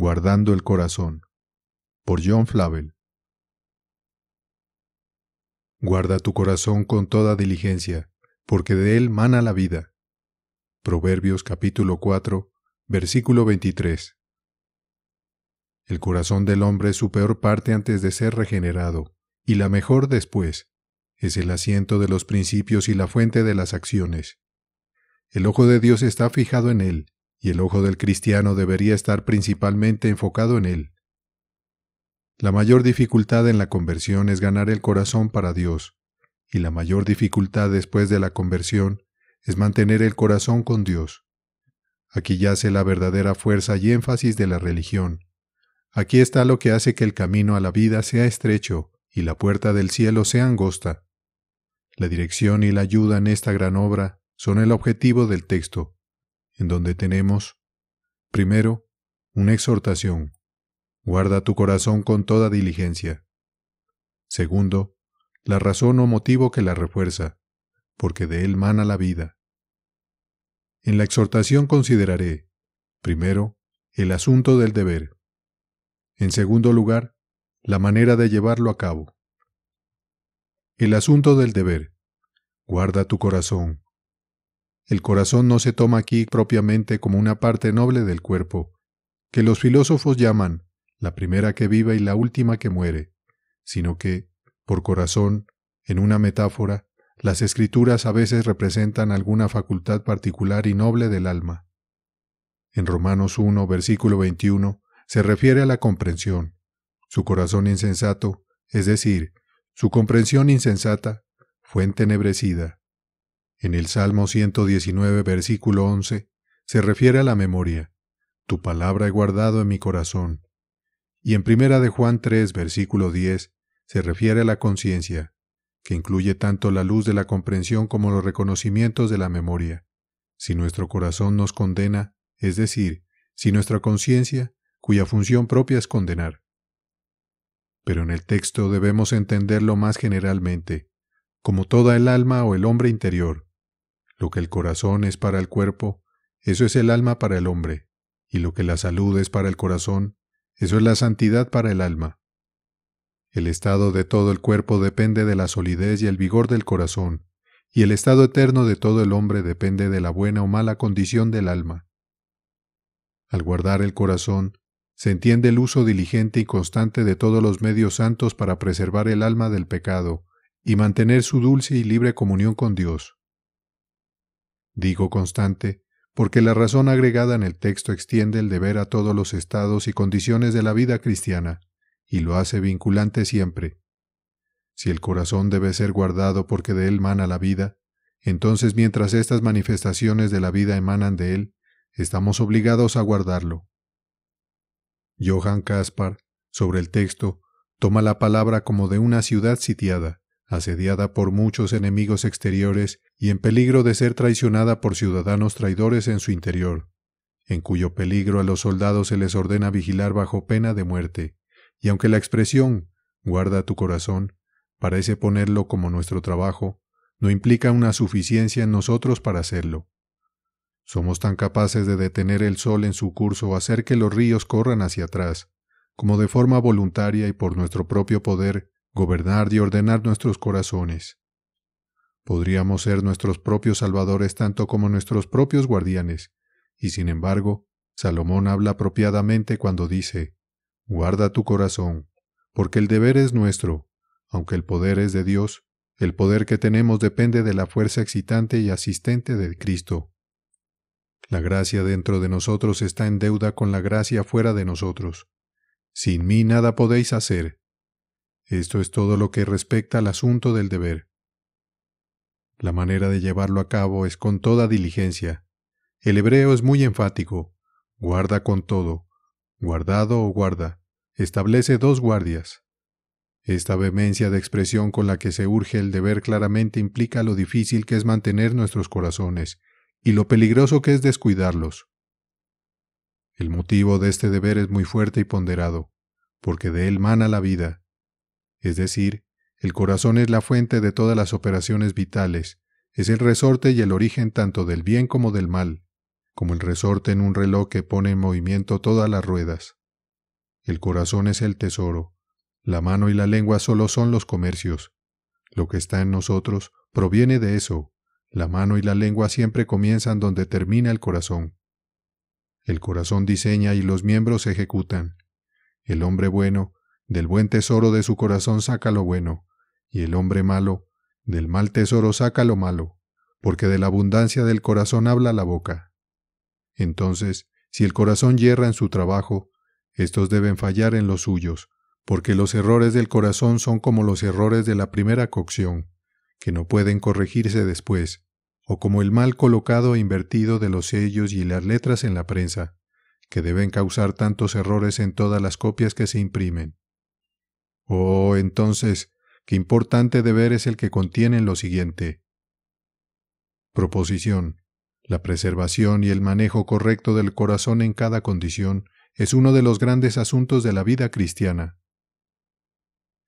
Guardando el corazón por John Flavel Guarda tu corazón con toda diligencia, porque de él mana la vida. Proverbios capítulo 4, versículo 23. El corazón del hombre es su peor parte antes de ser regenerado, y la mejor después. Es el asiento de los principios y la fuente de las acciones. El ojo de Dios está fijado en él, y el ojo del cristiano debería estar principalmente enfocado en Él. La mayor dificultad en la conversión es ganar el corazón para Dios, y la mayor dificultad después de la conversión es mantener el corazón con Dios. Aquí yace la verdadera fuerza y énfasis de la religión. Aquí está lo que hace que el camino a la vida sea estrecho y la puerta del cielo sea angosta. La dirección y la ayuda en esta gran obra son el objetivo del texto, en donde tenemos, primero, una exhortación, guarda tu corazón con toda diligencia. Segundo, la razón o motivo que la refuerza, porque de él mana la vida. En la exhortación consideraré, primero, el asunto del deber. En segundo lugar, la manera de llevarlo a cabo. El asunto del deber. Guarda tu corazón, el corazón no se toma aquí propiamente como una parte noble del cuerpo, que los filósofos llaman la primera que vive y la última que muere, sino que, por corazón, en una metáfora, las escrituras a veces representan alguna facultad particular y noble del alma. En Romanos 1, versículo 21, se refiere a la comprensión. Su corazón insensato, es decir, su comprensión insensata, fue entenebrecida en el Salmo 119, versículo 11, se refiere a la memoria. Tu palabra he guardado en mi corazón. Y en Primera de Juan 3, versículo 10, se refiere a la conciencia, que incluye tanto la luz de la comprensión como los reconocimientos de la memoria. Si nuestro corazón nos condena, es decir, si nuestra conciencia, cuya función propia es condenar. Pero en el texto debemos entenderlo más generalmente, como toda el alma o el hombre interior, lo que el corazón es para el cuerpo, eso es el alma para el hombre, y lo que la salud es para el corazón, eso es la santidad para el alma. El estado de todo el cuerpo depende de la solidez y el vigor del corazón, y el estado eterno de todo el hombre depende de la buena o mala condición del alma. Al guardar el corazón, se entiende el uso diligente y constante de todos los medios santos para preservar el alma del pecado y mantener su dulce y libre comunión con Dios. Digo constante, porque la razón agregada en el texto extiende el deber a todos los estados y condiciones de la vida cristiana, y lo hace vinculante siempre. Si el corazón debe ser guardado porque de él mana la vida, entonces mientras estas manifestaciones de la vida emanan de él, estamos obligados a guardarlo. Johann Caspar, sobre el texto, toma la palabra como de una ciudad sitiada, asediada por muchos enemigos exteriores y en peligro de ser traicionada por ciudadanos traidores en su interior, en cuyo peligro a los soldados se les ordena vigilar bajo pena de muerte, y aunque la expresión guarda tu corazón parece ponerlo como nuestro trabajo, no implica una suficiencia en nosotros para hacerlo. Somos tan capaces de detener el sol en su curso o hacer que los ríos corran hacia atrás, como de forma voluntaria y por nuestro propio poder gobernar y ordenar nuestros corazones. Podríamos ser nuestros propios salvadores tanto como nuestros propios guardianes, y sin embargo, Salomón habla apropiadamente cuando dice, Guarda tu corazón, porque el deber es nuestro, aunque el poder es de Dios, el poder que tenemos depende de la fuerza excitante y asistente de Cristo. La gracia dentro de nosotros está en deuda con la gracia fuera de nosotros. Sin mí nada podéis hacer, esto es todo lo que respecta al asunto del deber. La manera de llevarlo a cabo es con toda diligencia. El hebreo es muy enfático. Guarda con todo. Guardado o guarda. Establece dos guardias. Esta vehemencia de expresión con la que se urge el deber claramente implica lo difícil que es mantener nuestros corazones y lo peligroso que es descuidarlos. El motivo de este deber es muy fuerte y ponderado, porque de él mana la vida, es decir, el corazón es la fuente de todas las operaciones vitales, es el resorte y el origen tanto del bien como del mal, como el resorte en un reloj que pone en movimiento todas las ruedas. El corazón es el tesoro, la mano y la lengua solo son los comercios. Lo que está en nosotros proviene de eso, la mano y la lengua siempre comienzan donde termina el corazón. El corazón diseña y los miembros ejecutan. El hombre bueno del buen tesoro de su corazón saca lo bueno, y el hombre malo, del mal tesoro saca lo malo, porque de la abundancia del corazón habla la boca. Entonces, si el corazón yerra en su trabajo, estos deben fallar en los suyos, porque los errores del corazón son como los errores de la primera cocción, que no pueden corregirse después, o como el mal colocado e invertido de los sellos y las letras en la prensa, que deben causar tantos errores en todas las copias que se imprimen. Oh, entonces, qué importante deber es el que contiene lo siguiente. Proposición. La preservación y el manejo correcto del corazón en cada condición es uno de los grandes asuntos de la vida cristiana.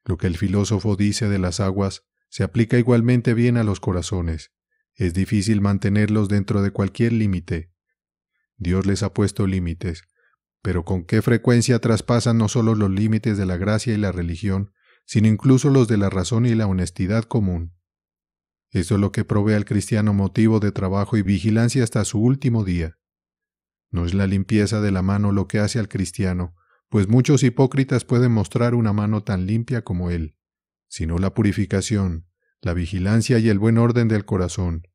Lo que el filósofo dice de las aguas se aplica igualmente bien a los corazones. Es difícil mantenerlos dentro de cualquier límite. Dios les ha puesto límites, pero con qué frecuencia traspasan no solo los límites de la gracia y la religión, sino incluso los de la razón y la honestidad común. Esto es lo que provee al cristiano motivo de trabajo y vigilancia hasta su último día. No es la limpieza de la mano lo que hace al cristiano, pues muchos hipócritas pueden mostrar una mano tan limpia como él, sino la purificación, la vigilancia y el buen orden del corazón,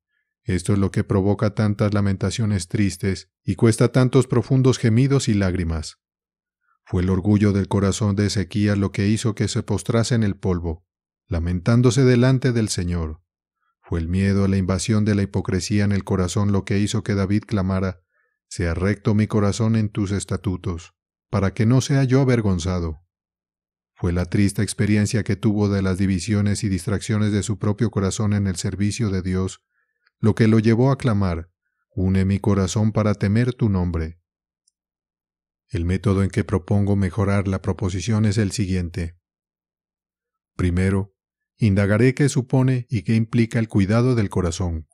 esto es lo que provoca tantas lamentaciones tristes y cuesta tantos profundos gemidos y lágrimas. Fue el orgullo del corazón de Ezequías lo que hizo que se postrase en el polvo, lamentándose delante del Señor. Fue el miedo a la invasión de la hipocresía en el corazón lo que hizo que David clamara, Sea recto mi corazón en tus estatutos, para que no sea yo avergonzado. Fue la triste experiencia que tuvo de las divisiones y distracciones de su propio corazón en el servicio de Dios lo que lo llevó a clamar, Une mi corazón para temer tu nombre. El método en que propongo mejorar la proposición es el siguiente. Primero, indagaré qué supone y qué implica el cuidado del corazón.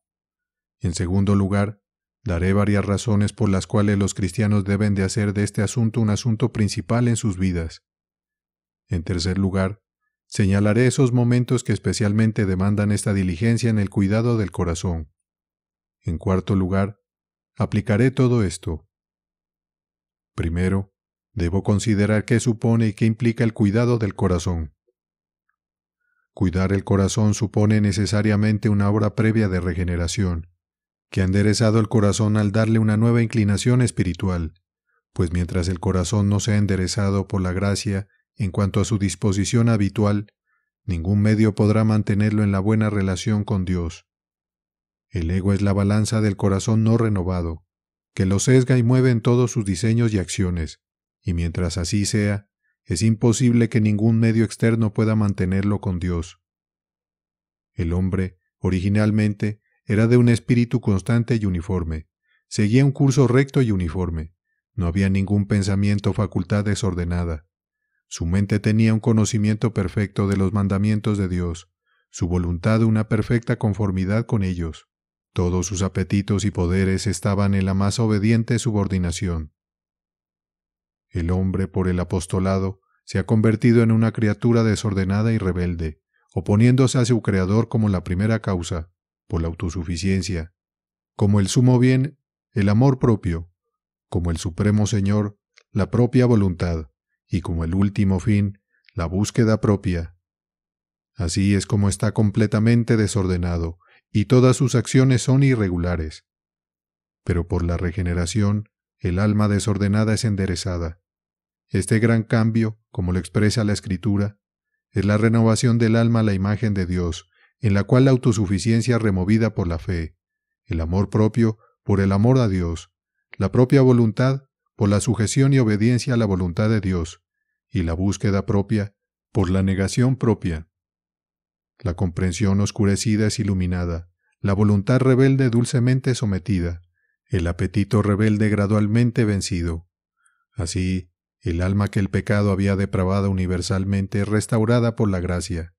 En segundo lugar, daré varias razones por las cuales los cristianos deben de hacer de este asunto un asunto principal en sus vidas. En tercer lugar, Señalaré esos momentos que especialmente demandan esta diligencia en el cuidado del corazón. En cuarto lugar, aplicaré todo esto. Primero, debo considerar qué supone y qué implica el cuidado del corazón. Cuidar el corazón supone necesariamente una obra previa de regeneración, que ha enderezado el corazón al darle una nueva inclinación espiritual, pues mientras el corazón no sea enderezado por la gracia en cuanto a su disposición habitual, ningún medio podrá mantenerlo en la buena relación con Dios. El ego es la balanza del corazón no renovado, que lo sesga y mueve en todos sus diseños y acciones, y mientras así sea, es imposible que ningún medio externo pueda mantenerlo con Dios. El hombre, originalmente, era de un espíritu constante y uniforme, seguía un curso recto y uniforme, no había ningún pensamiento o facultad desordenada. Su mente tenía un conocimiento perfecto de los mandamientos de Dios, su voluntad una perfecta conformidad con ellos. Todos sus apetitos y poderes estaban en la más obediente subordinación. El hombre, por el apostolado, se ha convertido en una criatura desordenada y rebelde, oponiéndose a su Creador como la primera causa, por la autosuficiencia, como el sumo bien, el amor propio, como el Supremo Señor, la propia voluntad y como el último fin, la búsqueda propia. Así es como está completamente desordenado, y todas sus acciones son irregulares. Pero por la regeneración, el alma desordenada es enderezada. Este gran cambio, como lo expresa la Escritura, es la renovación del alma a la imagen de Dios, en la cual la autosuficiencia removida por la fe, el amor propio por el amor a Dios, la propia voluntad por la sujeción y obediencia a la voluntad de Dios, y la búsqueda propia por la negación propia. La comprensión oscurecida es iluminada, la voluntad rebelde dulcemente sometida, el apetito rebelde gradualmente vencido. Así, el alma que el pecado había depravado universalmente es restaurada por la gracia.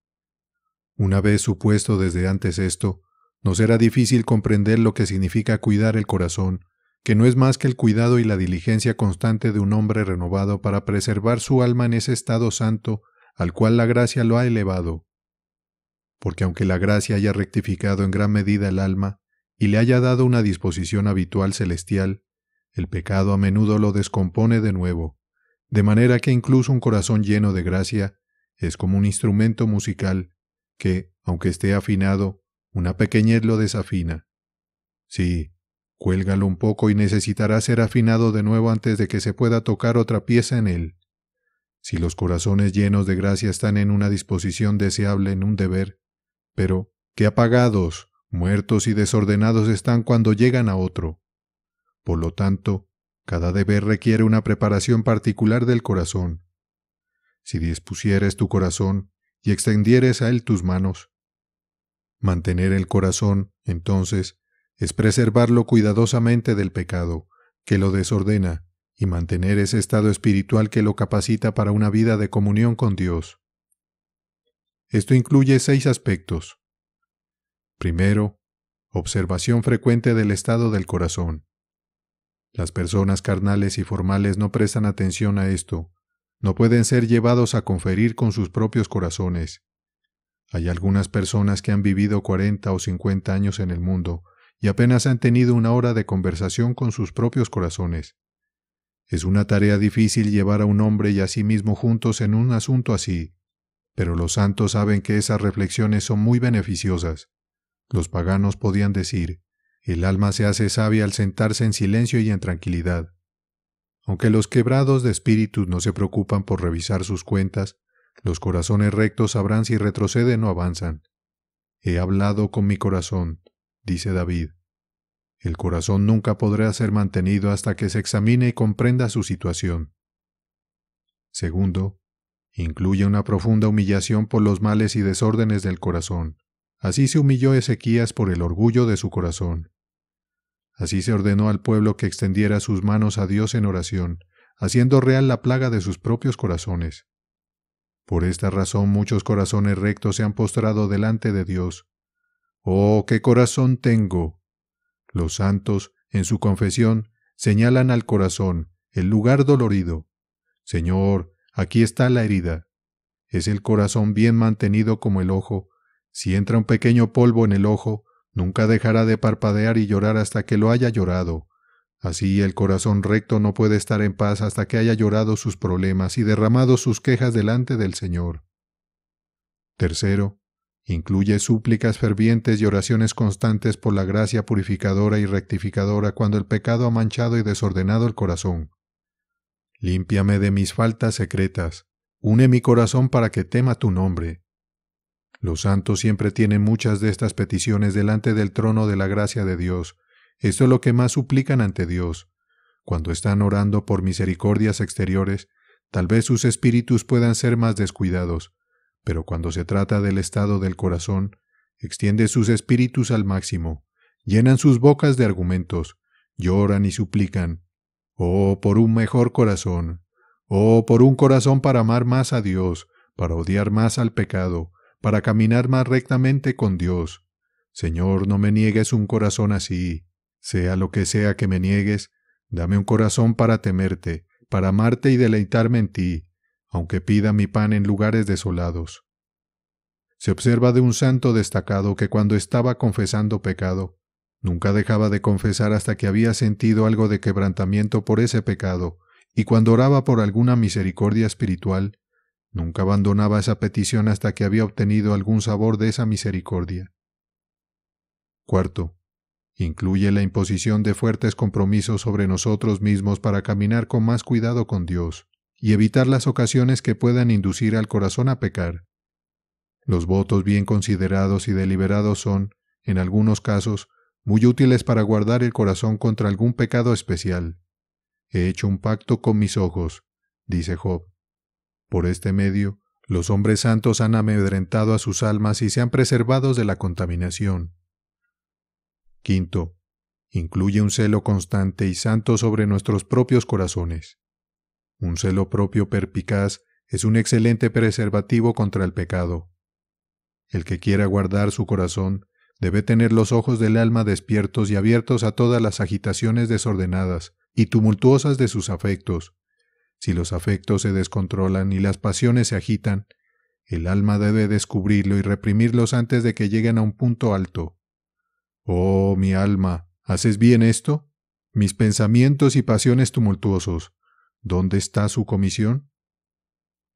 Una vez supuesto desde antes esto, nos era difícil comprender lo que significa cuidar el corazón que no es más que el cuidado y la diligencia constante de un hombre renovado para preservar su alma en ese estado santo al cual la gracia lo ha elevado. Porque aunque la gracia haya rectificado en gran medida el alma y le haya dado una disposición habitual celestial, el pecado a menudo lo descompone de nuevo, de manera que incluso un corazón lleno de gracia es como un instrumento musical que, aunque esté afinado, una pequeñez lo desafina. Sí, Cuélgalo un poco y necesitará ser afinado de nuevo antes de que se pueda tocar otra pieza en él. Si los corazones llenos de gracia están en una disposición deseable en un deber, pero qué apagados, muertos y desordenados están cuando llegan a otro. Por lo tanto, cada deber requiere una preparación particular del corazón. Si dispusieres tu corazón y extendieres a él tus manos, mantener el corazón, entonces, es preservarlo cuidadosamente del pecado, que lo desordena, y mantener ese estado espiritual que lo capacita para una vida de comunión con Dios. Esto incluye seis aspectos. Primero, observación frecuente del estado del corazón. Las personas carnales y formales no prestan atención a esto, no pueden ser llevados a conferir con sus propios corazones. Hay algunas personas que han vivido 40 o 50 años en el mundo, y apenas han tenido una hora de conversación con sus propios corazones. Es una tarea difícil llevar a un hombre y a sí mismo juntos en un asunto así, pero los santos saben que esas reflexiones son muy beneficiosas. Los paganos podían decir, el alma se hace sabia al sentarse en silencio y en tranquilidad. Aunque los quebrados de espíritus no se preocupan por revisar sus cuentas, los corazones rectos sabrán si retroceden o avanzan. He hablado con mi corazón, dice David. El corazón nunca podrá ser mantenido hasta que se examine y comprenda su situación. Segundo, incluye una profunda humillación por los males y desórdenes del corazón. Así se humilló Ezequías por el orgullo de su corazón. Así se ordenó al pueblo que extendiera sus manos a Dios en oración, haciendo real la plaga de sus propios corazones. Por esta razón muchos corazones rectos se han postrado delante de Dios, Oh, qué corazón tengo. Los santos, en su confesión, señalan al corazón, el lugar dolorido. Señor, aquí está la herida. Es el corazón bien mantenido como el ojo. Si entra un pequeño polvo en el ojo, nunca dejará de parpadear y llorar hasta que lo haya llorado. Así el corazón recto no puede estar en paz hasta que haya llorado sus problemas y derramado sus quejas delante del Señor. Tercero, Incluye súplicas fervientes y oraciones constantes por la gracia purificadora y rectificadora cuando el pecado ha manchado y desordenado el corazón. Límpiame de mis faltas secretas, une mi corazón para que tema tu nombre. Los santos siempre tienen muchas de estas peticiones delante del trono de la gracia de Dios. Esto es lo que más suplican ante Dios. Cuando están orando por misericordias exteriores, tal vez sus espíritus puedan ser más descuidados, pero cuando se trata del estado del corazón, extiende sus espíritus al máximo, llenan sus bocas de argumentos, lloran y suplican, oh, por un mejor corazón, oh, por un corazón para amar más a Dios, para odiar más al pecado, para caminar más rectamente con Dios. Señor, no me niegues un corazón así, sea lo que sea que me niegues, dame un corazón para temerte, para amarte y deleitarme en ti, aunque pida mi pan en lugares desolados. Se observa de un santo destacado que cuando estaba confesando pecado, nunca dejaba de confesar hasta que había sentido algo de quebrantamiento por ese pecado, y cuando oraba por alguna misericordia espiritual, nunca abandonaba esa petición hasta que había obtenido algún sabor de esa misericordia. Cuarto, incluye la imposición de fuertes compromisos sobre nosotros mismos para caminar con más cuidado con Dios y evitar las ocasiones que puedan inducir al corazón a pecar. Los votos bien considerados y deliberados son, en algunos casos, muy útiles para guardar el corazón contra algún pecado especial. He hecho un pacto con mis ojos, dice Job. Por este medio, los hombres santos han amedrentado a sus almas y se han preservado de la contaminación. Quinto, incluye un celo constante y santo sobre nuestros propios corazones. Un celo propio perpicaz es un excelente preservativo contra el pecado. El que quiera guardar su corazón debe tener los ojos del alma despiertos y abiertos a todas las agitaciones desordenadas y tumultuosas de sus afectos. Si los afectos se descontrolan y las pasiones se agitan, el alma debe descubrirlo y reprimirlos antes de que lleguen a un punto alto. Oh, mi alma, ¿haces bien esto? Mis pensamientos y pasiones tumultuosos, ¿Dónde está su comisión?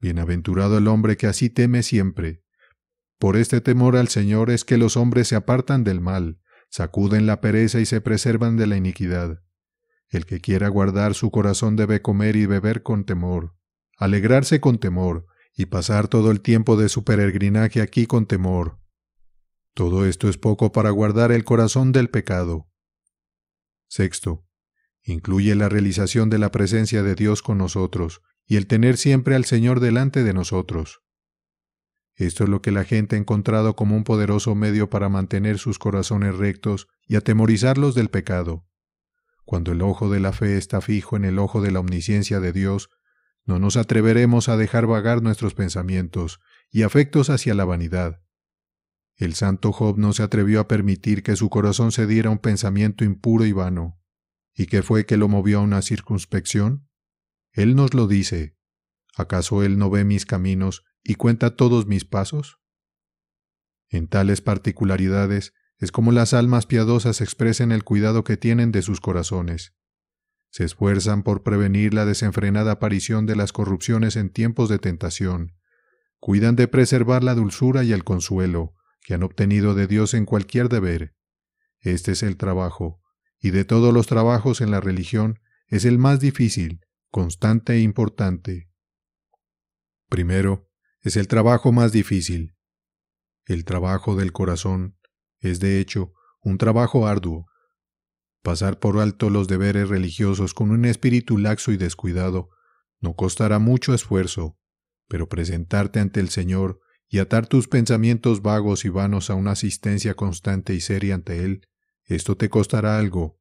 Bienaventurado el hombre que así teme siempre. Por este temor al Señor es que los hombres se apartan del mal, sacuden la pereza y se preservan de la iniquidad. El que quiera guardar su corazón debe comer y beber con temor, alegrarse con temor, y pasar todo el tiempo de su peregrinaje aquí con temor. Todo esto es poco para guardar el corazón del pecado. Sexto, Incluye la realización de la presencia de Dios con nosotros y el tener siempre al Señor delante de nosotros. Esto es lo que la gente ha encontrado como un poderoso medio para mantener sus corazones rectos y atemorizarlos del pecado. Cuando el ojo de la fe está fijo en el ojo de la omnisciencia de Dios, no nos atreveremos a dejar vagar nuestros pensamientos y afectos hacia la vanidad. El santo Job no se atrevió a permitir que su corazón cediera a un pensamiento impuro y vano. ¿Y qué fue que lo movió a una circunspección? Él nos lo dice. ¿Acaso Él no ve mis caminos y cuenta todos mis pasos? En tales particularidades es como las almas piadosas expresen el cuidado que tienen de sus corazones. Se esfuerzan por prevenir la desenfrenada aparición de las corrupciones en tiempos de tentación. Cuidan de preservar la dulzura y el consuelo que han obtenido de Dios en cualquier deber. Este es el trabajo, y de todos los trabajos en la religión es el más difícil, constante e importante. Primero, es el trabajo más difícil. El trabajo del corazón es, de hecho, un trabajo arduo. Pasar por alto los deberes religiosos con un espíritu laxo y descuidado no costará mucho esfuerzo, pero presentarte ante el Señor y atar tus pensamientos vagos y vanos a una asistencia constante y seria ante Él esto te costará algo.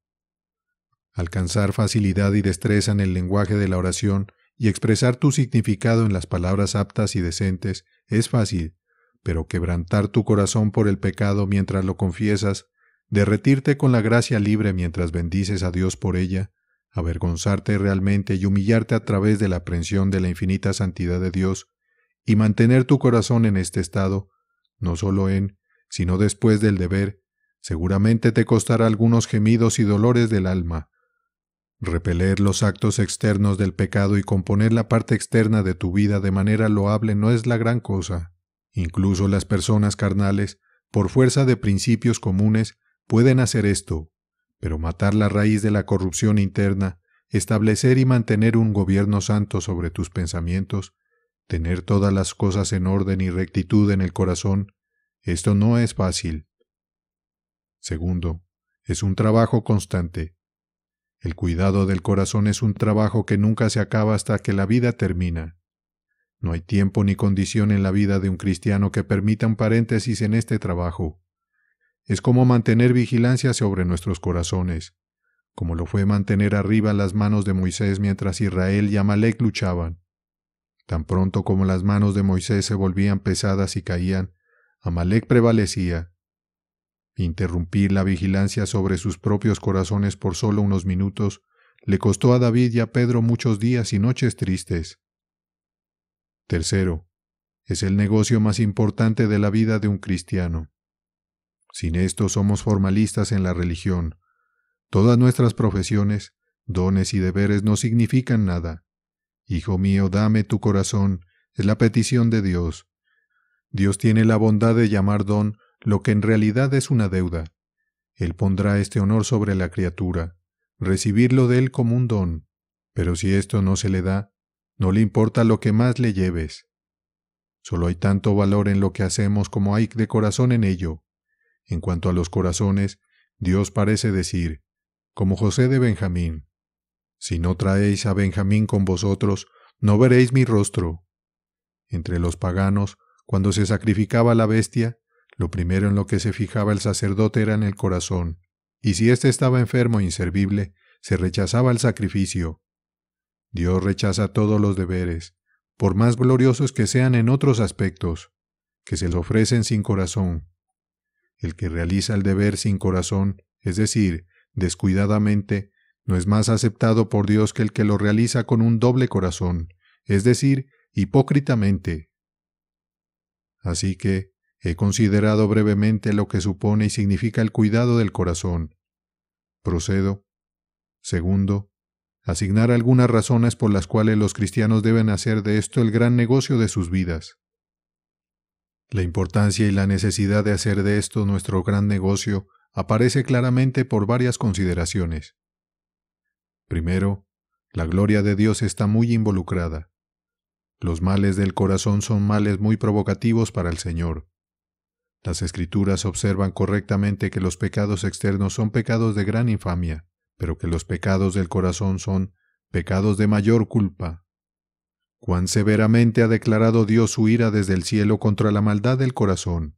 Alcanzar facilidad y destreza en el lenguaje de la oración y expresar tu significado en las palabras aptas y decentes es fácil, pero quebrantar tu corazón por el pecado mientras lo confiesas, derretirte con la gracia libre mientras bendices a Dios por ella, avergonzarte realmente y humillarte a través de la aprensión de la infinita santidad de Dios, y mantener tu corazón en este estado, no solo en, sino después del deber, Seguramente te costará algunos gemidos y dolores del alma. Repeler los actos externos del pecado y componer la parte externa de tu vida de manera loable no es la gran cosa. Incluso las personas carnales, por fuerza de principios comunes, pueden hacer esto, pero matar la raíz de la corrupción interna, establecer y mantener un gobierno santo sobre tus pensamientos, tener todas las cosas en orden y rectitud en el corazón, esto no es fácil. Segundo, es un trabajo constante. El cuidado del corazón es un trabajo que nunca se acaba hasta que la vida termina. No hay tiempo ni condición en la vida de un cristiano que permita paréntesis en este trabajo. Es como mantener vigilancia sobre nuestros corazones, como lo fue mantener arriba las manos de Moisés mientras Israel y Amalek luchaban. Tan pronto como las manos de Moisés se volvían pesadas y caían, Amalek prevalecía, Interrumpir la vigilancia sobre sus propios corazones por solo unos minutos le costó a David y a Pedro muchos días y noches tristes. Tercero, es el negocio más importante de la vida de un cristiano. Sin esto somos formalistas en la religión. Todas nuestras profesiones, dones y deberes no significan nada. Hijo mío, dame tu corazón, es la petición de Dios. Dios tiene la bondad de llamar don lo que en realidad es una deuda. Él pondrá este honor sobre la criatura, recibirlo de él como un don, pero si esto no se le da, no le importa lo que más le lleves. Solo hay tanto valor en lo que hacemos como hay de corazón en ello. En cuanto a los corazones, Dios parece decir, como José de Benjamín, si no traéis a Benjamín con vosotros, no veréis mi rostro. Entre los paganos, cuando se sacrificaba la bestia, lo primero en lo que se fijaba el sacerdote era en el corazón, y si éste estaba enfermo e inservible, se rechazaba el sacrificio. Dios rechaza todos los deberes, por más gloriosos que sean en otros aspectos, que se los ofrecen sin corazón. El que realiza el deber sin corazón, es decir, descuidadamente, no es más aceptado por Dios que el que lo realiza con un doble corazón, es decir, hipócritamente. Así que, He considerado brevemente lo que supone y significa el cuidado del corazón. Procedo. Segundo, asignar algunas razones por las cuales los cristianos deben hacer de esto el gran negocio de sus vidas. La importancia y la necesidad de hacer de esto nuestro gran negocio aparece claramente por varias consideraciones. Primero, la gloria de Dios está muy involucrada. Los males del corazón son males muy provocativos para el Señor. Las escrituras observan correctamente que los pecados externos son pecados de gran infamia, pero que los pecados del corazón son pecados de mayor culpa. Cuán severamente ha declarado Dios su ira desde el cielo contra la maldad del corazón.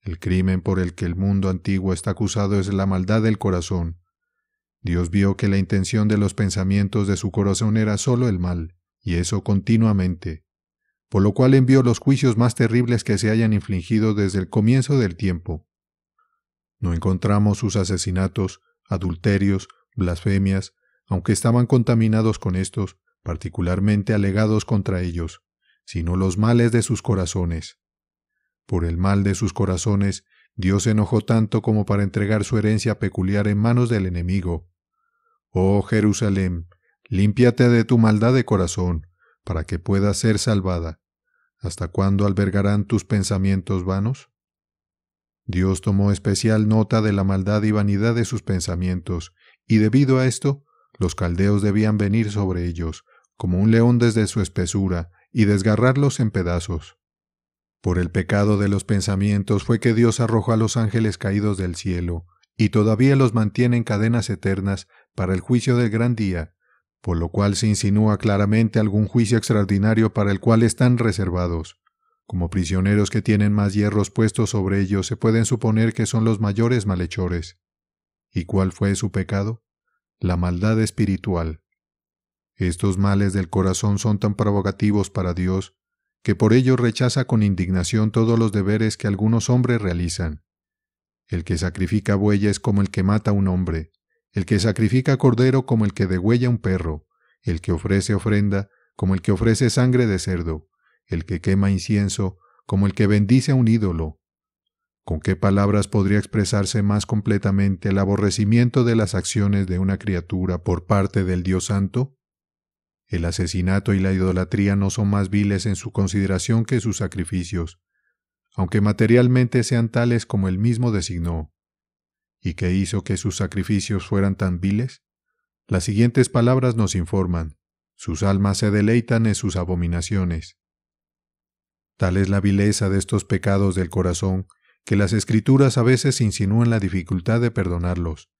El crimen por el que el mundo antiguo está acusado es la maldad del corazón. Dios vio que la intención de los pensamientos de su corazón era sólo el mal, y eso continuamente por lo cual envió los juicios más terribles que se hayan infligido desde el comienzo del tiempo. No encontramos sus asesinatos, adulterios, blasfemias, aunque estaban contaminados con estos, particularmente alegados contra ellos, sino los males de sus corazones. Por el mal de sus corazones, Dios se enojó tanto como para entregar su herencia peculiar en manos del enemigo. Oh Jerusalén, límpiate de tu maldad de corazón, para que puedas ser salvada. ¿Hasta cuándo albergarán tus pensamientos vanos? Dios tomó especial nota de la maldad y vanidad de sus pensamientos, y debido a esto, los caldeos debían venir sobre ellos, como un león desde su espesura, y desgarrarlos en pedazos. Por el pecado de los pensamientos fue que Dios arrojó a los ángeles caídos del cielo, y todavía los mantiene en cadenas eternas para el juicio del gran día, por lo cual se insinúa claramente algún juicio extraordinario para el cual están reservados. Como prisioneros que tienen más hierros puestos sobre ellos se pueden suponer que son los mayores malhechores. ¿Y cuál fue su pecado? La maldad espiritual. Estos males del corazón son tan provocativos para Dios, que por ello rechaza con indignación todos los deberes que algunos hombres realizan. El que sacrifica bueyes como el que mata a un hombre, el que sacrifica cordero como el que degüella un perro, el que ofrece ofrenda como el que ofrece sangre de cerdo, el que quema incienso como el que bendice a un ídolo. ¿Con qué palabras podría expresarse más completamente el aborrecimiento de las acciones de una criatura por parte del Dios Santo? El asesinato y la idolatría no son más viles en su consideración que sus sacrificios, aunque materialmente sean tales como él mismo designó y qué hizo que sus sacrificios fueran tan viles? Las siguientes palabras nos informan, sus almas se deleitan en sus abominaciones. Tal es la vileza de estos pecados del corazón que las escrituras a veces insinúan la dificultad de perdonarlos.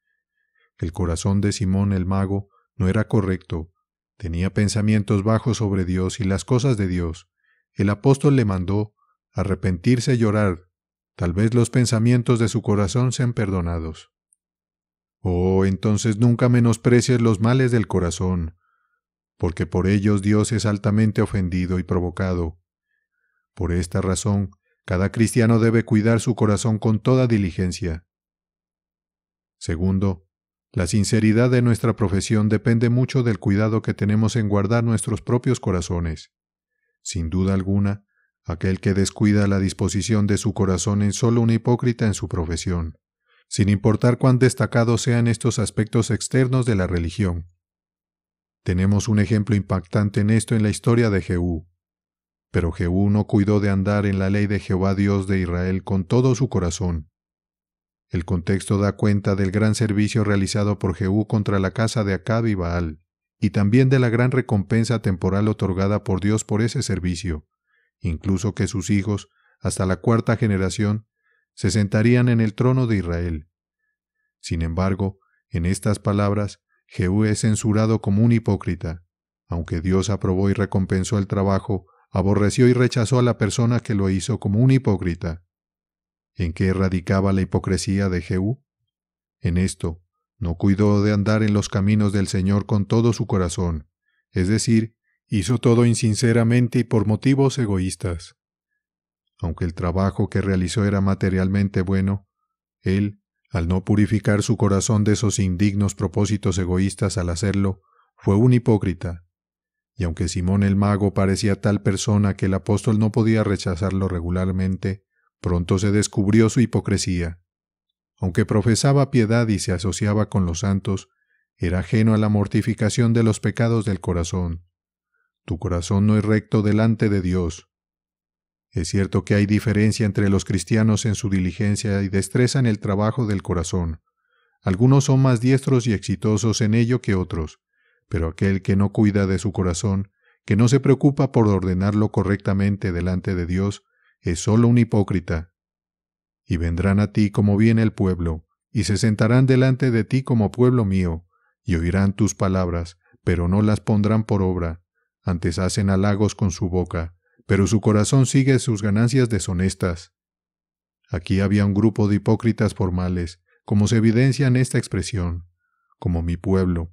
El corazón de Simón el mago no era correcto, tenía pensamientos bajos sobre Dios y las cosas de Dios. El apóstol le mandó arrepentirse y llorar, Tal vez los pensamientos de su corazón sean perdonados. Oh, entonces nunca menosprecies los males del corazón, porque por ellos Dios es altamente ofendido y provocado. Por esta razón, cada cristiano debe cuidar su corazón con toda diligencia. Segundo, la sinceridad de nuestra profesión depende mucho del cuidado que tenemos en guardar nuestros propios corazones. Sin duda alguna, aquel que descuida la disposición de su corazón es solo un hipócrita en su profesión, sin importar cuán destacados sean estos aspectos externos de la religión. Tenemos un ejemplo impactante en esto en la historia de Jehú. Pero Jehú no cuidó de andar en la ley de Jehová Dios de Israel con todo su corazón. El contexto da cuenta del gran servicio realizado por Jehú contra la casa de Acab y Baal, y también de la gran recompensa temporal otorgada por Dios por ese servicio incluso que sus hijos, hasta la cuarta generación, se sentarían en el trono de Israel. Sin embargo, en estas palabras, Jehú es censurado como un hipócrita. Aunque Dios aprobó y recompensó el trabajo, aborreció y rechazó a la persona que lo hizo como un hipócrita. ¿En qué radicaba la hipocresía de Jehú? En esto, no cuidó de andar en los caminos del Señor con todo su corazón, es decir, Hizo todo insinceramente y por motivos egoístas. Aunque el trabajo que realizó era materialmente bueno, él, al no purificar su corazón de esos indignos propósitos egoístas al hacerlo, fue un hipócrita. Y aunque Simón el mago parecía tal persona que el apóstol no podía rechazarlo regularmente, pronto se descubrió su hipocresía. Aunque profesaba piedad y se asociaba con los santos, era ajeno a la mortificación de los pecados del corazón. Tu corazón no es recto delante de Dios. Es cierto que hay diferencia entre los cristianos en su diligencia y destreza en el trabajo del corazón. Algunos son más diestros y exitosos en ello que otros, pero aquel que no cuida de su corazón, que no se preocupa por ordenarlo correctamente delante de Dios, es solo un hipócrita. Y vendrán a ti como viene el pueblo, y se sentarán delante de ti como pueblo mío, y oirán tus palabras, pero no las pondrán por obra, antes hacen halagos con su boca, pero su corazón sigue sus ganancias deshonestas. Aquí había un grupo de hipócritas formales, como se evidencia en esta expresión, como mi pueblo,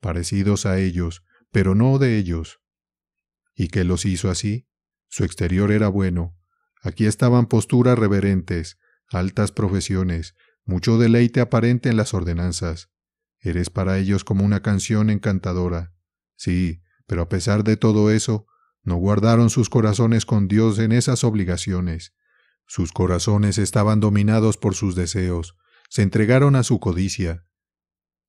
parecidos a ellos, pero no de ellos. ¿Y qué los hizo así? Su exterior era bueno. Aquí estaban posturas reverentes, altas profesiones, mucho deleite aparente en las ordenanzas. Eres para ellos como una canción encantadora. Sí, pero a pesar de todo eso, no guardaron sus corazones con Dios en esas obligaciones. Sus corazones estaban dominados por sus deseos, se entregaron a su codicia.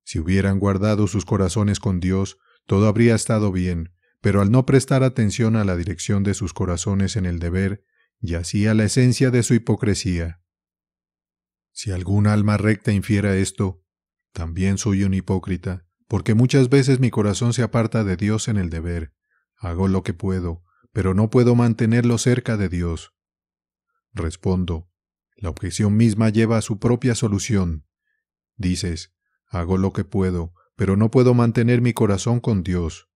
Si hubieran guardado sus corazones con Dios, todo habría estado bien, pero al no prestar atención a la dirección de sus corazones en el deber, yacía la esencia de su hipocresía. Si algún alma recta infiera esto, también soy un hipócrita, porque muchas veces mi corazón se aparta de Dios en el deber. Hago lo que puedo, pero no puedo mantenerlo cerca de Dios. Respondo, la objeción misma lleva a su propia solución. Dices, hago lo que puedo, pero no puedo mantener mi corazón con Dios.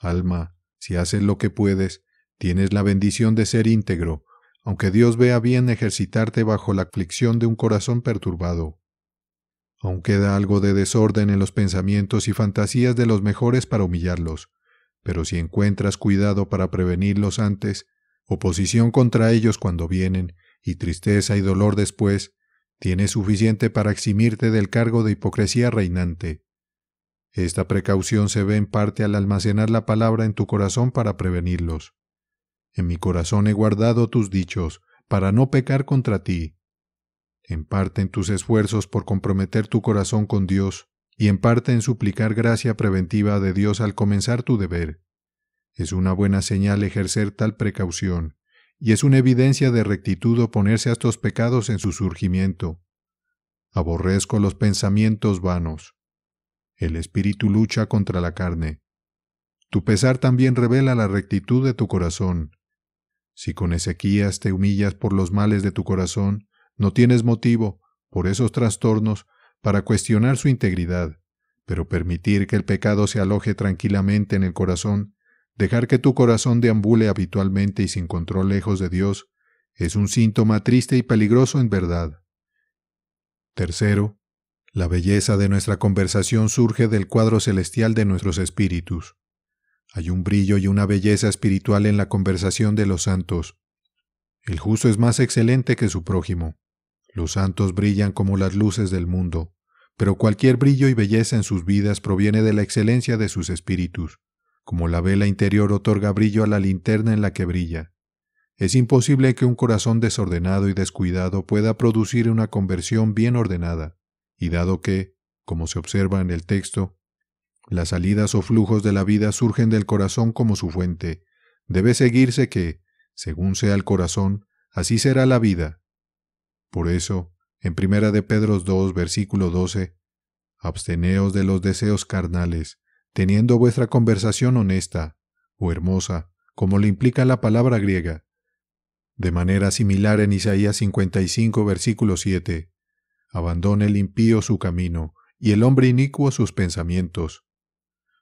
Alma, si haces lo que puedes, tienes la bendición de ser íntegro, aunque Dios vea bien ejercitarte bajo la aflicción de un corazón perturbado. Aún queda algo de desorden en los pensamientos y fantasías de los mejores para humillarlos, pero si encuentras cuidado para prevenirlos antes, oposición contra ellos cuando vienen, y tristeza y dolor después, tienes suficiente para eximirte del cargo de hipocresía reinante. Esta precaución se ve en parte al almacenar la palabra en tu corazón para prevenirlos. En mi corazón he guardado tus dichos, para no pecar contra ti en parte en tus esfuerzos por comprometer tu corazón con Dios, y en parte en suplicar gracia preventiva de Dios al comenzar tu deber. Es una buena señal ejercer tal precaución, y es una evidencia de rectitud oponerse a estos pecados en su surgimiento. Aborrezco los pensamientos vanos. El espíritu lucha contra la carne. Tu pesar también revela la rectitud de tu corazón. Si con Ezequías te humillas por los males de tu corazón, no tienes motivo, por esos trastornos, para cuestionar su integridad, pero permitir que el pecado se aloje tranquilamente en el corazón, dejar que tu corazón deambule habitualmente y sin control lejos de Dios, es un síntoma triste y peligroso en verdad. Tercero, la belleza de nuestra conversación surge del cuadro celestial de nuestros espíritus. Hay un brillo y una belleza espiritual en la conversación de los santos. El justo es más excelente que su prójimo. Los santos brillan como las luces del mundo, pero cualquier brillo y belleza en sus vidas proviene de la excelencia de sus espíritus, como la vela interior otorga brillo a la linterna en la que brilla. Es imposible que un corazón desordenado y descuidado pueda producir una conversión bien ordenada, y dado que, como se observa en el texto, las salidas o flujos de la vida surgen del corazón como su fuente, debe seguirse que, según sea el corazón, así será la vida, por eso, en Primera de Pedro 2, versículo 12, absteneos de los deseos carnales, teniendo vuestra conversación honesta o oh hermosa, como le implica la palabra griega. De manera similar en Isaías 55, versículo 7, abandone el impío su camino y el hombre inicuo sus pensamientos.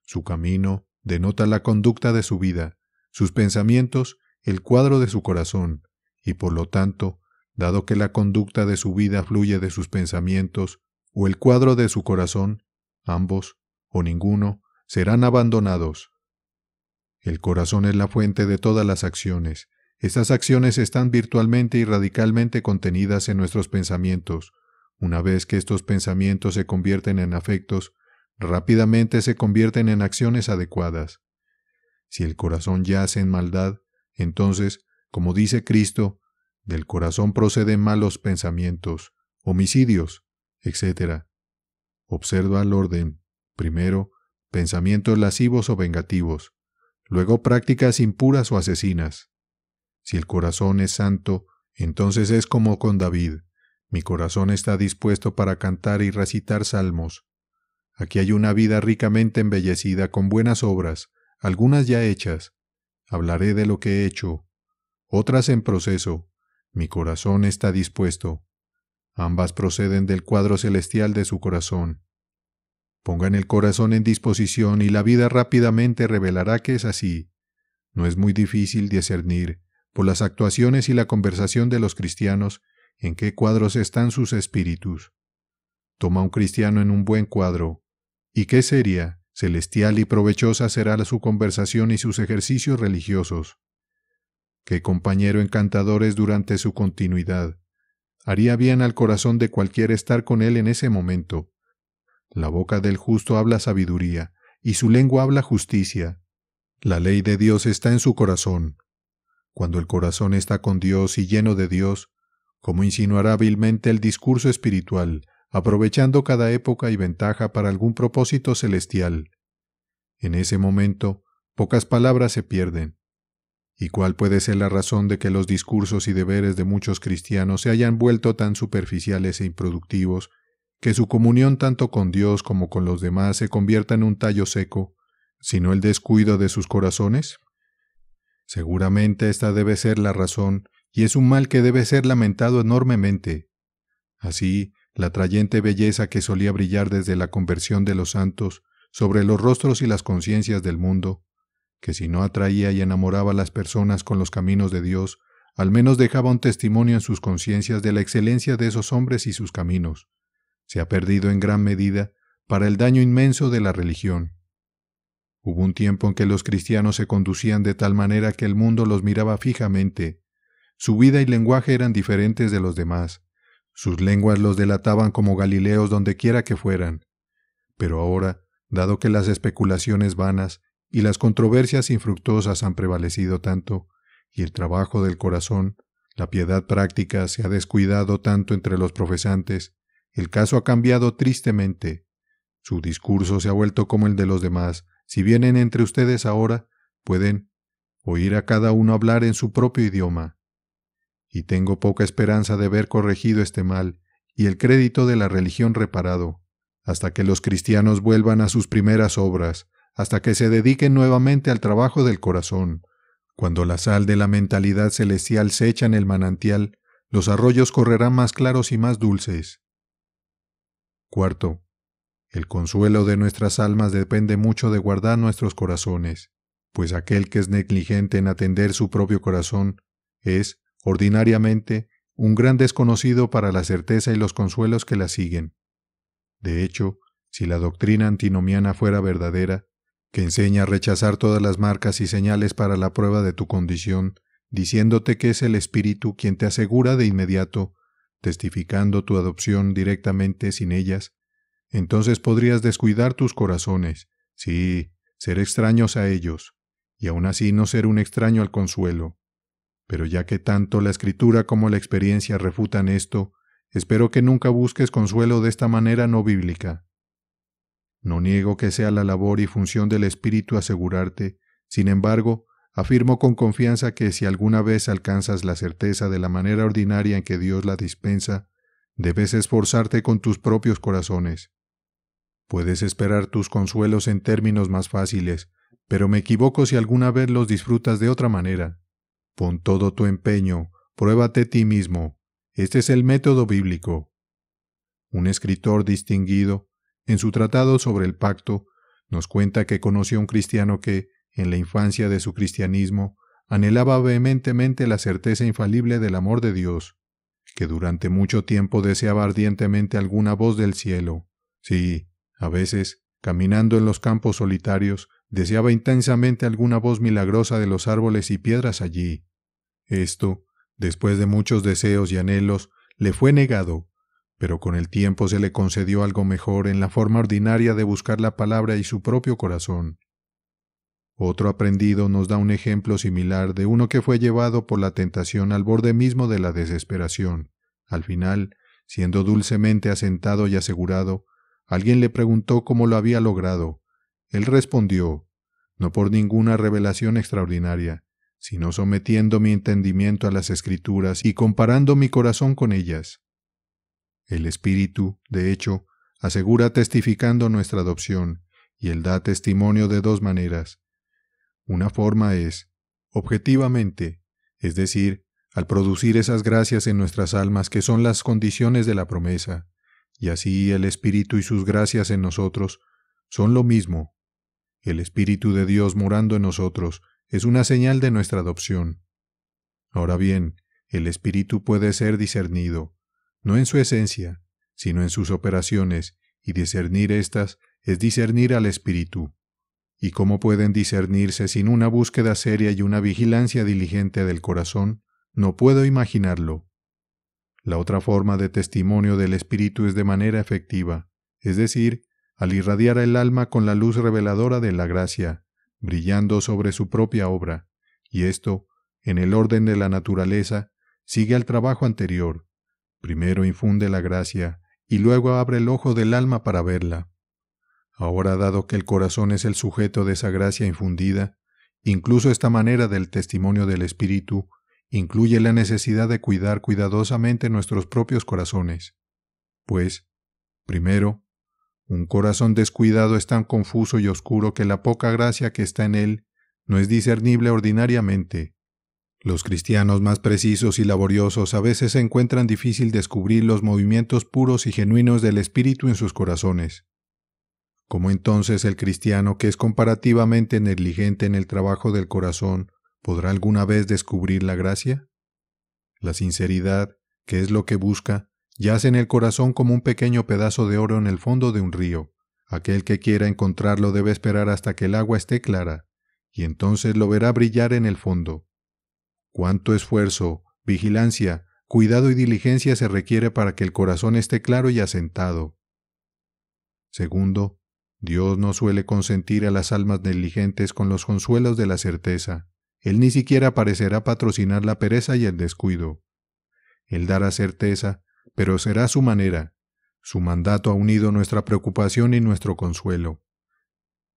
Su camino denota la conducta de su vida, sus pensamientos el cuadro de su corazón, y por lo tanto dado que la conducta de su vida fluye de sus pensamientos, o el cuadro de su corazón, ambos, o ninguno, serán abandonados. El corazón es la fuente de todas las acciones. Estas acciones están virtualmente y radicalmente contenidas en nuestros pensamientos. Una vez que estos pensamientos se convierten en afectos, rápidamente se convierten en acciones adecuadas. Si el corazón yace en maldad, entonces, como dice Cristo, del corazón proceden malos pensamientos, homicidios, etc. Observa el orden. Primero, pensamientos lascivos o vengativos. Luego, prácticas impuras o asesinas. Si el corazón es santo, entonces es como con David. Mi corazón está dispuesto para cantar y recitar salmos. Aquí hay una vida ricamente embellecida con buenas obras, algunas ya hechas. Hablaré de lo que he hecho, otras en proceso, mi corazón está dispuesto. Ambas proceden del cuadro celestial de su corazón. Pongan el corazón en disposición y la vida rápidamente revelará que es así. No es muy difícil discernir, por las actuaciones y la conversación de los cristianos, en qué cuadros están sus espíritus. Toma un cristiano en un buen cuadro, y qué seria, celestial y provechosa será su conversación y sus ejercicios religiosos que compañero encantador es durante su continuidad. Haría bien al corazón de cualquiera estar con él en ese momento. La boca del justo habla sabiduría, y su lengua habla justicia. La ley de Dios está en su corazón. Cuando el corazón está con Dios y lleno de Dios, como insinuará hábilmente el discurso espiritual, aprovechando cada época y ventaja para algún propósito celestial. En ese momento, pocas palabras se pierden, ¿Y cuál puede ser la razón de que los discursos y deberes de muchos cristianos se hayan vuelto tan superficiales e improductivos, que su comunión tanto con Dios como con los demás se convierta en un tallo seco, sino el descuido de sus corazones? Seguramente esta debe ser la razón, y es un mal que debe ser lamentado enormemente. Así, la trayente belleza que solía brillar desde la conversión de los santos sobre los rostros y las conciencias del mundo, que si no atraía y enamoraba a las personas con los caminos de Dios, al menos dejaba un testimonio en sus conciencias de la excelencia de esos hombres y sus caminos. Se ha perdido en gran medida para el daño inmenso de la religión. Hubo un tiempo en que los cristianos se conducían de tal manera que el mundo los miraba fijamente. Su vida y lenguaje eran diferentes de los demás. Sus lenguas los delataban como galileos dondequiera que fueran. Pero ahora, dado que las especulaciones vanas, y las controversias infructuosas han prevalecido tanto, y el trabajo del corazón, la piedad práctica se ha descuidado tanto entre los profesantes, el caso ha cambiado tristemente. Su discurso se ha vuelto como el de los demás. Si vienen entre ustedes ahora, pueden oír a cada uno hablar en su propio idioma. Y tengo poca esperanza de ver corregido este mal y el crédito de la religión reparado, hasta que los cristianos vuelvan a sus primeras obras, hasta que se dediquen nuevamente al trabajo del corazón. Cuando la sal de la mentalidad celestial se echa en el manantial, los arroyos correrán más claros y más dulces. Cuarto, el consuelo de nuestras almas depende mucho de guardar nuestros corazones, pues aquel que es negligente en atender su propio corazón es, ordinariamente, un gran desconocido para la certeza y los consuelos que la siguen. De hecho, si la doctrina antinomiana fuera verdadera, que enseña a rechazar todas las marcas y señales para la prueba de tu condición, diciéndote que es el Espíritu quien te asegura de inmediato, testificando tu adopción directamente sin ellas, entonces podrías descuidar tus corazones, sí, ser extraños a ellos, y aún así no ser un extraño al consuelo. Pero ya que tanto la escritura como la experiencia refutan esto, espero que nunca busques consuelo de esta manera no bíblica. No niego que sea la labor y función del Espíritu asegurarte, sin embargo, afirmo con confianza que si alguna vez alcanzas la certeza de la manera ordinaria en que Dios la dispensa, debes esforzarte con tus propios corazones. Puedes esperar tus consuelos en términos más fáciles, pero me equivoco si alguna vez los disfrutas de otra manera. Pon todo tu empeño, pruébate ti mismo. Este es el método bíblico. Un escritor distinguido, en su tratado sobre el pacto, nos cuenta que conoció a un cristiano que, en la infancia de su cristianismo, anhelaba vehementemente la certeza infalible del amor de Dios, que durante mucho tiempo deseaba ardientemente alguna voz del cielo. Sí, a veces, caminando en los campos solitarios, deseaba intensamente alguna voz milagrosa de los árboles y piedras allí. Esto, después de muchos deseos y anhelos, le fue negado, pero con el tiempo se le concedió algo mejor en la forma ordinaria de buscar la palabra y su propio corazón. Otro aprendido nos da un ejemplo similar de uno que fue llevado por la tentación al borde mismo de la desesperación. Al final, siendo dulcemente asentado y asegurado, alguien le preguntó cómo lo había logrado. Él respondió, no por ninguna revelación extraordinaria, sino sometiendo mi entendimiento a las escrituras y comparando mi corazón con ellas. El Espíritu, de hecho, asegura testificando nuestra adopción, y Él da testimonio de dos maneras. Una forma es, objetivamente, es decir, al producir esas gracias en nuestras almas que son las condiciones de la promesa, y así el Espíritu y sus gracias en nosotros son lo mismo. El Espíritu de Dios morando en nosotros es una señal de nuestra adopción. Ahora bien, el Espíritu puede ser discernido, no en su esencia, sino en sus operaciones, y discernir éstas es discernir al espíritu. ¿Y cómo pueden discernirse sin una búsqueda seria y una vigilancia diligente del corazón? No puedo imaginarlo. La otra forma de testimonio del espíritu es de manera efectiva, es decir, al irradiar el alma con la luz reveladora de la gracia, brillando sobre su propia obra, y esto, en el orden de la naturaleza, sigue al trabajo anterior, Primero infunde la gracia y luego abre el ojo del alma para verla. Ahora, dado que el corazón es el sujeto de esa gracia infundida, incluso esta manera del testimonio del Espíritu incluye la necesidad de cuidar cuidadosamente nuestros propios corazones. Pues, primero, un corazón descuidado es tan confuso y oscuro que la poca gracia que está en él no es discernible ordinariamente, los cristianos más precisos y laboriosos a veces se encuentran difícil descubrir los movimientos puros y genuinos del Espíritu en sus corazones. ¿Cómo entonces el cristiano que es comparativamente negligente en el trabajo del corazón podrá alguna vez descubrir la gracia? La sinceridad, que es lo que busca, yace en el corazón como un pequeño pedazo de oro en el fondo de un río. Aquel que quiera encontrarlo debe esperar hasta que el agua esté clara, y entonces lo verá brillar en el fondo. Cuánto esfuerzo, vigilancia, cuidado y diligencia se requiere para que el corazón esté claro y asentado. Segundo, Dios no suele consentir a las almas negligentes con los consuelos de la certeza. Él ni siquiera parecerá patrocinar la pereza y el descuido. Él dará certeza, pero será su manera. Su mandato ha unido nuestra preocupación y nuestro consuelo.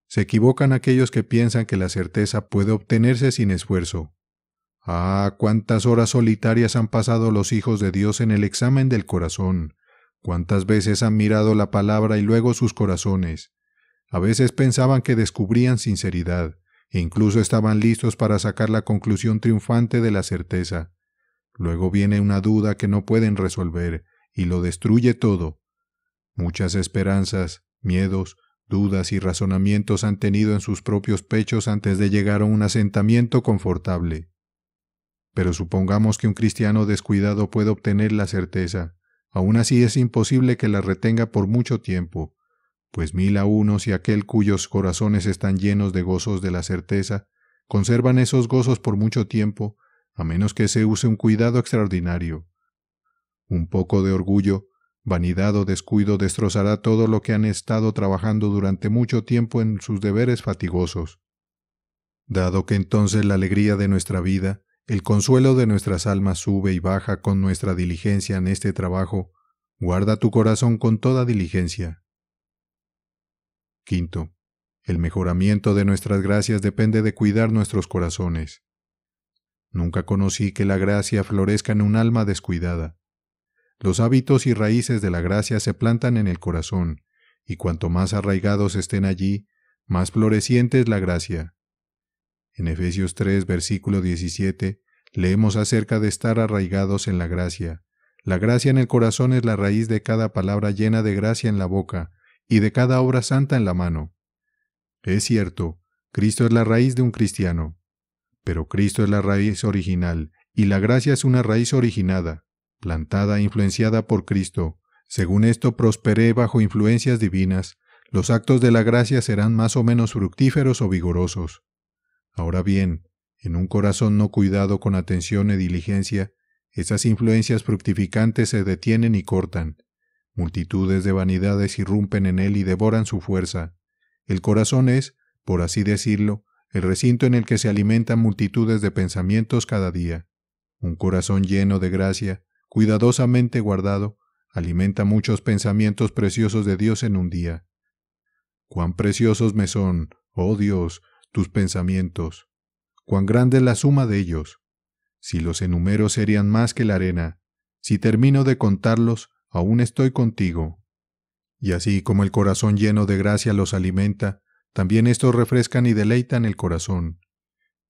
Se equivocan aquellos que piensan que la certeza puede obtenerse sin esfuerzo. Ah, cuántas horas solitarias han pasado los hijos de Dios en el examen del corazón, cuántas veces han mirado la palabra y luego sus corazones. A veces pensaban que descubrían sinceridad, e incluso estaban listos para sacar la conclusión triunfante de la certeza. Luego viene una duda que no pueden resolver, y lo destruye todo. Muchas esperanzas, miedos, dudas y razonamientos han tenido en sus propios pechos antes de llegar a un asentamiento confortable. Pero supongamos que un cristiano descuidado puede obtener la certeza. Aún así es imposible que la retenga por mucho tiempo, pues mil a unos y aquel cuyos corazones están llenos de gozos de la certeza, conservan esos gozos por mucho tiempo, a menos que se use un cuidado extraordinario. Un poco de orgullo, vanidad o descuido destrozará todo lo que han estado trabajando durante mucho tiempo en sus deberes fatigosos. Dado que entonces la alegría de nuestra vida, el consuelo de nuestras almas sube y baja con nuestra diligencia en este trabajo, guarda tu corazón con toda diligencia. Quinto, el mejoramiento de nuestras gracias depende de cuidar nuestros corazones. Nunca conocí que la gracia florezca en un alma descuidada. Los hábitos y raíces de la gracia se plantan en el corazón, y cuanto más arraigados estén allí, más floreciente es la gracia. En Efesios 3, versículo 17, leemos acerca de estar arraigados en la gracia. La gracia en el corazón es la raíz de cada palabra llena de gracia en la boca y de cada obra santa en la mano. Es cierto, Cristo es la raíz de un cristiano, pero Cristo es la raíz original y la gracia es una raíz originada, plantada e influenciada por Cristo. Según esto prosperé bajo influencias divinas, los actos de la gracia serán más o menos fructíferos o vigorosos. Ahora bien, en un corazón no cuidado con atención y diligencia, esas influencias fructificantes se detienen y cortan. Multitudes de vanidades irrumpen en él y devoran su fuerza. El corazón es, por así decirlo, el recinto en el que se alimentan multitudes de pensamientos cada día. Un corazón lleno de gracia, cuidadosamente guardado, alimenta muchos pensamientos preciosos de Dios en un día. Cuán preciosos me son, oh Dios, tus pensamientos. Cuán grande es la suma de ellos. Si los enumero serían más que la arena. Si termino de contarlos, aún estoy contigo. Y así como el corazón lleno de gracia los alimenta, también estos refrescan y deleitan el corazón.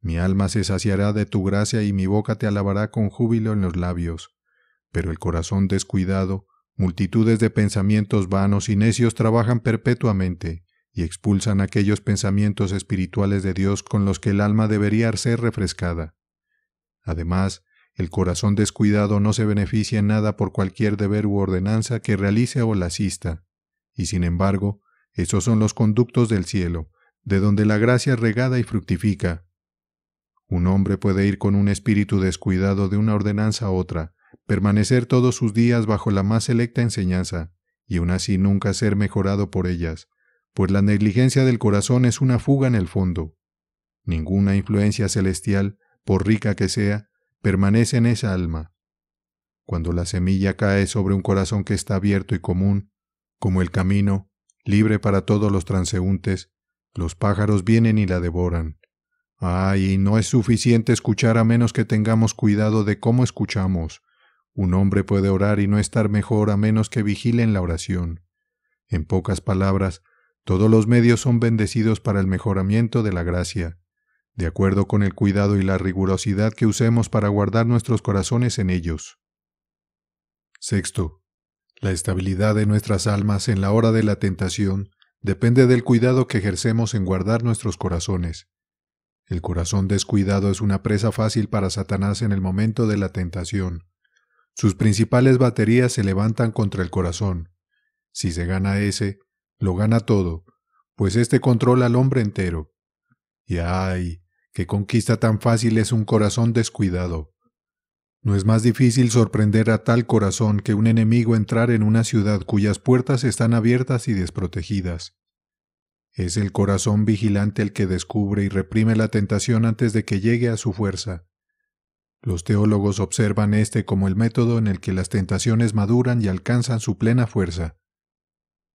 Mi alma se saciará de tu gracia y mi boca te alabará con júbilo en los labios. Pero el corazón descuidado, multitudes de pensamientos vanos y necios trabajan perpetuamente y expulsan aquellos pensamientos espirituales de Dios con los que el alma debería ser refrescada. Además, el corazón descuidado no se beneficia en nada por cualquier deber u ordenanza que realice o la asista, y sin embargo, esos son los conductos del cielo, de donde la gracia regada y fructifica. Un hombre puede ir con un espíritu descuidado de una ordenanza a otra, permanecer todos sus días bajo la más selecta enseñanza, y aun así nunca ser mejorado por ellas, pues la negligencia del corazón es una fuga en el fondo. Ninguna influencia celestial, por rica que sea, permanece en esa alma. Cuando la semilla cae sobre un corazón que está abierto y común, como el camino, libre para todos los transeúntes, los pájaros vienen y la devoran. Ay, no es suficiente escuchar a menos que tengamos cuidado de cómo escuchamos. Un hombre puede orar y no estar mejor a menos que vigile en la oración. En pocas palabras, todos los medios son bendecidos para el mejoramiento de la gracia, de acuerdo con el cuidado y la rigurosidad que usemos para guardar nuestros corazones en ellos. Sexto, la estabilidad de nuestras almas en la hora de la tentación depende del cuidado que ejercemos en guardar nuestros corazones. El corazón descuidado es una presa fácil para Satanás en el momento de la tentación. Sus principales baterías se levantan contra el corazón. Si se gana ese, lo gana todo, pues éste controla al hombre entero. Y ay, qué conquista tan fácil es un corazón descuidado. No es más difícil sorprender a tal corazón que un enemigo entrar en una ciudad cuyas puertas están abiertas y desprotegidas. Es el corazón vigilante el que descubre y reprime la tentación antes de que llegue a su fuerza. Los teólogos observan este como el método en el que las tentaciones maduran y alcanzan su plena fuerza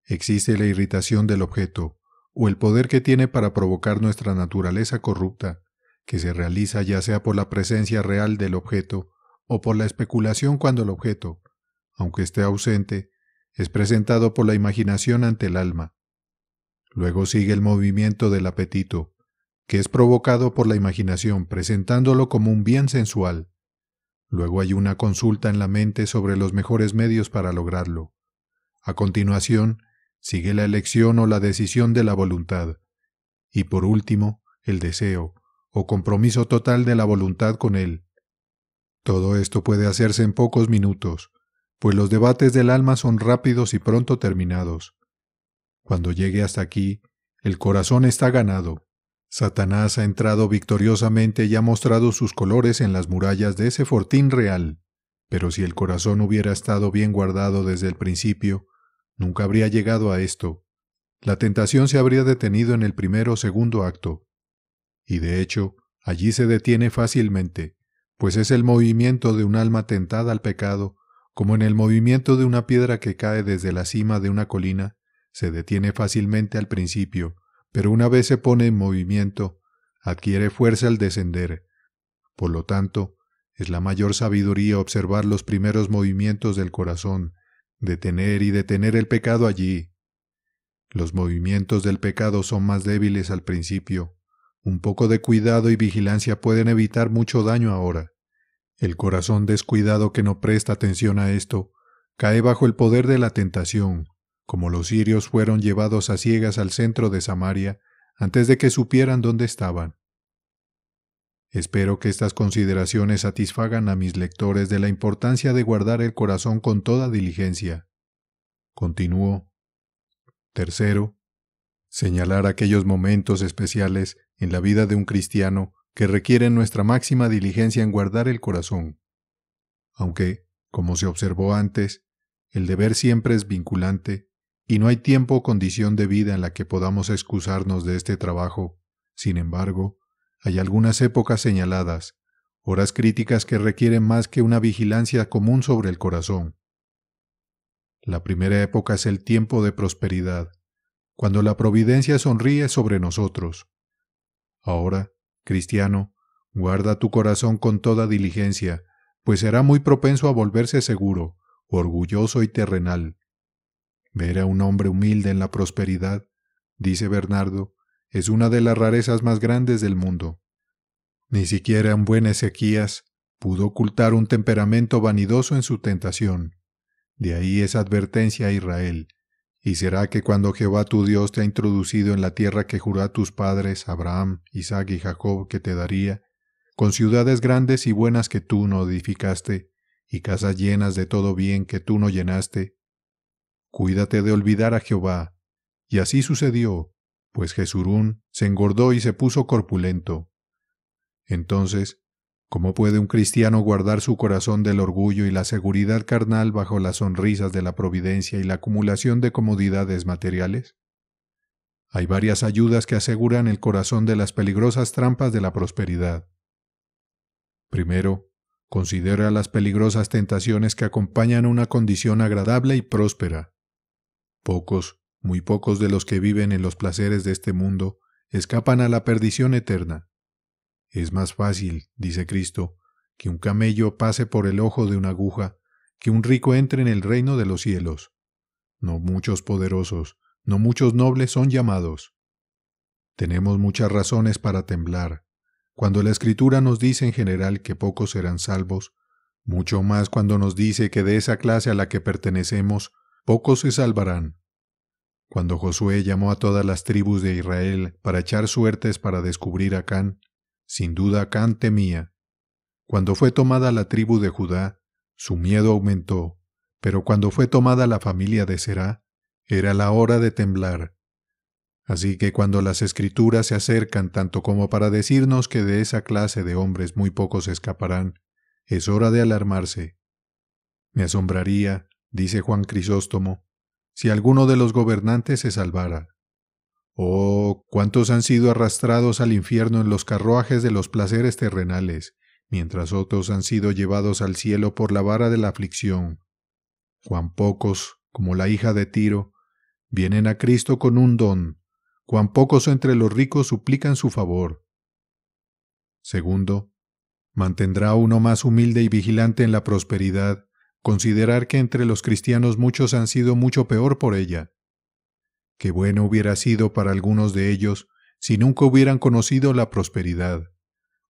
existe la irritación del objeto, o el poder que tiene para provocar nuestra naturaleza corrupta, que se realiza ya sea por la presencia real del objeto o por la especulación cuando el objeto, aunque esté ausente, es presentado por la imaginación ante el alma. Luego sigue el movimiento del apetito, que es provocado por la imaginación presentándolo como un bien sensual. Luego hay una consulta en la mente sobre los mejores medios para lograrlo. A continuación, sigue la elección o la decisión de la voluntad, y por último, el deseo o compromiso total de la voluntad con él. Todo esto puede hacerse en pocos minutos, pues los debates del alma son rápidos y pronto terminados. Cuando llegue hasta aquí, el corazón está ganado. Satanás ha entrado victoriosamente y ha mostrado sus colores en las murallas de ese fortín real. Pero si el corazón hubiera estado bien guardado desde el principio, Nunca habría llegado a esto. La tentación se habría detenido en el primero o segundo acto. Y de hecho, allí se detiene fácilmente, pues es el movimiento de un alma tentada al pecado, como en el movimiento de una piedra que cae desde la cima de una colina, se detiene fácilmente al principio, pero una vez se pone en movimiento, adquiere fuerza al descender. Por lo tanto, es la mayor sabiduría observar los primeros movimientos del corazón, detener y detener el pecado allí. Los movimientos del pecado son más débiles al principio. Un poco de cuidado y vigilancia pueden evitar mucho daño ahora. El corazón descuidado que no presta atención a esto cae bajo el poder de la tentación, como los sirios fueron llevados a ciegas al centro de Samaria antes de que supieran dónde estaban. Espero que estas consideraciones satisfagan a mis lectores de la importancia de guardar el corazón con toda diligencia. Continúo. Tercero, señalar aquellos momentos especiales en la vida de un cristiano que requieren nuestra máxima diligencia en guardar el corazón. Aunque, como se observó antes, el deber siempre es vinculante y no hay tiempo o condición de vida en la que podamos excusarnos de este trabajo, sin embargo, hay algunas épocas señaladas, horas críticas que requieren más que una vigilancia común sobre el corazón. La primera época es el tiempo de prosperidad, cuando la providencia sonríe sobre nosotros. Ahora, cristiano, guarda tu corazón con toda diligencia, pues será muy propenso a volverse seguro, orgulloso y terrenal. Ver a un hombre humilde en la prosperidad, dice Bernardo, es una de las rarezas más grandes del mundo. Ni siquiera un buen Ezequías pudo ocultar un temperamento vanidoso en su tentación. De ahí esa advertencia a Israel. Y será que cuando Jehová tu Dios te ha introducido en la tierra que juró a tus padres, Abraham, Isaac y Jacob, que te daría, con ciudades grandes y buenas que tú no edificaste, y casas llenas de todo bien que tú no llenaste, cuídate de olvidar a Jehová. Y así sucedió, pues Jesurún se engordó y se puso corpulento. Entonces, ¿cómo puede un cristiano guardar su corazón del orgullo y la seguridad carnal bajo las sonrisas de la providencia y la acumulación de comodidades materiales? Hay varias ayudas que aseguran el corazón de las peligrosas trampas de la prosperidad. Primero, considera las peligrosas tentaciones que acompañan una condición agradable y próspera. Pocos, muy pocos de los que viven en los placeres de este mundo escapan a la perdición eterna. Es más fácil, dice Cristo, que un camello pase por el ojo de una aguja, que un rico entre en el reino de los cielos. No muchos poderosos, no muchos nobles son llamados. Tenemos muchas razones para temblar. Cuando la Escritura nos dice en general que pocos serán salvos, mucho más cuando nos dice que de esa clase a la que pertenecemos, pocos se salvarán. Cuando Josué llamó a todas las tribus de Israel para echar suertes para descubrir a Can, sin duda Can temía. Cuando fue tomada la tribu de Judá, su miedo aumentó, pero cuando fue tomada la familia de Será, era la hora de temblar. Así que cuando las escrituras se acercan tanto como para decirnos que de esa clase de hombres muy pocos escaparán, es hora de alarmarse. Me asombraría, dice Juan Crisóstomo, si alguno de los gobernantes se salvara. Oh, cuántos han sido arrastrados al infierno en los carruajes de los placeres terrenales, mientras otros han sido llevados al cielo por la vara de la aflicción. Cuán pocos, como la hija de Tiro, vienen a Cristo con un don, cuán pocos entre los ricos suplican su favor. Segundo, mantendrá uno más humilde y vigilante en la prosperidad, considerar que entre los cristianos muchos han sido mucho peor por ella. Qué bueno hubiera sido para algunos de ellos si nunca hubieran conocido la prosperidad,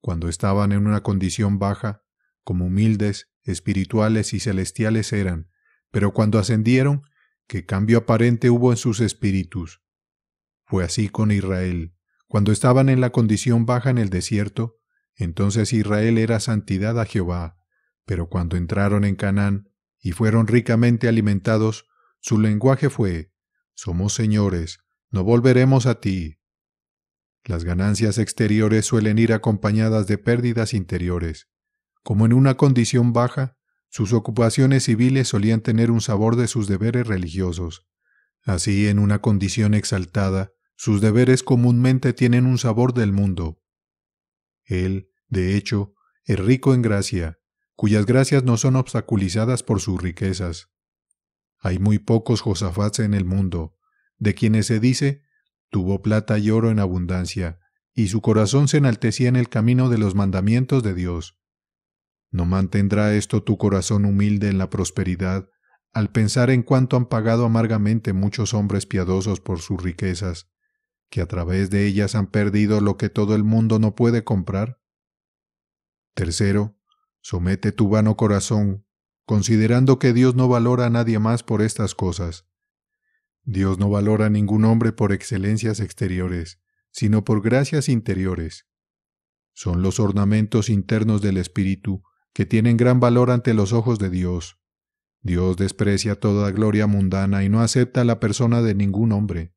cuando estaban en una condición baja, como humildes, espirituales y celestiales eran, pero cuando ascendieron, qué cambio aparente hubo en sus espíritus. Fue así con Israel. Cuando estaban en la condición baja en el desierto, entonces Israel era santidad a Jehová, pero cuando entraron en Canaán y fueron ricamente alimentados, su lenguaje fue, Somos señores, no volveremos a ti. Las ganancias exteriores suelen ir acompañadas de pérdidas interiores. Como en una condición baja, sus ocupaciones civiles solían tener un sabor de sus deberes religiosos. Así, en una condición exaltada, sus deberes comúnmente tienen un sabor del mundo. Él, de hecho, es rico en gracia, cuyas gracias no son obstaculizadas por sus riquezas. Hay muy pocos Josafats en el mundo, de quienes se dice, tuvo plata y oro en abundancia, y su corazón se enaltecía en el camino de los mandamientos de Dios. ¿No mantendrá esto tu corazón humilde en la prosperidad, al pensar en cuánto han pagado amargamente muchos hombres piadosos por sus riquezas, que a través de ellas han perdido lo que todo el mundo no puede comprar? Tercero, Somete tu vano corazón, considerando que Dios no valora a nadie más por estas cosas. Dios no valora a ningún hombre por excelencias exteriores, sino por gracias interiores. Son los ornamentos internos del espíritu que tienen gran valor ante los ojos de Dios. Dios desprecia toda gloria mundana y no acepta la persona de ningún hombre.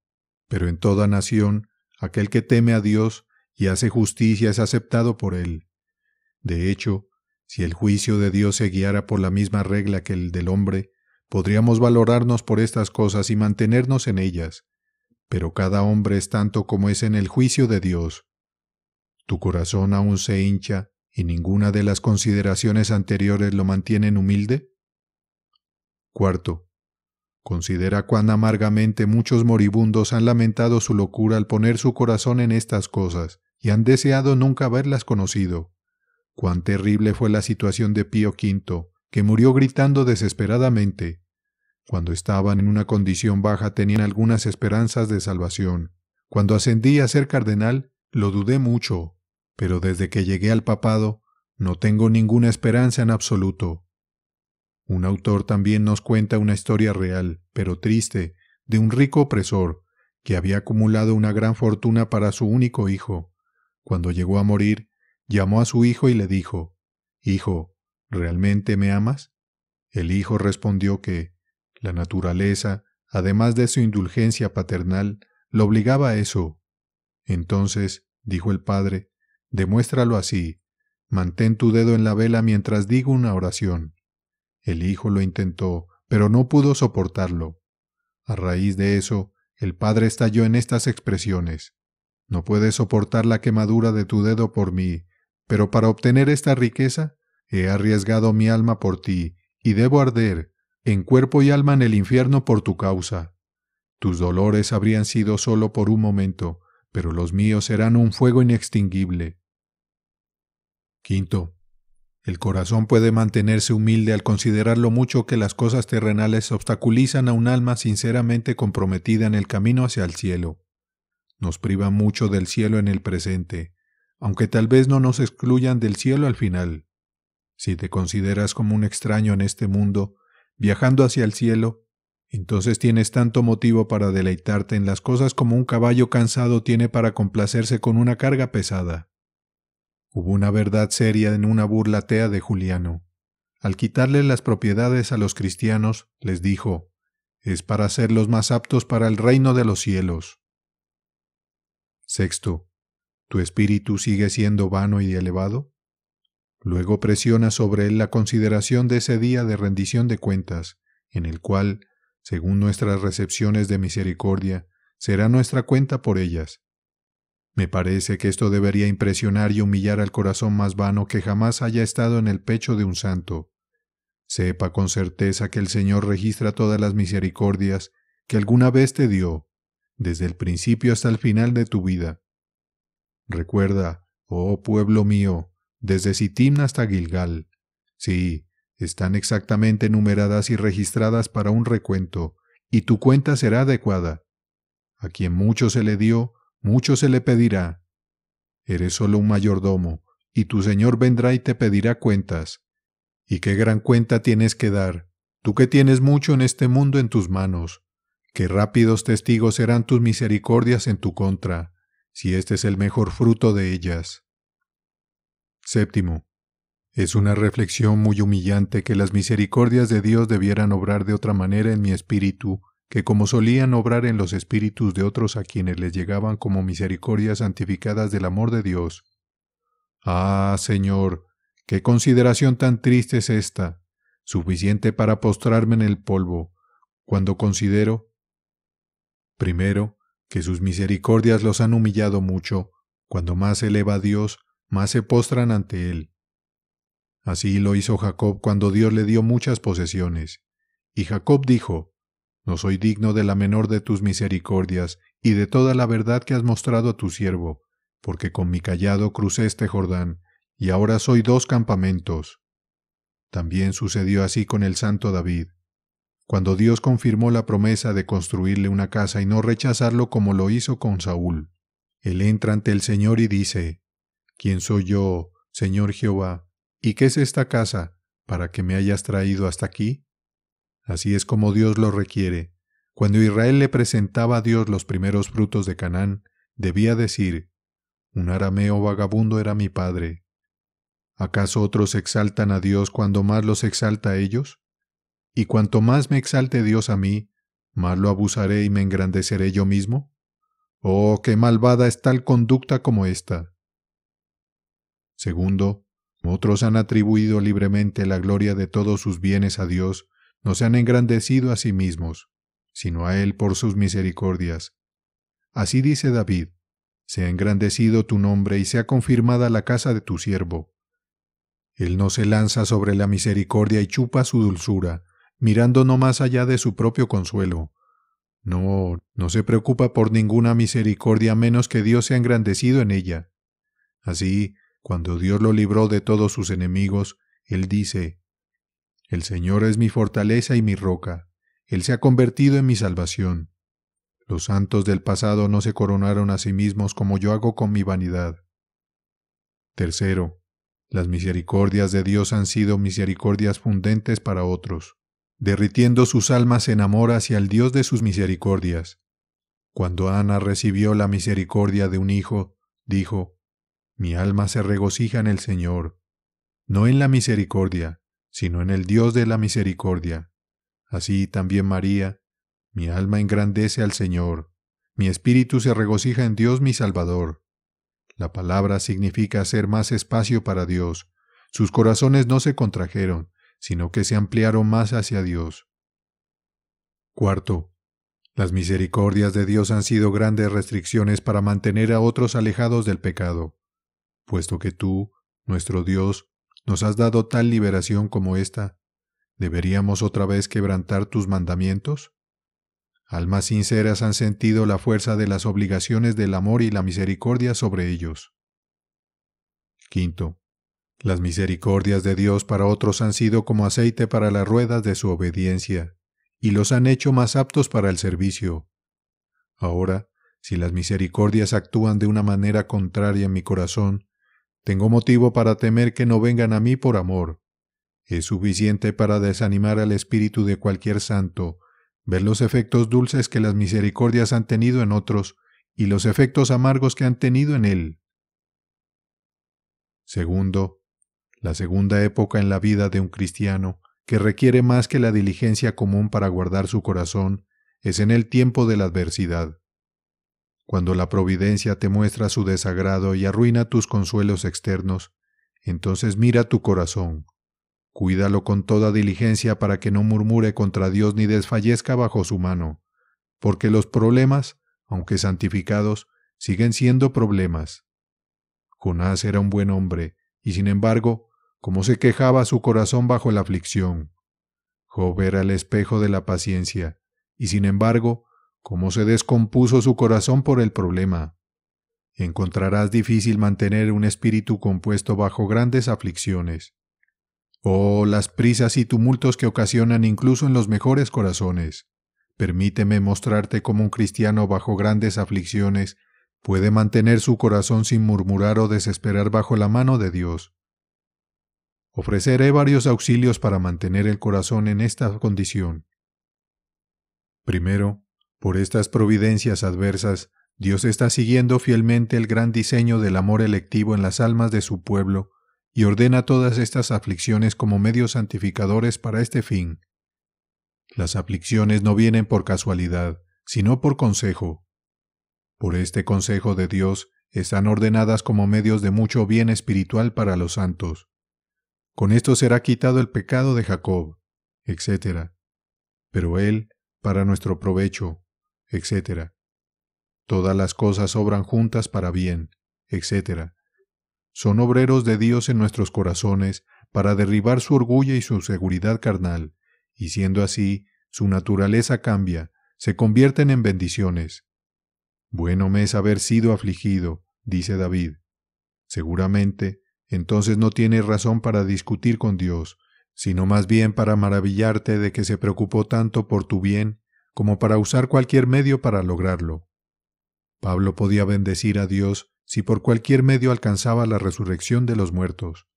Pero en toda nación, aquel que teme a Dios y hace justicia es aceptado por él. De hecho, si el juicio de Dios se guiara por la misma regla que el del hombre, podríamos valorarnos por estas cosas y mantenernos en ellas, pero cada hombre es tanto como es en el juicio de Dios. Tu corazón aún se hincha y ninguna de las consideraciones anteriores lo mantienen humilde. Cuarto, considera cuán amargamente muchos moribundos han lamentado su locura al poner su corazón en estas cosas y han deseado nunca haberlas conocido. Cuán terrible fue la situación de Pío V, que murió gritando desesperadamente. Cuando estaban en una condición baja tenían algunas esperanzas de salvación. Cuando ascendí a ser cardenal, lo dudé mucho, pero desde que llegué al papado, no tengo ninguna esperanza en absoluto. Un autor también nos cuenta una historia real, pero triste, de un rico opresor, que había acumulado una gran fortuna para su único hijo. Cuando llegó a morir, llamó a su hijo y le dijo, Hijo, ¿realmente me amas? El hijo respondió que la naturaleza, además de su indulgencia paternal, lo obligaba a eso. Entonces, dijo el padre, demuéstralo así, mantén tu dedo en la vela mientras digo una oración. El hijo lo intentó, pero no pudo soportarlo. A raíz de eso, el padre estalló en estas expresiones. No puedes soportar la quemadura de tu dedo por mí, pero para obtener esta riqueza, he arriesgado mi alma por ti, y debo arder, en cuerpo y alma en el infierno por tu causa. Tus dolores habrían sido solo por un momento, pero los míos serán un fuego inextinguible. Quinto, el corazón puede mantenerse humilde al considerar lo mucho que las cosas terrenales obstaculizan a un alma sinceramente comprometida en el camino hacia el cielo. Nos priva mucho del cielo en el presente, aunque tal vez no nos excluyan del cielo al final. Si te consideras como un extraño en este mundo, viajando hacia el cielo, entonces tienes tanto motivo para deleitarte en las cosas como un caballo cansado tiene para complacerse con una carga pesada. Hubo una verdad seria en una burlatea de Juliano. Al quitarle las propiedades a los cristianos, les dijo, es para hacerlos más aptos para el reino de los cielos. Sexto, ¿tu espíritu sigue siendo vano y elevado? Luego presiona sobre él la consideración de ese día de rendición de cuentas, en el cual, según nuestras recepciones de misericordia, será nuestra cuenta por ellas. Me parece que esto debería impresionar y humillar al corazón más vano que jamás haya estado en el pecho de un santo. Sepa con certeza que el Señor registra todas las misericordias que alguna vez te dio, desde el principio hasta el final de tu vida, Recuerda, oh pueblo mío, desde Sitim hasta Gilgal. Sí, están exactamente numeradas y registradas para un recuento, y tu cuenta será adecuada. A quien mucho se le dio, mucho se le pedirá. Eres solo un mayordomo, y tu Señor vendrá y te pedirá cuentas. Y qué gran cuenta tienes que dar, tú que tienes mucho en este mundo en tus manos. Qué rápidos testigos serán tus misericordias en tu contra si este es el mejor fruto de ellas. Séptimo. Es una reflexión muy humillante que las misericordias de Dios debieran obrar de otra manera en mi espíritu que como solían obrar en los espíritus de otros a quienes les llegaban como misericordias santificadas del amor de Dios. Ah, Señor, qué consideración tan triste es esta, suficiente para postrarme en el polvo, cuando considero, primero, que sus misericordias los han humillado mucho, cuando más se eleva Dios, más se postran ante Él. Así lo hizo Jacob cuando Dios le dio muchas posesiones. Y Jacob dijo, No soy digno de la menor de tus misericordias y de toda la verdad que has mostrado a tu siervo, porque con mi callado crucé este Jordán, y ahora soy dos campamentos. También sucedió así con el santo David cuando Dios confirmó la promesa de construirle una casa y no rechazarlo como lo hizo con Saúl. Él entra ante el Señor y dice, ¿Quién soy yo, Señor Jehová? ¿Y qué es esta casa para que me hayas traído hasta aquí? Así es como Dios lo requiere. Cuando Israel le presentaba a Dios los primeros frutos de Canaán, debía decir, Un arameo vagabundo era mi padre. ¿Acaso otros exaltan a Dios cuando más los exalta ellos? y cuanto más me exalte Dios a mí, más lo abusaré y me engrandeceré yo mismo? Oh, qué malvada es tal conducta como esta. Segundo, otros han atribuido libremente la gloria de todos sus bienes a Dios, no se han engrandecido a sí mismos, sino a Él por sus misericordias. Así dice David, «Se ha engrandecido tu nombre y sea confirmada la casa de tu siervo. Él no se lanza sobre la misericordia y chupa su dulzura, mirando no más allá de su propio consuelo. No, no se preocupa por ninguna misericordia menos que Dios ha engrandecido en ella. Así, cuando Dios lo libró de todos sus enemigos, él dice, El Señor es mi fortaleza y mi roca, Él se ha convertido en mi salvación. Los santos del pasado no se coronaron a sí mismos como yo hago con mi vanidad. Tercero, las misericordias de Dios han sido misericordias fundentes para otros derritiendo sus almas en amor hacia el Dios de sus misericordias. Cuando Ana recibió la misericordia de un hijo, dijo, Mi alma se regocija en el Señor, no en la misericordia, sino en el Dios de la misericordia. Así también María, mi alma engrandece al Señor, mi espíritu se regocija en Dios mi Salvador. La palabra significa hacer más espacio para Dios. Sus corazones no se contrajeron, sino que se ampliaron más hacia Dios. Cuarto, las misericordias de Dios han sido grandes restricciones para mantener a otros alejados del pecado, puesto que tú, nuestro Dios, nos has dado tal liberación como esta, ¿deberíamos otra vez quebrantar tus mandamientos? Almas sinceras han sentido la fuerza de las obligaciones del amor y la misericordia sobre ellos. Quinto, las misericordias de Dios para otros han sido como aceite para las ruedas de su obediencia, y los han hecho más aptos para el servicio. Ahora, si las misericordias actúan de una manera contraria en mi corazón, tengo motivo para temer que no vengan a mí por amor. Es suficiente para desanimar al espíritu de cualquier santo, ver los efectos dulces que las misericordias han tenido en otros y los efectos amargos que han tenido en él. Segundo, la segunda época en la vida de un cristiano, que requiere más que la diligencia común para guardar su corazón, es en el tiempo de la adversidad. Cuando la providencia te muestra su desagrado y arruina tus consuelos externos, entonces mira tu corazón. Cuídalo con toda diligencia para que no murmure contra Dios ni desfallezca bajo su mano, porque los problemas, aunque santificados, siguen siendo problemas. Jonás era un buen hombre, y sin embargo cómo se quejaba su corazón bajo la aflicción. Job era el espejo de la paciencia, y sin embargo, cómo se descompuso su corazón por el problema. Encontrarás difícil mantener un espíritu compuesto bajo grandes aflicciones. Oh, las prisas y tumultos que ocasionan incluso en los mejores corazones. Permíteme mostrarte cómo un cristiano bajo grandes aflicciones puede mantener su corazón sin murmurar o desesperar bajo la mano de Dios, Ofreceré varios auxilios para mantener el corazón en esta condición. Primero, por estas providencias adversas, Dios está siguiendo fielmente el gran diseño del amor electivo en las almas de su pueblo y ordena todas estas aflicciones como medios santificadores para este fin. Las aflicciones no vienen por casualidad, sino por consejo. Por este consejo de Dios están ordenadas como medios de mucho bien espiritual para los santos con esto será quitado el pecado de Jacob, etc. Pero él, para nuestro provecho, etc. Todas las cosas obran juntas para bien, etc. Son obreros de Dios en nuestros corazones para derribar su orgullo y su seguridad carnal, y siendo así, su naturaleza cambia, se convierten en bendiciones. Bueno me es haber sido afligido, dice David. Seguramente, entonces no tienes razón para discutir con Dios, sino más bien para maravillarte de que se preocupó tanto por tu bien como para usar cualquier medio para lograrlo. Pablo podía bendecir a Dios si por cualquier medio alcanzaba la resurrección de los muertos.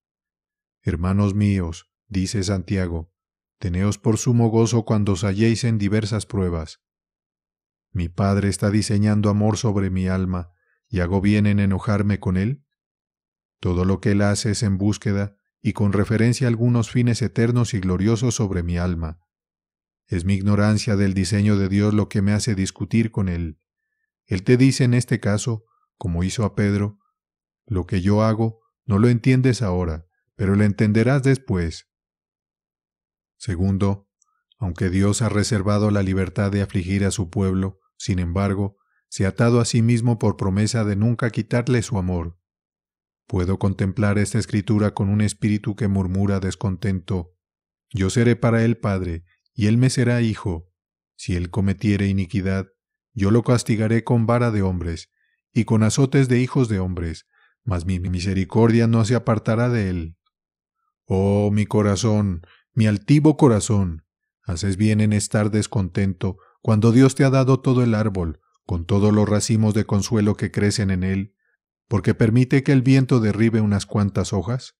Hermanos míos, dice Santiago, teneos por sumo gozo cuando os halléis en diversas pruebas. Mi Padre está diseñando amor sobre mi alma, y hago bien en enojarme con él. Todo lo que él hace es en búsqueda y con referencia a algunos fines eternos y gloriosos sobre mi alma. Es mi ignorancia del diseño de Dios lo que me hace discutir con él. Él te dice en este caso, como hizo a Pedro, lo que yo hago no lo entiendes ahora, pero lo entenderás después. Segundo, aunque Dios ha reservado la libertad de afligir a su pueblo, sin embargo, se ha atado a sí mismo por promesa de nunca quitarle su amor. Puedo contemplar esta escritura con un espíritu que murmura descontento. Yo seré para él padre, y él me será hijo. Si él cometiere iniquidad, yo lo castigaré con vara de hombres, y con azotes de hijos de hombres, mas mi misericordia no se apartará de él. Oh, mi corazón, mi altivo corazón, haces bien en estar descontento cuando Dios te ha dado todo el árbol, con todos los racimos de consuelo que crecen en él, porque permite que el viento derribe unas cuantas hojas?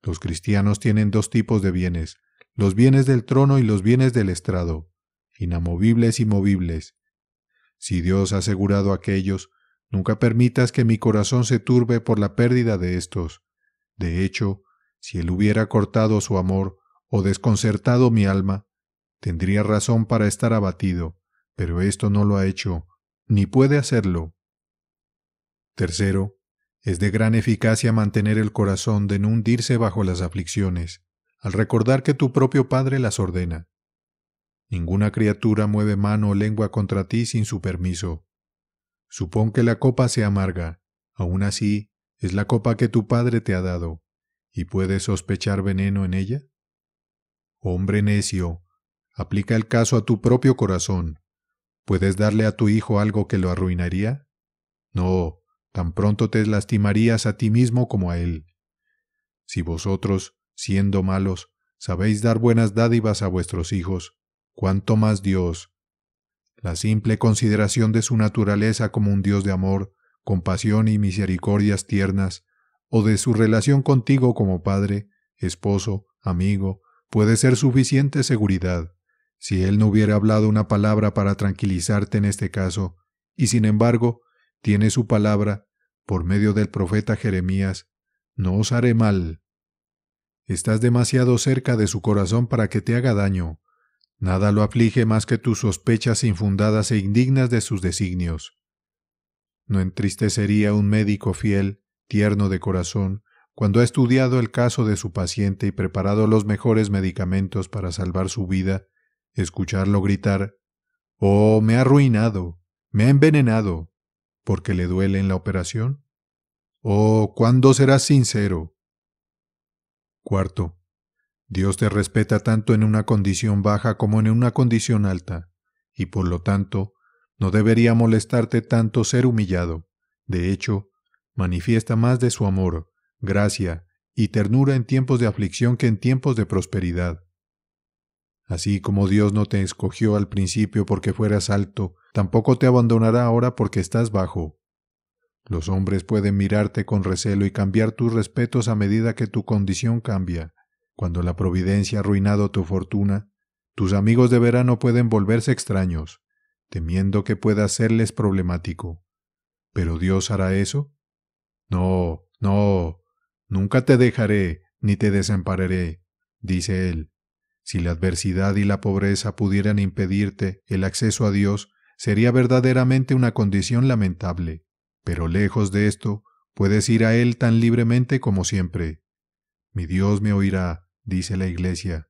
Los cristianos tienen dos tipos de bienes, los bienes del trono y los bienes del estrado, inamovibles y movibles. Si Dios ha asegurado aquellos, nunca permitas que mi corazón se turbe por la pérdida de estos. De hecho, si Él hubiera cortado su amor o desconcertado mi alma, tendría razón para estar abatido, pero esto no lo ha hecho, ni puede hacerlo. Tercero, es de gran eficacia mantener el corazón de no hundirse bajo las aflicciones, al recordar que tu propio Padre las ordena. Ninguna criatura mueve mano o lengua contra ti sin su permiso. Supón que la copa sea amarga, aún así es la copa que tu Padre te ha dado, y puedes sospechar veneno en ella. Hombre necio, aplica el caso a tu propio corazón. ¿Puedes darle a tu hijo algo que lo arruinaría? No, tan pronto te lastimarías a ti mismo como a él. Si vosotros, siendo malos, sabéis dar buenas dádivas a vuestros hijos, cuánto más Dios. La simple consideración de su naturaleza como un Dios de amor, compasión y misericordias tiernas, o de su relación contigo como padre, esposo, amigo, puede ser suficiente seguridad. Si él no hubiera hablado una palabra para tranquilizarte en este caso, y sin embargo, tiene su palabra por medio del profeta Jeremías, no os haré mal. Estás demasiado cerca de su corazón para que te haga daño. Nada lo aflige más que tus sospechas infundadas e indignas de sus designios. No entristecería un médico fiel, tierno de corazón, cuando ha estudiado el caso de su paciente y preparado los mejores medicamentos para salvar su vida, escucharlo gritar, Oh, me ha arruinado, me ha envenenado, porque le duele en la operación? Oh, cuándo serás sincero? Cuarto, Dios te respeta tanto en una condición baja como en una condición alta, y por lo tanto, no debería molestarte tanto ser humillado. De hecho, manifiesta más de su amor, gracia y ternura en tiempos de aflicción que en tiempos de prosperidad. Así como Dios no te escogió al principio porque fueras alto, tampoco te abandonará ahora porque estás bajo. Los hombres pueden mirarte con recelo y cambiar tus respetos a medida que tu condición cambia. Cuando la providencia ha arruinado tu fortuna, tus amigos de verano pueden volverse extraños, temiendo que pueda serles problemático. ¿Pero Dios hará eso? No, no, nunca te dejaré, ni te desampararé, dice Él. Si la adversidad y la pobreza pudieran impedirte el acceso a Dios, sería verdaderamente una condición lamentable, pero lejos de esto, puedes ir a Él tan libremente como siempre. Mi Dios me oirá, dice la Iglesia.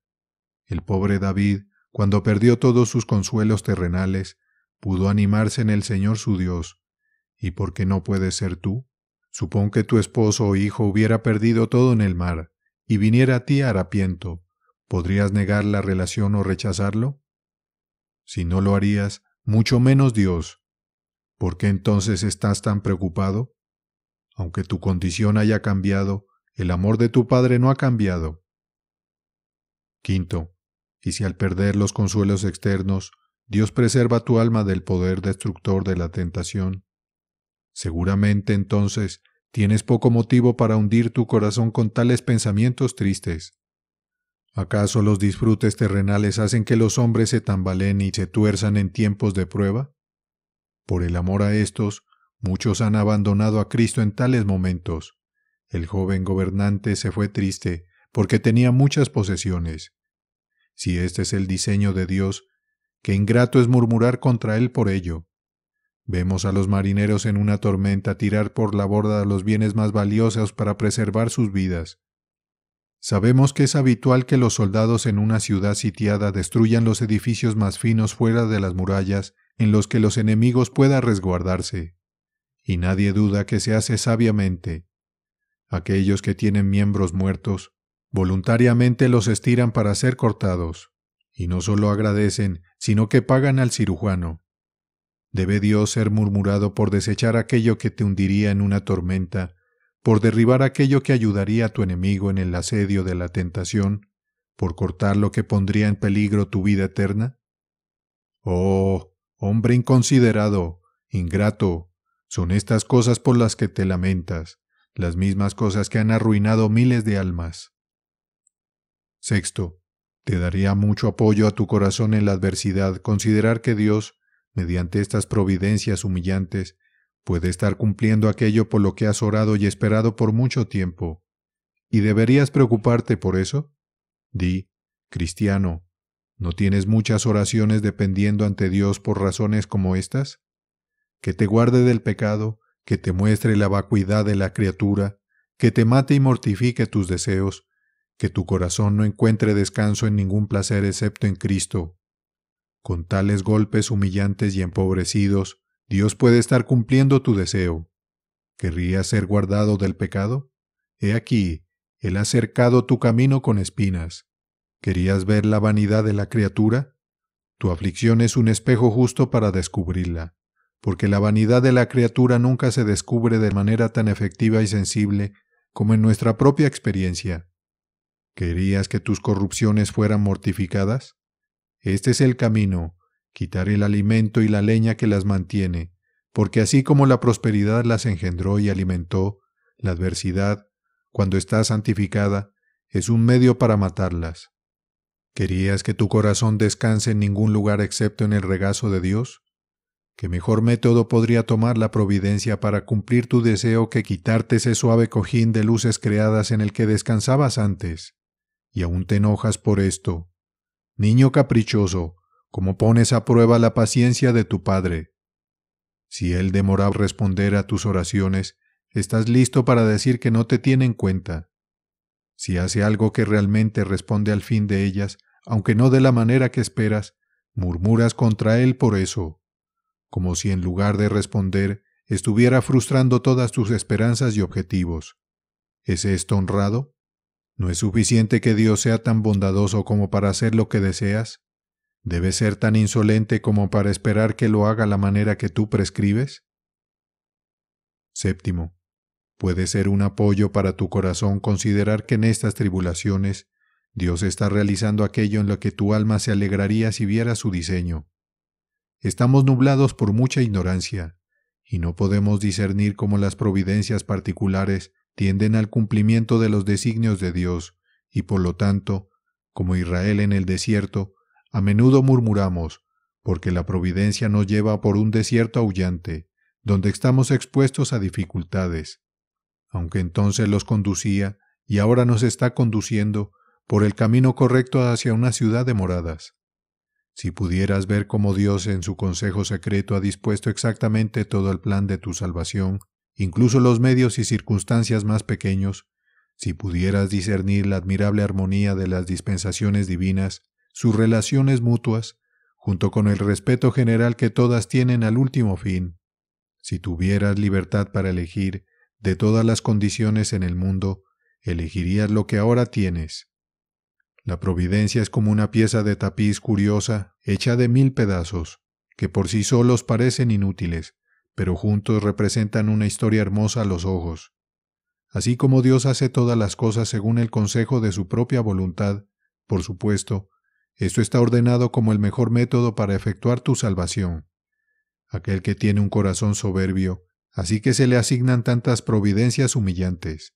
El pobre David, cuando perdió todos sus consuelos terrenales, pudo animarse en el Señor su Dios. ¿Y por qué no puedes ser tú? Supón que tu esposo o hijo hubiera perdido todo en el mar, y viniera a ti harapiento, ¿Podrías negar la relación o rechazarlo? Si no lo harías, mucho menos Dios. ¿Por qué entonces estás tan preocupado? Aunque tu condición haya cambiado, el amor de tu Padre no ha cambiado. Quinto, y si al perder los consuelos externos, Dios preserva tu alma del poder destructor de la tentación, seguramente entonces tienes poco motivo para hundir tu corazón con tales pensamientos tristes. ¿Acaso los disfrutes terrenales hacen que los hombres se tambalen y se tuerzan en tiempos de prueba? Por el amor a estos, muchos han abandonado a Cristo en tales momentos. El joven gobernante se fue triste, porque tenía muchas posesiones. Si este es el diseño de Dios, qué ingrato es murmurar contra él por ello. Vemos a los marineros en una tormenta tirar por la borda los bienes más valiosos para preservar sus vidas. Sabemos que es habitual que los soldados en una ciudad sitiada destruyan los edificios más finos fuera de las murallas en los que los enemigos puedan resguardarse. Y nadie duda que se hace sabiamente. Aquellos que tienen miembros muertos, voluntariamente los estiran para ser cortados, y no solo agradecen, sino que pagan al cirujano. Debe Dios ser murmurado por desechar aquello que te hundiría en una tormenta por derribar aquello que ayudaría a tu enemigo en el asedio de la tentación, por cortar lo que pondría en peligro tu vida eterna? Oh, hombre inconsiderado, ingrato, son estas cosas por las que te lamentas, las mismas cosas que han arruinado miles de almas. Sexto, te daría mucho apoyo a tu corazón en la adversidad considerar que Dios, mediante estas providencias humillantes, puede estar cumpliendo aquello por lo que has orado y esperado por mucho tiempo. ¿Y deberías preocuparte por eso? Di, cristiano, ¿no tienes muchas oraciones dependiendo ante Dios por razones como estas? Que te guarde del pecado, que te muestre la vacuidad de la criatura, que te mate y mortifique tus deseos, que tu corazón no encuentre descanso en ningún placer excepto en Cristo. Con tales golpes humillantes y empobrecidos, Dios puede estar cumpliendo tu deseo. ¿Querrías ser guardado del pecado? He aquí, Él ha cercado tu camino con espinas. ¿Querías ver la vanidad de la criatura? Tu aflicción es un espejo justo para descubrirla, porque la vanidad de la criatura nunca se descubre de manera tan efectiva y sensible como en nuestra propia experiencia. ¿Querías que tus corrupciones fueran mortificadas? Este es el camino, quitar el alimento y la leña que las mantiene, porque así como la prosperidad las engendró y alimentó, la adversidad, cuando está santificada, es un medio para matarlas. ¿Querías que tu corazón descanse en ningún lugar excepto en el regazo de Dios? ¿Qué mejor método podría tomar la providencia para cumplir tu deseo que quitarte ese suave cojín de luces creadas en el que descansabas antes? Y aún te enojas por esto. Niño caprichoso, como pones a prueba la paciencia de tu Padre. Si Él demora responder a tus oraciones, estás listo para decir que no te tiene en cuenta. Si hace algo que realmente responde al fin de ellas, aunque no de la manera que esperas, murmuras contra Él por eso, como si en lugar de responder estuviera frustrando todas tus esperanzas y objetivos. ¿Es esto honrado? ¿No es suficiente que Dios sea tan bondadoso como para hacer lo que deseas? ¿Debe ser tan insolente como para esperar que lo haga la manera que tú prescribes? Séptimo, puede ser un apoyo para tu corazón considerar que en estas tribulaciones Dios está realizando aquello en lo que tu alma se alegraría si viera su diseño. Estamos nublados por mucha ignorancia, y no podemos discernir cómo las providencias particulares tienden al cumplimiento de los designios de Dios, y por lo tanto, como Israel en el desierto, a menudo murmuramos, porque la providencia nos lleva por un desierto aullante, donde estamos expuestos a dificultades. Aunque entonces los conducía y ahora nos está conduciendo por el camino correcto hacia una ciudad de moradas. Si pudieras ver cómo Dios en su consejo secreto ha dispuesto exactamente todo el plan de tu salvación, incluso los medios y circunstancias más pequeños, si pudieras discernir la admirable armonía de las dispensaciones divinas, sus relaciones mutuas, junto con el respeto general que todas tienen al último fin. Si tuvieras libertad para elegir de todas las condiciones en el mundo, elegirías lo que ahora tienes. La providencia es como una pieza de tapiz curiosa, hecha de mil pedazos, que por sí solos parecen inútiles, pero juntos representan una historia hermosa a los ojos. Así como Dios hace todas las cosas según el consejo de su propia voluntad, por supuesto, esto está ordenado como el mejor método para efectuar tu salvación. Aquel que tiene un corazón soberbio, así que se le asignan tantas providencias humillantes.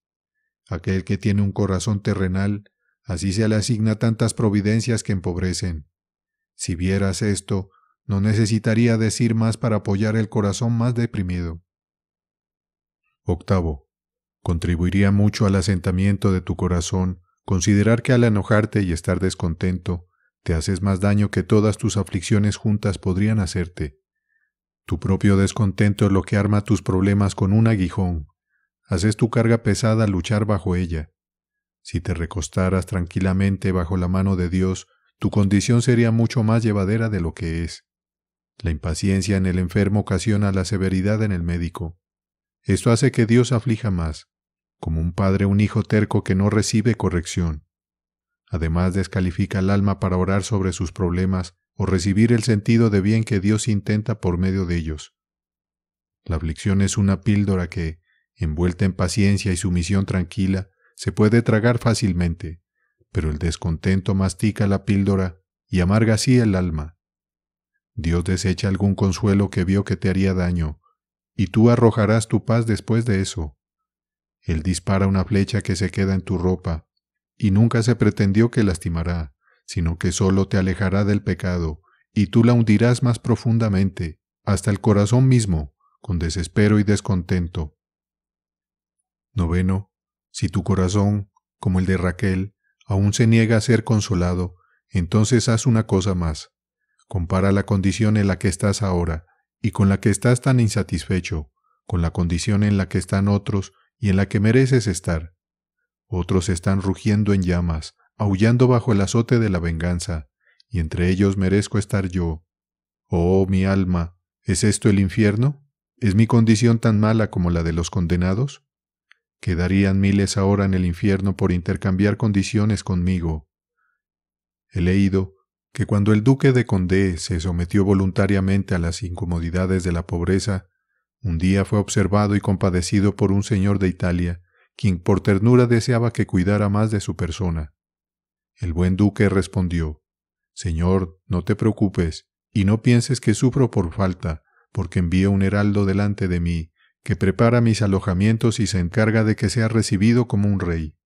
Aquel que tiene un corazón terrenal, así se le asigna tantas providencias que empobrecen. Si vieras esto, no necesitaría decir más para apoyar el corazón más deprimido. Octavo. Contribuiría mucho al asentamiento de tu corazón considerar que al enojarte y estar descontento, te haces más daño que todas tus aflicciones juntas podrían hacerte. Tu propio descontento es lo que arma tus problemas con un aguijón. Haces tu carga pesada luchar bajo ella. Si te recostaras tranquilamente bajo la mano de Dios, tu condición sería mucho más llevadera de lo que es. La impaciencia en el enfermo ocasiona la severidad en el médico. Esto hace que Dios aflija más, como un padre un hijo terco que no recibe corrección. Además descalifica al alma para orar sobre sus problemas o recibir el sentido de bien que Dios intenta por medio de ellos. La aflicción es una píldora que, envuelta en paciencia y sumisión tranquila, se puede tragar fácilmente, pero el descontento mastica la píldora y amarga así el alma. Dios desecha algún consuelo que vio que te haría daño, y tú arrojarás tu paz después de eso. Él dispara una flecha que se queda en tu ropa, y nunca se pretendió que lastimará, sino que sólo te alejará del pecado, y tú la hundirás más profundamente, hasta el corazón mismo, con desespero y descontento. Noveno, si tu corazón, como el de Raquel, aún se niega a ser consolado, entonces haz una cosa más. Compara la condición en la que estás ahora y con la que estás tan insatisfecho, con la condición en la que están otros y en la que mereces estar, otros están rugiendo en llamas, aullando bajo el azote de la venganza, y entre ellos merezco estar yo. Oh, mi alma, ¿es esto el infierno? ¿Es mi condición tan mala como la de los condenados? Quedarían miles ahora en el infierno por intercambiar condiciones conmigo. He leído que cuando el duque de Condé se sometió voluntariamente a las incomodidades de la pobreza, un día fue observado y compadecido por un señor de Italia, quien por ternura deseaba que cuidara más de su persona. El buen duque respondió, Señor, no te preocupes, y no pienses que sufro por falta, porque envío un heraldo delante de mí, que prepara mis alojamientos y se encarga de que sea recibido como un rey.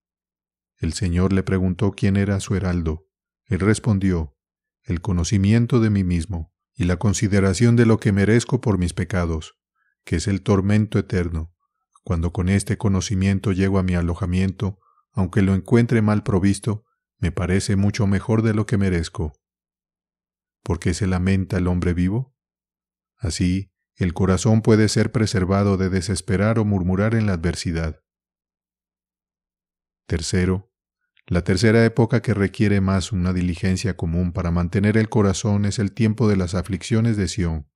El Señor le preguntó quién era su heraldo. Él respondió, el conocimiento de mí mismo y la consideración de lo que merezco por mis pecados, que es el tormento eterno. Cuando con este conocimiento llego a mi alojamiento, aunque lo encuentre mal provisto, me parece mucho mejor de lo que merezco. ¿Por qué se lamenta el hombre vivo? Así, el corazón puede ser preservado de desesperar o murmurar en la adversidad. Tercero, la tercera época que requiere más una diligencia común para mantener el corazón es el tiempo de las aflicciones de Sión,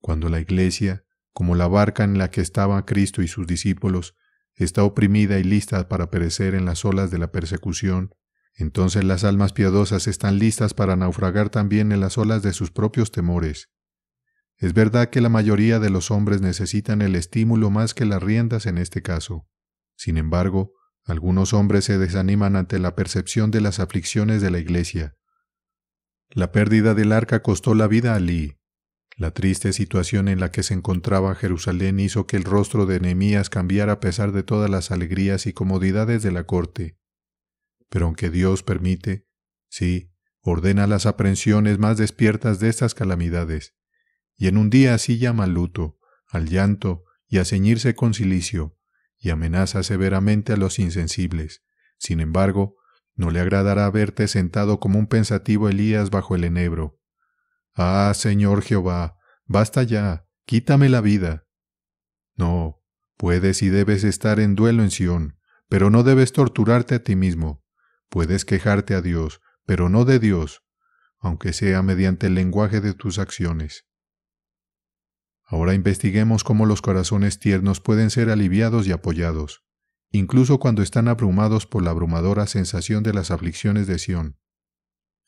cuando la Iglesia, como la barca en la que estaba Cristo y sus discípulos, está oprimida y lista para perecer en las olas de la persecución, entonces las almas piadosas están listas para naufragar también en las olas de sus propios temores. Es verdad que la mayoría de los hombres necesitan el estímulo más que las riendas en este caso. Sin embargo, algunos hombres se desaniman ante la percepción de las aflicciones de la Iglesia. La pérdida del arca costó la vida a Lee, la triste situación en la que se encontraba Jerusalén hizo que el rostro de nemías cambiara a pesar de todas las alegrías y comodidades de la corte. Pero aunque Dios permite, sí, ordena las aprensiones más despiertas de estas calamidades, y en un día así llama al luto, al llanto y a ceñirse con cilicio, y amenaza severamente a los insensibles. Sin embargo, no le agradará verte sentado como un pensativo Elías bajo el enebro Ah, Señor Jehová, basta ya, quítame la vida. No, puedes y debes estar en duelo en Sión, pero no debes torturarte a ti mismo. Puedes quejarte a Dios, pero no de Dios, aunque sea mediante el lenguaje de tus acciones. Ahora investiguemos cómo los corazones tiernos pueden ser aliviados y apoyados, incluso cuando están abrumados por la abrumadora sensación de las aflicciones de Sión.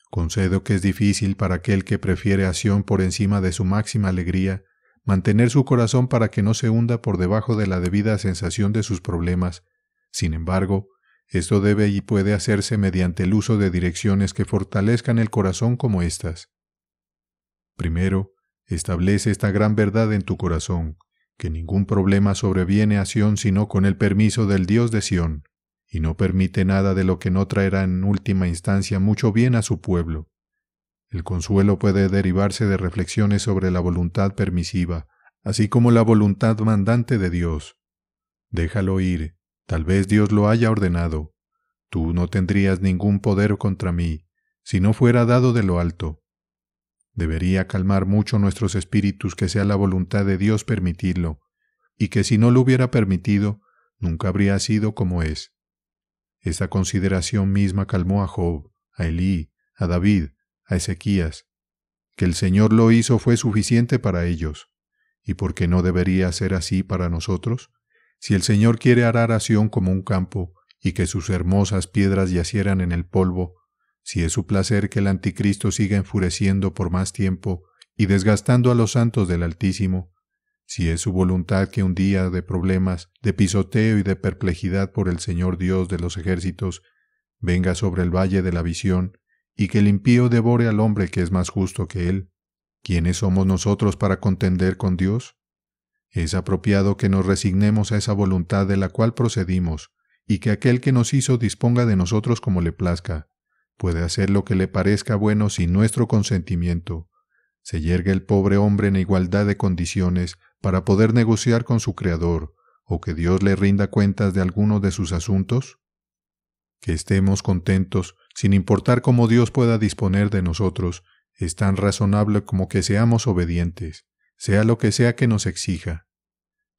Concedo que es difícil para aquel que prefiere a por encima de su máxima alegría, mantener su corazón para que no se hunda por debajo de la debida sensación de sus problemas. Sin embargo, esto debe y puede hacerse mediante el uso de direcciones que fortalezcan el corazón como estas. Primero, establece esta gran verdad en tu corazón, que ningún problema sobreviene a Sion sino con el permiso del Dios de Sión y no permite nada de lo que no traerá en última instancia mucho bien a su pueblo. El consuelo puede derivarse de reflexiones sobre la voluntad permisiva, así como la voluntad mandante de Dios. Déjalo ir, tal vez Dios lo haya ordenado. Tú no tendrías ningún poder contra mí, si no fuera dado de lo alto. Debería calmar mucho nuestros espíritus que sea la voluntad de Dios permitirlo, y que si no lo hubiera permitido, nunca habría sido como es. Esta consideración misma calmó a Job, a Elí, a David, a Ezequías. Que el Señor lo hizo fue suficiente para ellos. ¿Y por qué no debería ser así para nosotros? Si el Señor quiere arar a como un campo, y que sus hermosas piedras yacieran en el polvo, si es su placer que el anticristo siga enfureciendo por más tiempo y desgastando a los santos del Altísimo, si es su voluntad que un día de problemas, de pisoteo y de perplejidad por el Señor Dios de los ejércitos, venga sobre el valle de la visión, y que el impío devore al hombre que es más justo que él, ¿quiénes somos nosotros para contender con Dios? Es apropiado que nos resignemos a esa voluntad de la cual procedimos, y que aquel que nos hizo disponga de nosotros como le plazca. Puede hacer lo que le parezca bueno sin nuestro consentimiento, se yergue el pobre hombre en igualdad de condiciones para poder negociar con su Creador, o que Dios le rinda cuentas de alguno de sus asuntos? Que estemos contentos, sin importar cómo Dios pueda disponer de nosotros, es tan razonable como que seamos obedientes, sea lo que sea que nos exija.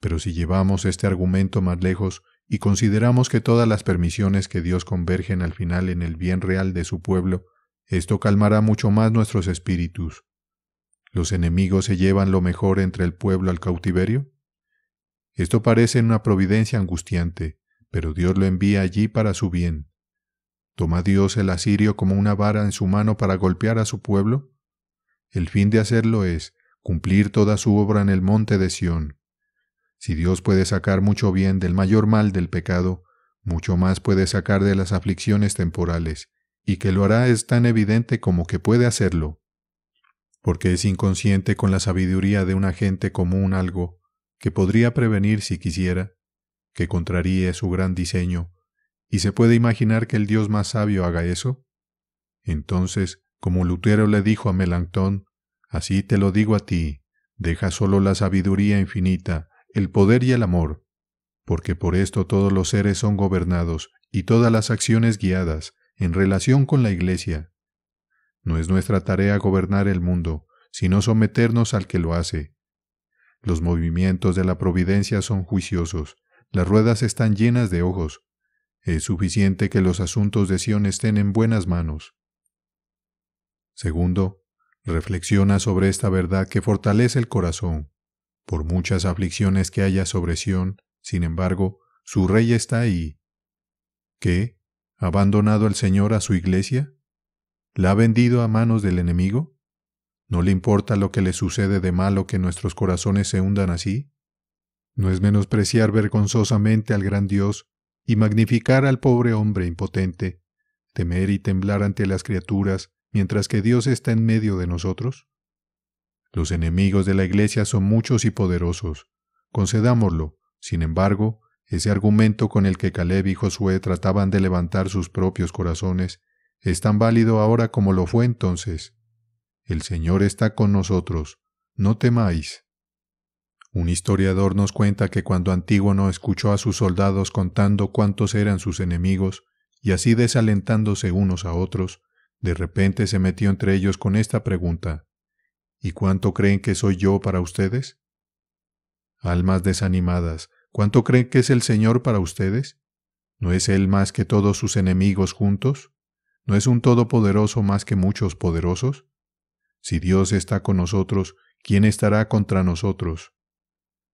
Pero si llevamos este argumento más lejos y consideramos que todas las permisiones que Dios convergen al final en el bien real de su pueblo, esto calmará mucho más nuestros espíritus, ¿Los enemigos se llevan lo mejor entre el pueblo al cautiverio? Esto parece una providencia angustiante, pero Dios lo envía allí para su bien. ¿Toma Dios el asirio como una vara en su mano para golpear a su pueblo? El fin de hacerlo es cumplir toda su obra en el monte de Sión. Si Dios puede sacar mucho bien del mayor mal del pecado, mucho más puede sacar de las aflicciones temporales, y que lo hará es tan evidente como que puede hacerlo porque es inconsciente con la sabiduría de una gente común algo que podría prevenir si quisiera, que contraríe su gran diseño, y se puede imaginar que el Dios más sabio haga eso. Entonces, como Lutero le dijo a Melanctón, así te lo digo a ti, deja solo la sabiduría infinita, el poder y el amor, porque por esto todos los seres son gobernados y todas las acciones guiadas en relación con la Iglesia, no es nuestra tarea gobernar el mundo, sino someternos al que lo hace. Los movimientos de la providencia son juiciosos, las ruedas están llenas de ojos. Es suficiente que los asuntos de sión estén en buenas manos. Segundo, reflexiona sobre esta verdad que fortalece el corazón. Por muchas aflicciones que haya sobre Sion, sin embargo, su rey está ahí. ¿Qué? abandonado el Señor a su iglesia? ¿La ha vendido a manos del enemigo? ¿No le importa lo que le sucede de malo que nuestros corazones se hundan así? ¿No es menospreciar vergonzosamente al gran Dios y magnificar al pobre hombre impotente, temer y temblar ante las criaturas mientras que Dios está en medio de nosotros? Los enemigos de la Iglesia son muchos y poderosos. Concedámoslo, sin embargo, ese argumento con el que Caleb y Josué trataban de levantar sus propios corazones es tan válido ahora como lo fue entonces. El Señor está con nosotros, no temáis. Un historiador nos cuenta que cuando Antígono escuchó a sus soldados contando cuántos eran sus enemigos, y así desalentándose unos a otros, de repente se metió entre ellos con esta pregunta ¿Y cuánto creen que soy yo para ustedes? Almas desanimadas, ¿cuánto creen que es el Señor para ustedes? ¿No es Él más que todos sus enemigos juntos? ¿No es un todopoderoso más que muchos poderosos? Si Dios está con nosotros, ¿quién estará contra nosotros?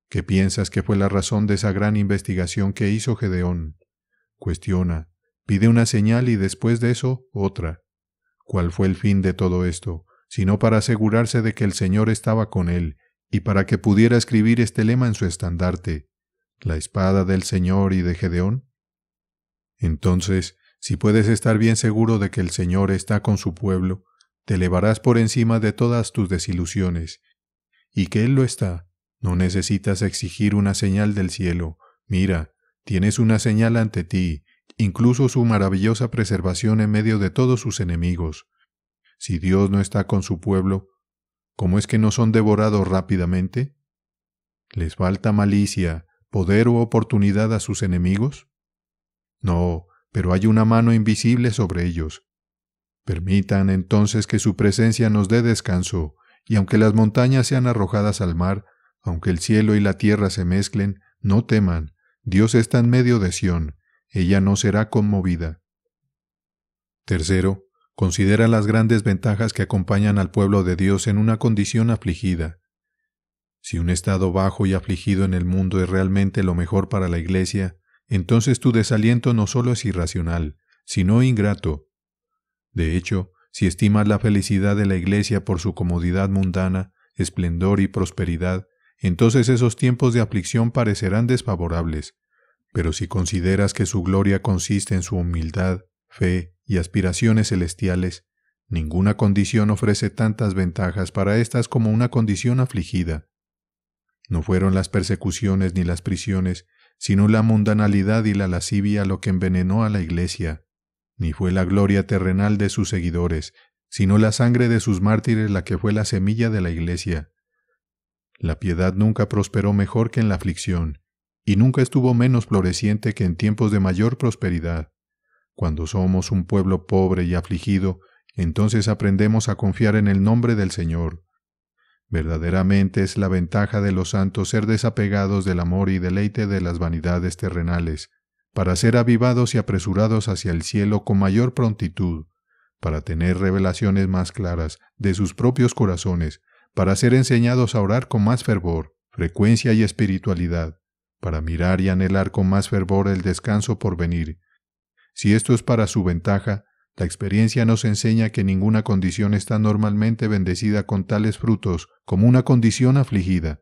¿Qué piensas que fue la razón de esa gran investigación que hizo Gedeón? Cuestiona, pide una señal y después de eso otra. ¿Cuál fue el fin de todo esto? Sino para asegurarse de que el Señor estaba con él y para que pudiera escribir este lema en su estandarte, la espada del Señor y de Gedeón. Entonces, si puedes estar bien seguro de que el Señor está con su pueblo, te elevarás por encima de todas tus desilusiones. Y que Él lo está, no necesitas exigir una señal del cielo. Mira, tienes una señal ante ti, incluso su maravillosa preservación en medio de todos sus enemigos. Si Dios no está con su pueblo, ¿cómo es que no son devorados rápidamente? ¿Les falta malicia, poder u oportunidad a sus enemigos? No, pero hay una mano invisible sobre ellos. Permitan entonces que su presencia nos dé descanso, y aunque las montañas sean arrojadas al mar, aunque el cielo y la tierra se mezclen, no teman, Dios está en medio de Sión, ella no será conmovida. Tercero, considera las grandes ventajas que acompañan al pueblo de Dios en una condición afligida. Si un estado bajo y afligido en el mundo es realmente lo mejor para la Iglesia, entonces tu desaliento no solo es irracional, sino ingrato. De hecho, si estimas la felicidad de la Iglesia por su comodidad mundana, esplendor y prosperidad, entonces esos tiempos de aflicción parecerán desfavorables. Pero si consideras que su gloria consiste en su humildad, fe y aspiraciones celestiales, ninguna condición ofrece tantas ventajas para éstas como una condición afligida. No fueron las persecuciones ni las prisiones, sino la mundanalidad y la lascivia lo que envenenó a la iglesia, ni fue la gloria terrenal de sus seguidores, sino la sangre de sus mártires la que fue la semilla de la iglesia. La piedad nunca prosperó mejor que en la aflicción, y nunca estuvo menos floreciente que en tiempos de mayor prosperidad. Cuando somos un pueblo pobre y afligido, entonces aprendemos a confiar en el nombre del Señor, Verdaderamente es la ventaja de los santos ser desapegados del amor y deleite de las vanidades terrenales, para ser avivados y apresurados hacia el cielo con mayor prontitud, para tener revelaciones más claras de sus propios corazones, para ser enseñados a orar con más fervor, frecuencia y espiritualidad, para mirar y anhelar con más fervor el descanso por venir. Si esto es para su ventaja, la experiencia nos enseña que ninguna condición está normalmente bendecida con tales frutos como una condición afligida.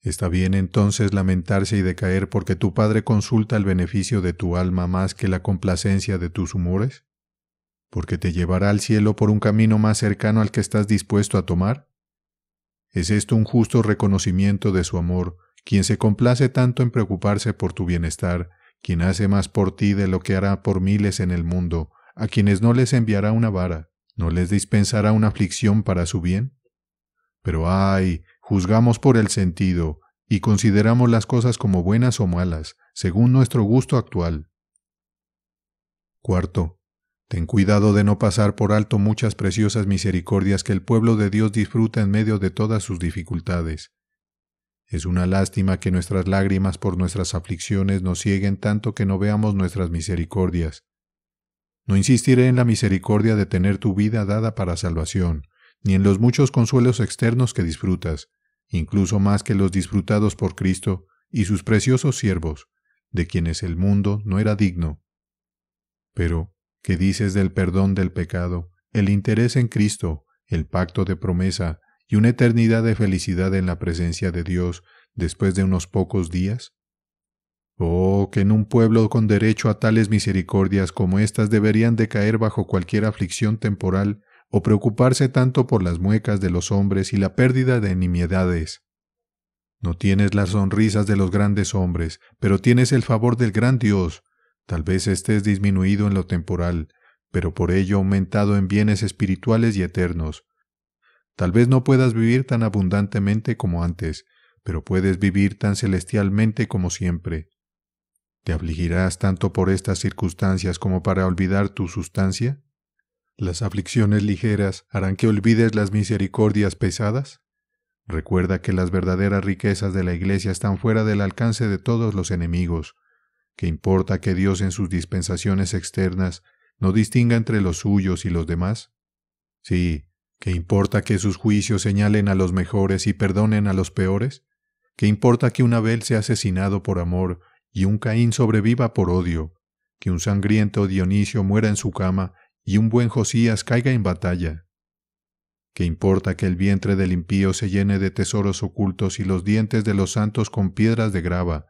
Está bien entonces lamentarse y decaer porque tu Padre consulta el beneficio de tu alma más que la complacencia de tus humores, porque te llevará al cielo por un camino más cercano al que estás dispuesto a tomar. ¿Es esto un justo reconocimiento de su amor, quien se complace tanto en preocuparse por tu bienestar, quien hace más por ti de lo que hará por miles en el mundo, a quienes no les enviará una vara, no les dispensará una aflicción para su bien? Pero ay, juzgamos por el sentido, y consideramos las cosas como buenas o malas, según nuestro gusto actual. Cuarto, ten cuidado de no pasar por alto muchas preciosas misericordias que el pueblo de Dios disfruta en medio de todas sus dificultades. Es una lástima que nuestras lágrimas por nuestras aflicciones nos cieguen tanto que no veamos nuestras misericordias, no insistiré en la misericordia de tener tu vida dada para salvación, ni en los muchos consuelos externos que disfrutas, incluso más que los disfrutados por Cristo y sus preciosos siervos, de quienes el mundo no era digno. Pero, ¿qué dices del perdón del pecado, el interés en Cristo, el pacto de promesa y una eternidad de felicidad en la presencia de Dios después de unos pocos días? Oh, que en un pueblo con derecho a tales misericordias como estas deberían de caer bajo cualquier aflicción temporal o preocuparse tanto por las muecas de los hombres y la pérdida de nimiedades. No tienes las sonrisas de los grandes hombres, pero tienes el favor del gran Dios. Tal vez estés disminuido en lo temporal, pero por ello aumentado en bienes espirituales y eternos. Tal vez no puedas vivir tan abundantemente como antes, pero puedes vivir tan celestialmente como siempre. ¿Te afligirás tanto por estas circunstancias como para olvidar tu sustancia? ¿Las aflicciones ligeras harán que olvides las misericordias pesadas? Recuerda que las verdaderas riquezas de la Iglesia están fuera del alcance de todos los enemigos, ¿Qué importa que Dios en sus dispensaciones externas no distinga entre los suyos y los demás. Sí, ¿qué importa que sus juicios señalen a los mejores y perdonen a los peores. ¿Qué importa que un Abel sea asesinado por amor y un Caín sobreviva por odio, que un sangriento Dionisio muera en su cama y un buen Josías caiga en batalla. ¿Qué importa que el vientre del impío se llene de tesoros ocultos y los dientes de los santos con piedras de grava?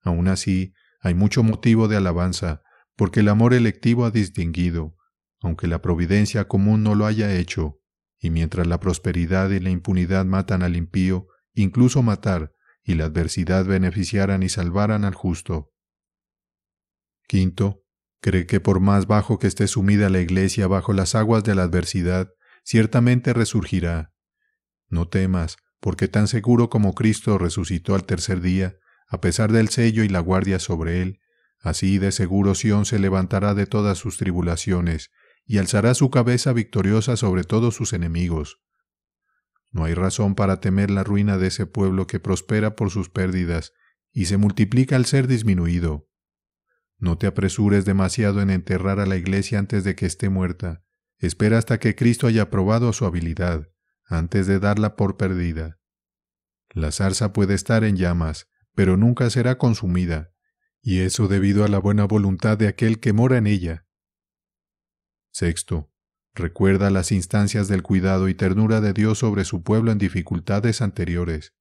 Aun así, hay mucho motivo de alabanza, porque el amor electivo ha distinguido, aunque la providencia común no lo haya hecho, y mientras la prosperidad y la impunidad matan al impío, incluso matar, y la adversidad beneficiaran y salvaran al justo. Quinto, cree que por más bajo que esté sumida la iglesia bajo las aguas de la adversidad, ciertamente resurgirá. No temas, porque tan seguro como Cristo resucitó al tercer día, a pesar del sello y la guardia sobre él, así de seguro Sión se levantará de todas sus tribulaciones, y alzará su cabeza victoriosa sobre todos sus enemigos. No hay razón para temer la ruina de ese pueblo que prospera por sus pérdidas y se multiplica al ser disminuido. No te apresures demasiado en enterrar a la iglesia antes de que esté muerta. Espera hasta que Cristo haya probado su habilidad, antes de darla por perdida. La zarza puede estar en llamas, pero nunca será consumida, y eso debido a la buena voluntad de aquel que mora en ella. Sexto, Recuerda las instancias del cuidado y ternura de Dios sobre su pueblo en dificultades anteriores.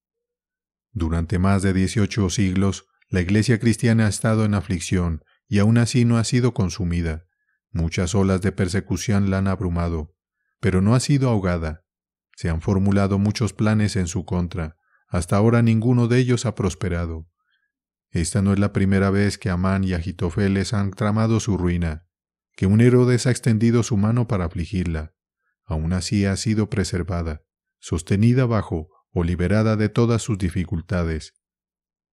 Durante más de 18 siglos, la Iglesia cristiana ha estado en aflicción y aún así no ha sido consumida. Muchas olas de persecución la han abrumado, pero no ha sido ahogada. Se han formulado muchos planes en su contra, hasta ahora ninguno de ellos ha prosperado. Esta no es la primera vez que Amán y Agitofeles han tramado su ruina que un Herodes ha extendido su mano para afligirla. Aún así ha sido preservada, sostenida bajo o liberada de todas sus dificultades.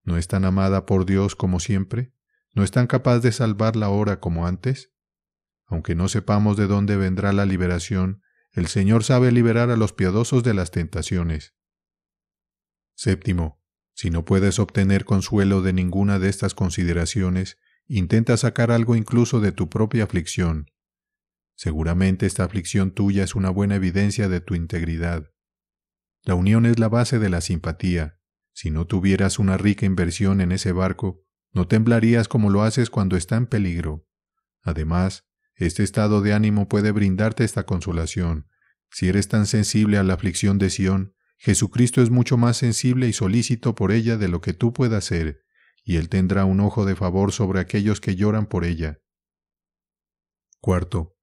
¿No es tan amada por Dios como siempre? ¿No es tan capaz de salvarla ahora como antes? Aunque no sepamos de dónde vendrá la liberación, el Señor sabe liberar a los piadosos de las tentaciones. Séptimo, si no puedes obtener consuelo de ninguna de estas consideraciones, Intenta sacar algo incluso de tu propia aflicción. Seguramente esta aflicción tuya es una buena evidencia de tu integridad. La unión es la base de la simpatía. Si no tuvieras una rica inversión en ese barco, no temblarías como lo haces cuando está en peligro. Además, este estado de ánimo puede brindarte esta consolación. Si eres tan sensible a la aflicción de Sión, Jesucristo es mucho más sensible y solícito por ella de lo que tú puedas ser, y él tendrá un ojo de favor sobre aquellos que lloran por ella. Cuarto,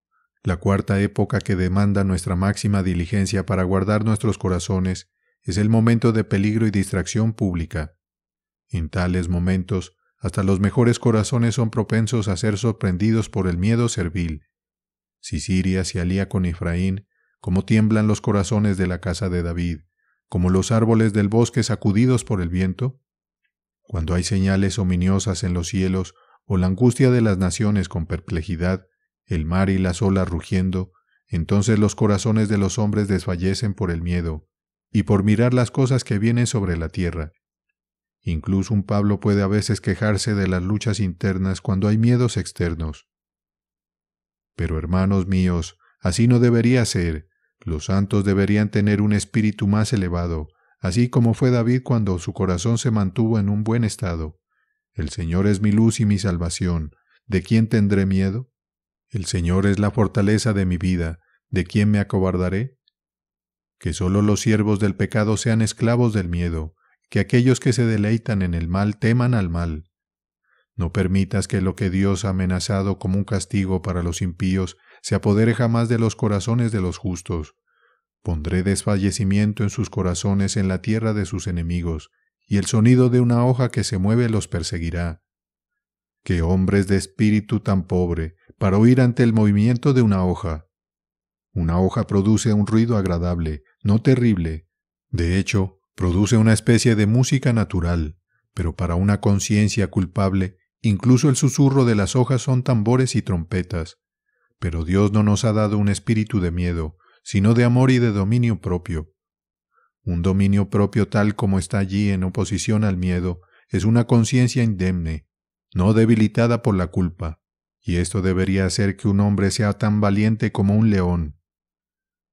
la cuarta época que demanda nuestra máxima diligencia para guardar nuestros corazones es el momento de peligro y distracción pública. En tales momentos, hasta los mejores corazones son propensos a ser sorprendidos por el miedo servil. Si Siria se alía con Efraín, como tiemblan los corazones de la casa de David, como los árboles del bosque sacudidos por el viento? cuando hay señales ominiosas en los cielos, o la angustia de las naciones con perplejidad, el mar y las olas rugiendo, entonces los corazones de los hombres desfallecen por el miedo, y por mirar las cosas que vienen sobre la tierra. Incluso un Pablo puede a veces quejarse de las luchas internas cuando hay miedos externos. Pero hermanos míos, así no debería ser. Los santos deberían tener un espíritu más elevado, así como fue David cuando su corazón se mantuvo en un buen estado. El Señor es mi luz y mi salvación, ¿de quién tendré miedo? El Señor es la fortaleza de mi vida, ¿de quién me acobardaré? Que sólo los siervos del pecado sean esclavos del miedo, que aquellos que se deleitan en el mal teman al mal. No permitas que lo que Dios ha amenazado como un castigo para los impíos se apodere jamás de los corazones de los justos, Pondré desfallecimiento en sus corazones en la tierra de sus enemigos, y el sonido de una hoja que se mueve los perseguirá. Qué hombres de espíritu tan pobre, para oír ante el movimiento de una hoja. Una hoja produce un ruido agradable, no terrible. De hecho, produce una especie de música natural, pero para una conciencia culpable, incluso el susurro de las hojas son tambores y trompetas. Pero Dios no nos ha dado un espíritu de miedo, sino de amor y de dominio propio. Un dominio propio tal como está allí en oposición al miedo es una conciencia indemne, no debilitada por la culpa, y esto debería hacer que un hombre sea tan valiente como un león.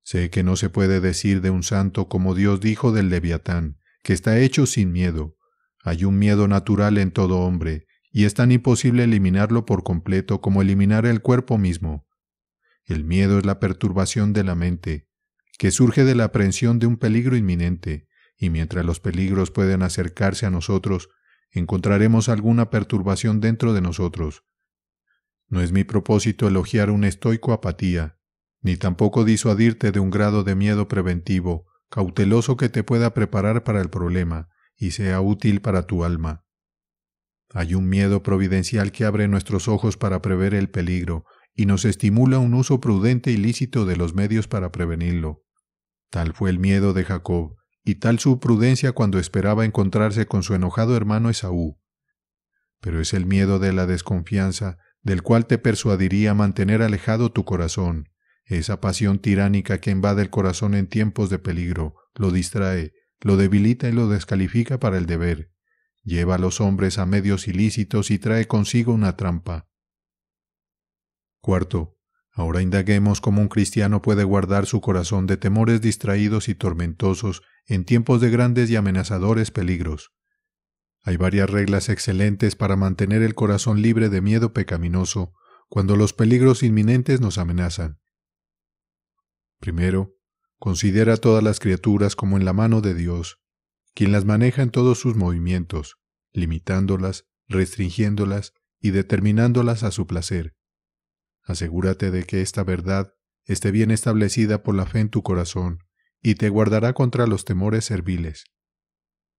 Sé que no se puede decir de un santo como Dios dijo del leviatán, que está hecho sin miedo. Hay un miedo natural en todo hombre, y es tan imposible eliminarlo por completo como eliminar el cuerpo mismo. El miedo es la perturbación de la mente, que surge de la aprehensión de un peligro inminente, y mientras los peligros pueden acercarse a nosotros, encontraremos alguna perturbación dentro de nosotros. No es mi propósito elogiar una estoico apatía, ni tampoco disuadirte de un grado de miedo preventivo, cauteloso que te pueda preparar para el problema y sea útil para tu alma. Hay un miedo providencial que abre nuestros ojos para prever el peligro, y nos estimula un uso prudente y lícito de los medios para prevenirlo. Tal fue el miedo de Jacob, y tal su prudencia cuando esperaba encontrarse con su enojado hermano Esaú. Pero es el miedo de la desconfianza, del cual te persuadiría mantener alejado tu corazón, esa pasión tiránica que invade el corazón en tiempos de peligro, lo distrae, lo debilita y lo descalifica para el deber. Lleva a los hombres a medios ilícitos y trae consigo una trampa. Cuarto, ahora indaguemos cómo un cristiano puede guardar su corazón de temores distraídos y tormentosos en tiempos de grandes y amenazadores peligros. Hay varias reglas excelentes para mantener el corazón libre de miedo pecaminoso cuando los peligros inminentes nos amenazan. Primero, considera todas las criaturas como en la mano de Dios, quien las maneja en todos sus movimientos, limitándolas, restringiéndolas y determinándolas a su placer. Asegúrate de que esta verdad esté bien establecida por la fe en tu corazón y te guardará contra los temores serviles.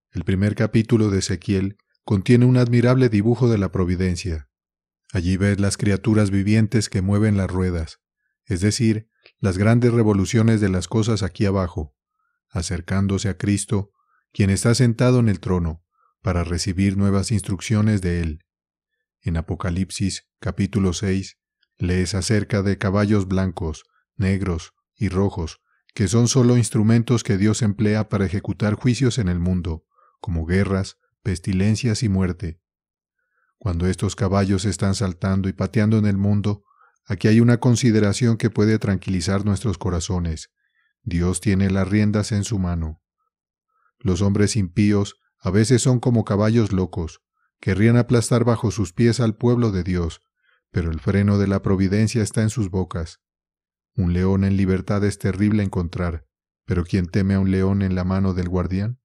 El primer capítulo de Ezequiel contiene un admirable dibujo de la providencia. Allí ves las criaturas vivientes que mueven las ruedas, es decir, las grandes revoluciones de las cosas aquí abajo, acercándose a Cristo, quien está sentado en el trono, para recibir nuevas instrucciones de Él. En Apocalipsis capítulo 6 lees acerca de caballos blancos, negros y rojos, que son solo instrumentos que Dios emplea para ejecutar juicios en el mundo, como guerras, pestilencias y muerte. Cuando estos caballos están saltando y pateando en el mundo, aquí hay una consideración que puede tranquilizar nuestros corazones. Dios tiene las riendas en su mano. Los hombres impíos a veces son como caballos locos, querrían aplastar bajo sus pies al pueblo de Dios, pero el freno de la providencia está en sus bocas. Un león en libertad es terrible encontrar, pero ¿quién teme a un león en la mano del guardián?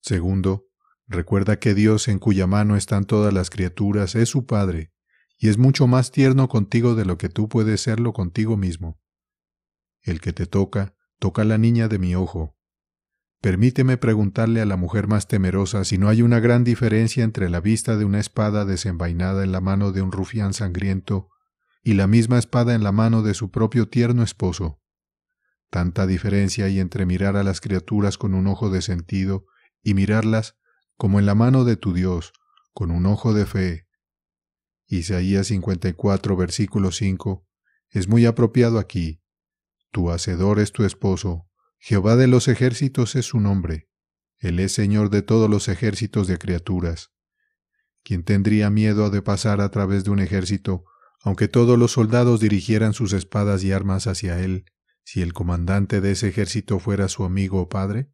Segundo, recuerda que Dios en cuya mano están todas las criaturas es su Padre, y es mucho más tierno contigo de lo que tú puedes serlo contigo mismo. El que te toca, toca la niña de mi ojo, Permíteme preguntarle a la mujer más temerosa si no hay una gran diferencia entre la vista de una espada desenvainada en la mano de un rufián sangriento y la misma espada en la mano de su propio tierno esposo. Tanta diferencia hay entre mirar a las criaturas con un ojo de sentido y mirarlas como en la mano de tu Dios, con un ojo de fe. Isaías 54, versículo 5, es muy apropiado aquí. Tu hacedor es tu esposo, Jehová de los ejércitos es su nombre. Él es Señor de todos los ejércitos de criaturas. ¿Quién tendría miedo de pasar a través de un ejército, aunque todos los soldados dirigieran sus espadas y armas hacia él, si el comandante de ese ejército fuera su amigo o padre?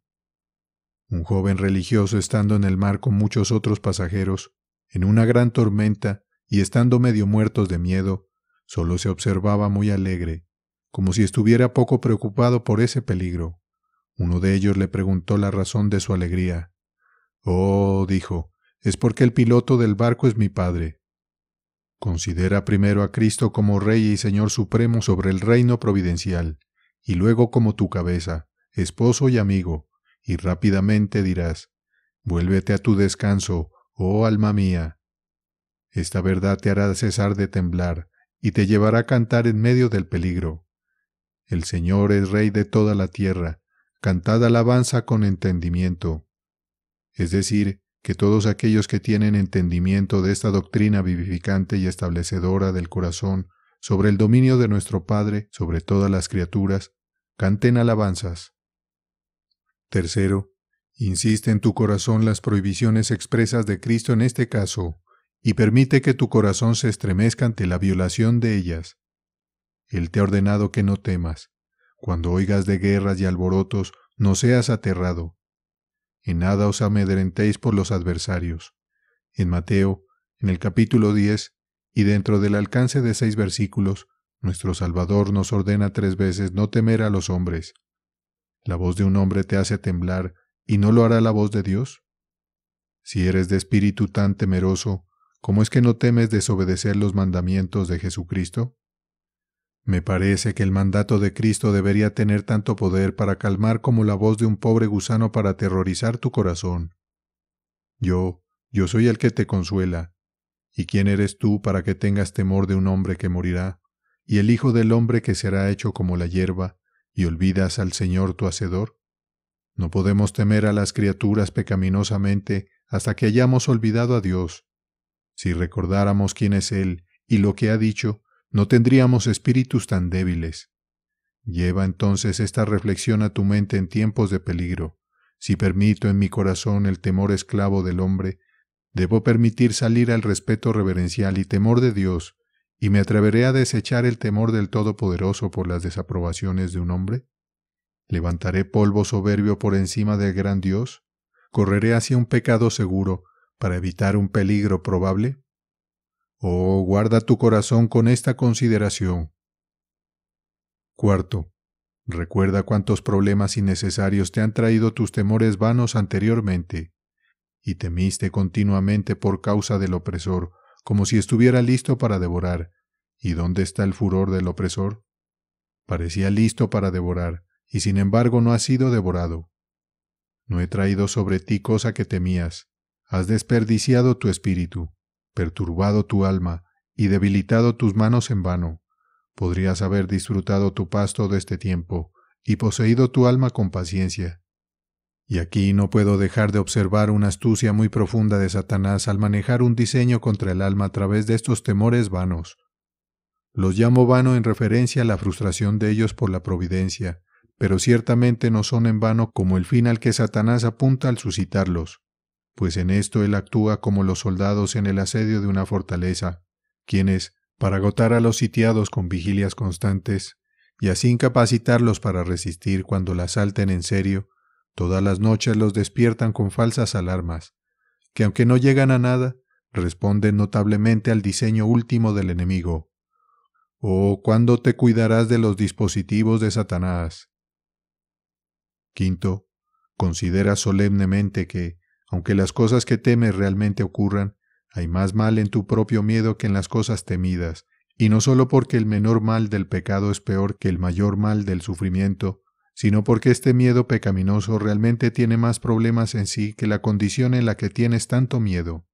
Un joven religioso estando en el mar con muchos otros pasajeros, en una gran tormenta y estando medio muertos de miedo, solo se observaba muy alegre, como si estuviera poco preocupado por ese peligro. Uno de ellos le preguntó la razón de su alegría. Oh, dijo, es porque el piloto del barco es mi padre. Considera primero a Cristo como Rey y Señor Supremo sobre el reino providencial, y luego como tu cabeza, esposo y amigo, y rápidamente dirás, vuélvete a tu descanso, oh alma mía. Esta verdad te hará cesar de temblar, y te llevará a cantar en medio del peligro. El Señor es Rey de toda la tierra, cantad alabanza con entendimiento. Es decir, que todos aquellos que tienen entendimiento de esta doctrina vivificante y establecedora del corazón sobre el dominio de nuestro Padre sobre todas las criaturas, canten alabanzas. Tercero, insiste en tu corazón las prohibiciones expresas de Cristo en este caso, y permite que tu corazón se estremezca ante la violación de ellas. Él te ha ordenado que no temas. Cuando oigas de guerras y alborotos, no seas aterrado. En nada os amedrentéis por los adversarios. En Mateo, en el capítulo 10, y dentro del alcance de seis versículos, nuestro Salvador nos ordena tres veces no temer a los hombres. La voz de un hombre te hace temblar, ¿y no lo hará la voz de Dios? Si eres de espíritu tan temeroso, ¿cómo es que no temes desobedecer los mandamientos de Jesucristo? Me parece que el mandato de Cristo debería tener tanto poder para calmar como la voz de un pobre gusano para aterrorizar tu corazón. Yo, yo soy el que te consuela. ¿Y quién eres tú para que tengas temor de un hombre que morirá, y el Hijo del hombre que será hecho como la hierba, y olvidas al Señor tu Hacedor? No podemos temer a las criaturas pecaminosamente hasta que hayamos olvidado a Dios. Si recordáramos quién es Él y lo que ha dicho, no tendríamos espíritus tan débiles. Lleva entonces esta reflexión a tu mente en tiempos de peligro. Si permito en mi corazón el temor esclavo del hombre, debo permitir salir al respeto reverencial y temor de Dios, y me atreveré a desechar el temor del Todopoderoso por las desaprobaciones de un hombre. ¿Levantaré polvo soberbio por encima del gran Dios? ¿Correré hacia un pecado seguro para evitar un peligro probable? Oh, guarda tu corazón con esta consideración. Cuarto, recuerda cuántos problemas innecesarios te han traído tus temores vanos anteriormente, y temiste continuamente por causa del opresor, como si estuviera listo para devorar. ¿Y dónde está el furor del opresor? Parecía listo para devorar, y sin embargo no ha sido devorado. No he traído sobre ti cosa que temías, has desperdiciado tu espíritu perturbado tu alma y debilitado tus manos en vano, podrías haber disfrutado tu paz todo este tiempo y poseído tu alma con paciencia. Y aquí no puedo dejar de observar una astucia muy profunda de Satanás al manejar un diseño contra el alma a través de estos temores vanos. Los llamo vano en referencia a la frustración de ellos por la providencia, pero ciertamente no son en vano como el fin al que Satanás apunta al suscitarlos pues en esto él actúa como los soldados en el asedio de una fortaleza, quienes, para agotar a los sitiados con vigilias constantes, y así incapacitarlos para resistir cuando la salten en serio, todas las noches los despiertan con falsas alarmas, que aunque no llegan a nada, responden notablemente al diseño último del enemigo. Oh, ¿cuándo te cuidarás de los dispositivos de Satanás? Quinto, considera solemnemente que, aunque las cosas que temes realmente ocurran, hay más mal en tu propio miedo que en las cosas temidas, y no solo porque el menor mal del pecado es peor que el mayor mal del sufrimiento, sino porque este miedo pecaminoso realmente tiene más problemas en sí que la condición en la que tienes tanto miedo.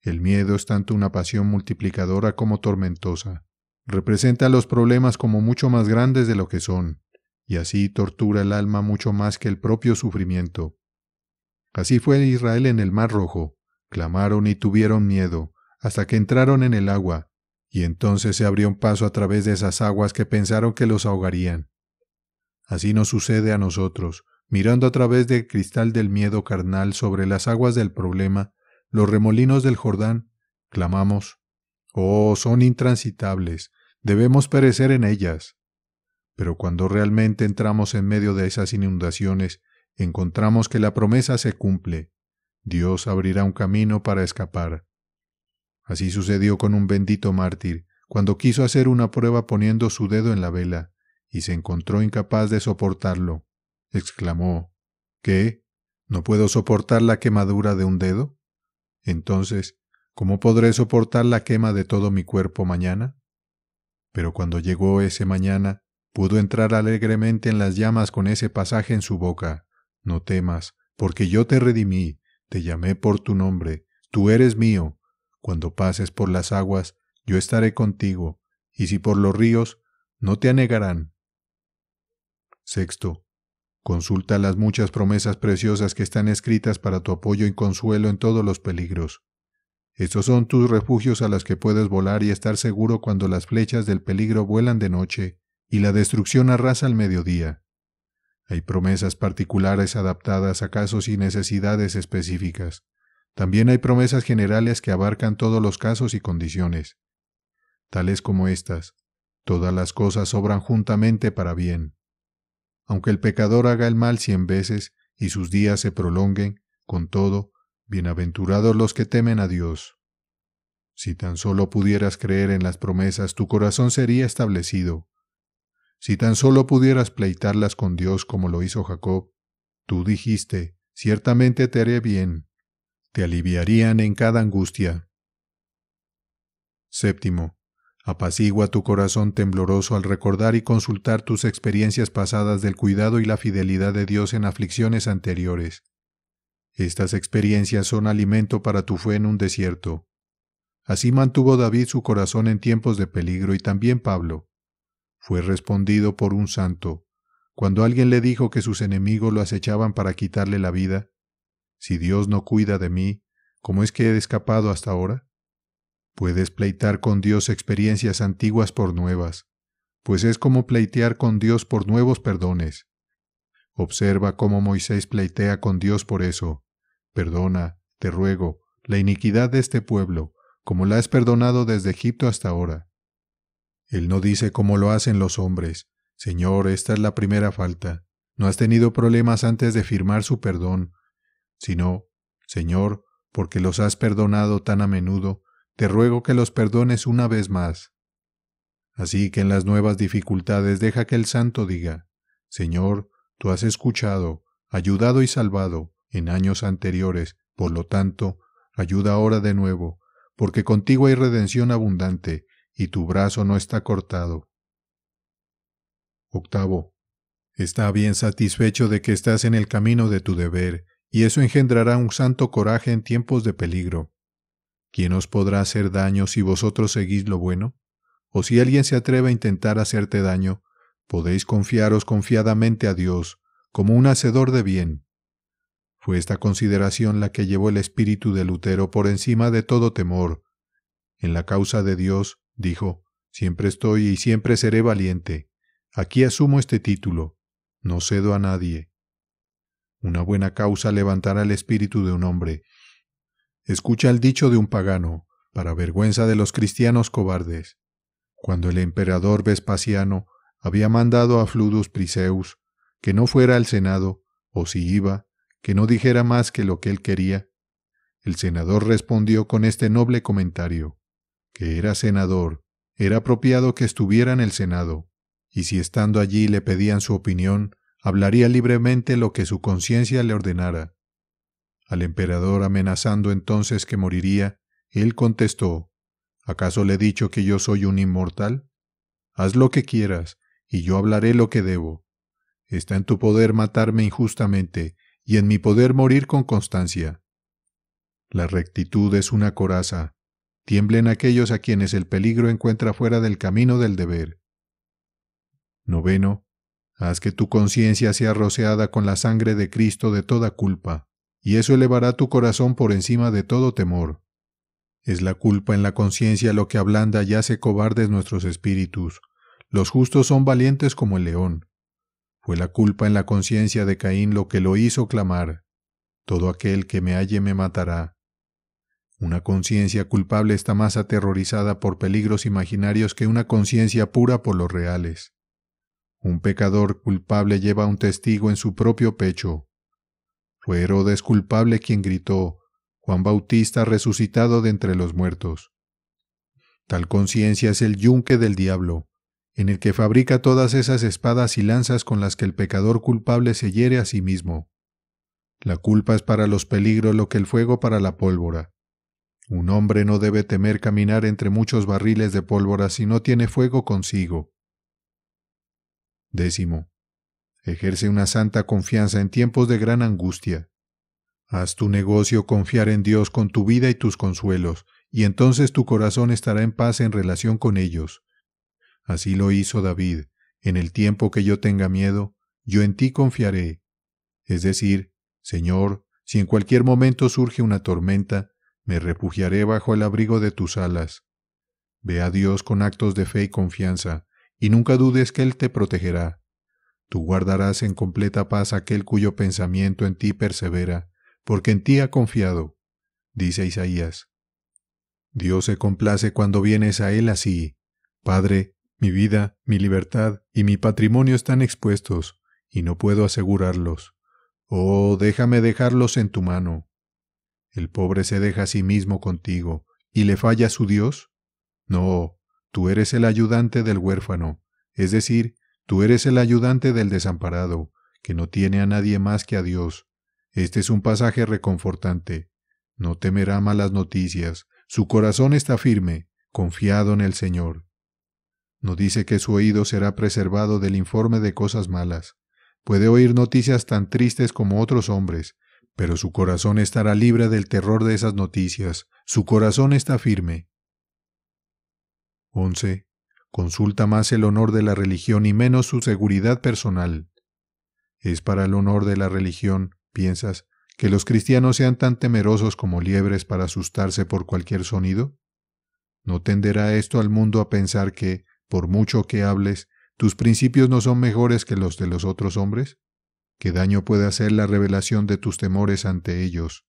El miedo es tanto una pasión multiplicadora como tormentosa. Representa los problemas como mucho más grandes de lo que son, y así tortura el alma mucho más que el propio sufrimiento. Así fue Israel en el mar rojo. Clamaron y tuvieron miedo, hasta que entraron en el agua, y entonces se abrió un paso a través de esas aguas que pensaron que los ahogarían. Así nos sucede a nosotros, mirando a través del cristal del miedo carnal sobre las aguas del problema, los remolinos del Jordán, clamamos, Oh, son intransitables, debemos perecer en ellas. Pero cuando realmente entramos en medio de esas inundaciones encontramos que la promesa se cumple. Dios abrirá un camino para escapar. Así sucedió con un bendito mártir, cuando quiso hacer una prueba poniendo su dedo en la vela, y se encontró incapaz de soportarlo. Exclamó ¿Qué? ¿No puedo soportar la quemadura de un dedo? Entonces, ¿cómo podré soportar la quema de todo mi cuerpo mañana? Pero cuando llegó ese mañana, pudo entrar alegremente en las llamas con ese pasaje en su boca. No temas, porque yo te redimí, te llamé por tu nombre, tú eres mío. Cuando pases por las aguas, yo estaré contigo, y si por los ríos, no te anegarán. Sexto, consulta las muchas promesas preciosas que están escritas para tu apoyo y consuelo en todos los peligros. Estos son tus refugios a los que puedes volar y estar seguro cuando las flechas del peligro vuelan de noche y la destrucción arrasa al mediodía. Hay promesas particulares adaptadas a casos y necesidades específicas. También hay promesas generales que abarcan todos los casos y condiciones. Tales como estas, todas las cosas obran juntamente para bien. Aunque el pecador haga el mal cien veces y sus días se prolonguen, con todo, bienaventurados los que temen a Dios. Si tan solo pudieras creer en las promesas, tu corazón sería establecido. Si tan solo pudieras pleitarlas con Dios como lo hizo Jacob, tú dijiste, ciertamente te haré bien, te aliviarían en cada angustia. Séptimo, apacigua tu corazón tembloroso al recordar y consultar tus experiencias pasadas del cuidado y la fidelidad de Dios en aflicciones anteriores. Estas experiencias son alimento para tu fe en un desierto. Así mantuvo David su corazón en tiempos de peligro y también Pablo fue respondido por un santo. Cuando alguien le dijo que sus enemigos lo acechaban para quitarle la vida, si Dios no cuida de mí, ¿cómo es que he escapado hasta ahora? Puedes pleitar con Dios experiencias antiguas por nuevas, pues es como pleitear con Dios por nuevos perdones. Observa cómo Moisés pleitea con Dios por eso. Perdona, te ruego, la iniquidad de este pueblo, como la has perdonado desde Egipto hasta ahora. Él no dice cómo lo hacen los hombres. Señor, esta es la primera falta. No has tenido problemas antes de firmar su perdón, sino, Señor, porque los has perdonado tan a menudo, te ruego que los perdones una vez más. Así que en las nuevas dificultades deja que el santo diga, Señor, tú has escuchado, ayudado y salvado en años anteriores, por lo tanto, ayuda ahora de nuevo, porque contigo hay redención abundante, y tu brazo no está cortado. Octavo. Está bien satisfecho de que estás en el camino de tu deber, y eso engendrará un santo coraje en tiempos de peligro. ¿Quién os podrá hacer daño si vosotros seguís lo bueno? O si alguien se atreve a intentar hacerte daño, podéis confiaros confiadamente a Dios, como un hacedor de bien. Fue esta consideración la que llevó el espíritu de Lutero por encima de todo temor. En la causa de Dios, dijo, siempre estoy y siempre seré valiente. Aquí asumo este título. No cedo a nadie. Una buena causa levantará el espíritu de un hombre. Escucha el dicho de un pagano, para vergüenza de los cristianos cobardes. Cuando el emperador Vespasiano había mandado a Fludus Priseus que no fuera al Senado, o si iba, que no dijera más que lo que él quería, el senador respondió con este noble comentario que era senador, era apropiado que estuviera en el Senado, y si estando allí le pedían su opinión, hablaría libremente lo que su conciencia le ordenara. Al emperador amenazando entonces que moriría, él contestó, ¿acaso le he dicho que yo soy un inmortal? Haz lo que quieras, y yo hablaré lo que debo. Está en tu poder matarme injustamente, y en mi poder morir con constancia. La rectitud es una coraza, Tiemblen aquellos a quienes el peligro encuentra fuera del camino del deber. Noveno, haz que tu conciencia sea rociada con la sangre de Cristo de toda culpa, y eso elevará tu corazón por encima de todo temor. Es la culpa en la conciencia lo que ablanda y hace cobardes nuestros espíritus. Los justos son valientes como el león. Fue la culpa en la conciencia de Caín lo que lo hizo clamar. Todo aquel que me halle me matará. Una conciencia culpable está más aterrorizada por peligros imaginarios que una conciencia pura por los reales. Un pecador culpable lleva un testigo en su propio pecho. Fue Herodes culpable quien gritó, Juan Bautista resucitado de entre los muertos. Tal conciencia es el yunque del diablo, en el que fabrica todas esas espadas y lanzas con las que el pecador culpable se hiere a sí mismo. La culpa es para los peligros lo que el fuego para la pólvora. Un hombre no debe temer caminar entre muchos barriles de pólvora si no tiene fuego consigo. Décimo. Ejerce una santa confianza en tiempos de gran angustia. Haz tu negocio confiar en Dios con tu vida y tus consuelos, y entonces tu corazón estará en paz en relación con ellos. Así lo hizo David. En el tiempo que yo tenga miedo, yo en ti confiaré. Es decir, Señor, si en cualquier momento surge una tormenta, me refugiaré bajo el abrigo de tus alas. Ve a Dios con actos de fe y confianza, y nunca dudes que Él te protegerá. Tú guardarás en completa paz aquel cuyo pensamiento en ti persevera, porque en ti ha confiado, dice Isaías. Dios se complace cuando vienes a Él así. Padre, mi vida, mi libertad y mi patrimonio están expuestos, y no puedo asegurarlos. Oh, déjame dejarlos en tu mano. ¿El pobre se deja a sí mismo contigo y le falla su Dios? No, tú eres el ayudante del huérfano, es decir, tú eres el ayudante del desamparado, que no tiene a nadie más que a Dios. Este es un pasaje reconfortante. No temerá malas noticias, su corazón está firme, confiado en el Señor. No dice que su oído será preservado del informe de cosas malas. Puede oír noticias tan tristes como otros hombres, pero su corazón estará libre del terror de esas noticias, su corazón está firme. 11. Consulta más el honor de la religión y menos su seguridad personal. Es para el honor de la religión, piensas, que los cristianos sean tan temerosos como liebres para asustarse por cualquier sonido? ¿No tenderá esto al mundo a pensar que, por mucho que hables, tus principios no son mejores que los de los otros hombres? ¿Qué daño puede hacer la revelación de tus temores ante ellos?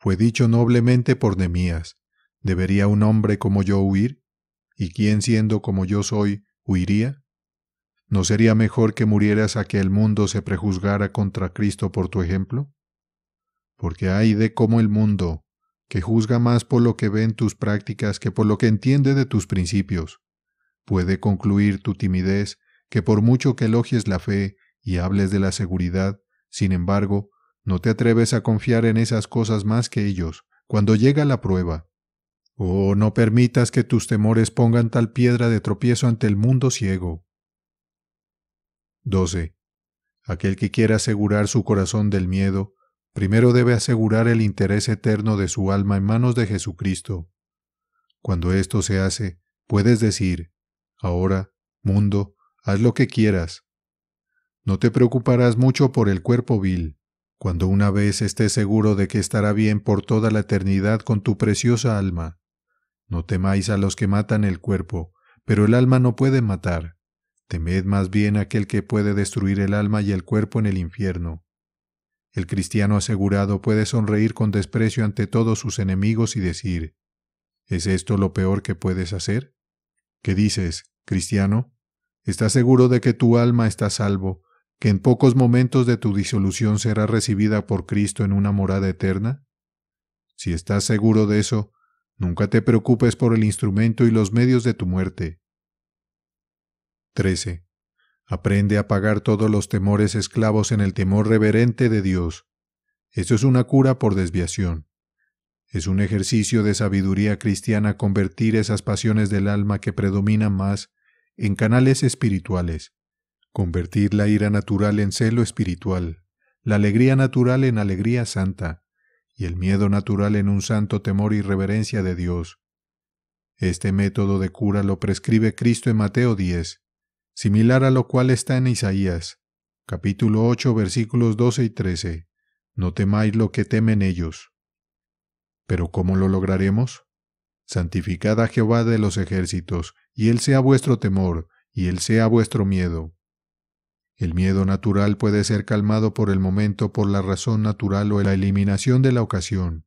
Fue dicho noblemente por Nemías, ¿debería un hombre como yo huir? ¿Y quién siendo como yo soy, huiría? ¿No sería mejor que murieras a que el mundo se prejuzgara contra Cristo por tu ejemplo? Porque hay de cómo el mundo, que juzga más por lo que ve en tus prácticas que por lo que entiende de tus principios, puede concluir tu timidez que por mucho que elogies la fe y hables de la seguridad, sin embargo, no te atreves a confiar en esas cosas más que ellos, cuando llega la prueba. Oh, no permitas que tus temores pongan tal piedra de tropiezo ante el mundo ciego. 12. Aquel que quiera asegurar su corazón del miedo, primero debe asegurar el interés eterno de su alma en manos de Jesucristo. Cuando esto se hace, puedes decir, ahora, mundo, haz lo que quieras, no te preocuparás mucho por el cuerpo vil, cuando una vez estés seguro de que estará bien por toda la eternidad con tu preciosa alma. No temáis a los que matan el cuerpo, pero el alma no puede matar. Temed más bien aquel que puede destruir el alma y el cuerpo en el infierno. El cristiano asegurado puede sonreír con desprecio ante todos sus enemigos y decir, ¿Es esto lo peor que puedes hacer? ¿Qué dices, cristiano? ¿Estás seguro de que tu alma está salvo que en pocos momentos de tu disolución será recibida por Cristo en una morada eterna? Si estás seguro de eso, nunca te preocupes por el instrumento y los medios de tu muerte. 13. Aprende a pagar todos los temores esclavos en el temor reverente de Dios. Eso es una cura por desviación. Es un ejercicio de sabiduría cristiana convertir esas pasiones del alma que predominan más en canales espirituales convertir la ira natural en celo espiritual, la alegría natural en alegría santa, y el miedo natural en un santo temor y reverencia de Dios. Este método de cura lo prescribe Cristo en Mateo 10, similar a lo cual está en Isaías, capítulo 8, versículos 12 y 13. No temáis lo que temen ellos. Pero ¿cómo lo lograremos? Santificad a Jehová de los ejércitos, y Él sea vuestro temor, y Él sea vuestro miedo. El miedo natural puede ser calmado por el momento por la razón natural o la eliminación de la ocasión,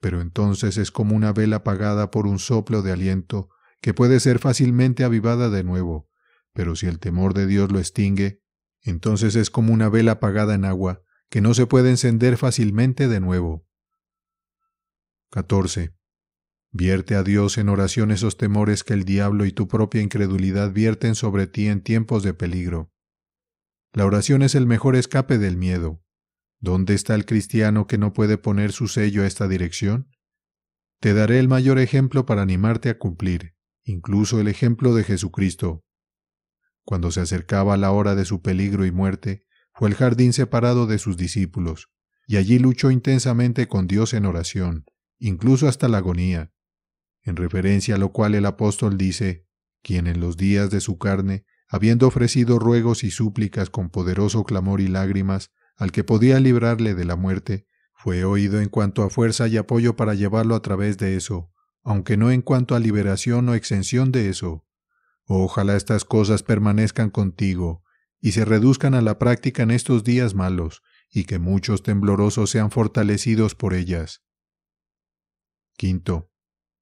pero entonces es como una vela apagada por un soplo de aliento que puede ser fácilmente avivada de nuevo, pero si el temor de Dios lo extingue, entonces es como una vela apagada en agua que no se puede encender fácilmente de nuevo. 14. Vierte a Dios en oración esos temores que el diablo y tu propia incredulidad vierten sobre ti en tiempos de peligro. La oración es el mejor escape del miedo. ¿Dónde está el cristiano que no puede poner su sello a esta dirección? Te daré el mayor ejemplo para animarte a cumplir, incluso el ejemplo de Jesucristo. Cuando se acercaba la hora de su peligro y muerte, fue el jardín separado de sus discípulos, y allí luchó intensamente con Dios en oración, incluso hasta la agonía, en referencia a lo cual el apóstol dice, quien en los días de su carne habiendo ofrecido ruegos y súplicas con poderoso clamor y lágrimas al que podía librarle de la muerte, fue oído en cuanto a fuerza y apoyo para llevarlo a través de eso, aunque no en cuanto a liberación o exención de eso. Ojalá estas cosas permanezcan contigo, y se reduzcan a la práctica en estos días malos, y que muchos temblorosos sean fortalecidos por ellas. Quinto.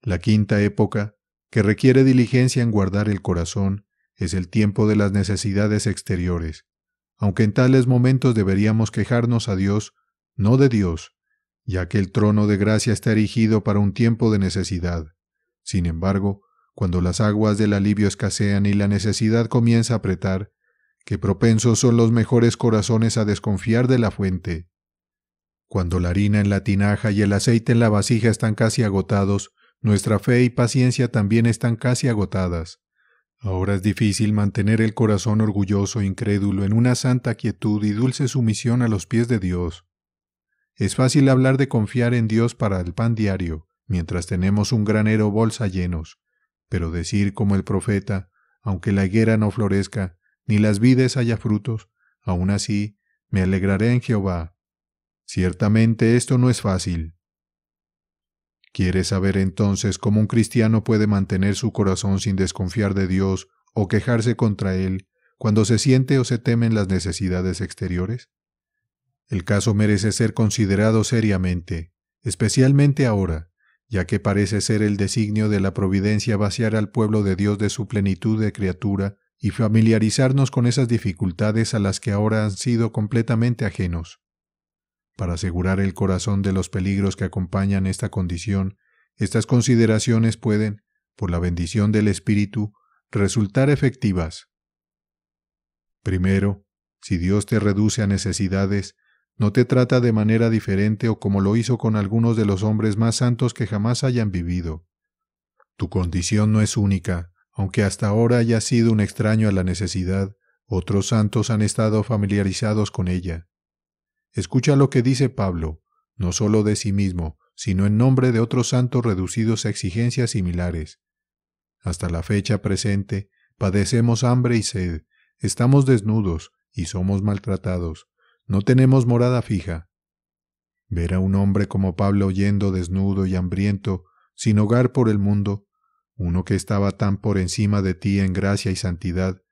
La quinta época, que requiere diligencia en guardar el corazón, es el tiempo de las necesidades exteriores, aunque en tales momentos deberíamos quejarnos a Dios, no de Dios, ya que el trono de gracia está erigido para un tiempo de necesidad. Sin embargo, cuando las aguas del alivio escasean y la necesidad comienza a apretar, qué propensos son los mejores corazones a desconfiar de la fuente. Cuando la harina en la tinaja y el aceite en la vasija están casi agotados, nuestra fe y paciencia también están casi agotadas. Ahora es difícil mantener el corazón orgulloso e incrédulo en una santa quietud y dulce sumisión a los pies de Dios. Es fácil hablar de confiar en Dios para el pan diario, mientras tenemos un granero bolsa llenos, pero decir como el profeta, aunque la higuera no florezca, ni las vides haya frutos, aún así me alegraré en Jehová. Ciertamente esto no es fácil, ¿Quieres saber entonces cómo un cristiano puede mantener su corazón sin desconfiar de Dios o quejarse contra Él cuando se siente o se temen las necesidades exteriores? El caso merece ser considerado seriamente, especialmente ahora, ya que parece ser el designio de la providencia vaciar al pueblo de Dios de su plenitud de criatura y familiarizarnos con esas dificultades a las que ahora han sido completamente ajenos. Para asegurar el corazón de los peligros que acompañan esta condición, estas consideraciones pueden, por la bendición del Espíritu, resultar efectivas. Primero, si Dios te reduce a necesidades, no te trata de manera diferente o como lo hizo con algunos de los hombres más santos que jamás hayan vivido. Tu condición no es única, aunque hasta ahora haya sido un extraño a la necesidad, otros santos han estado familiarizados con ella. Escucha lo que dice Pablo, no solo de sí mismo, sino en nombre de otros santos reducidos a exigencias similares. Hasta la fecha presente, padecemos hambre y sed, estamos desnudos y somos maltratados, no tenemos morada fija. Ver a un hombre como Pablo yendo desnudo y hambriento, sin hogar por el mundo, uno que estaba tan por encima de ti en gracia y santidad,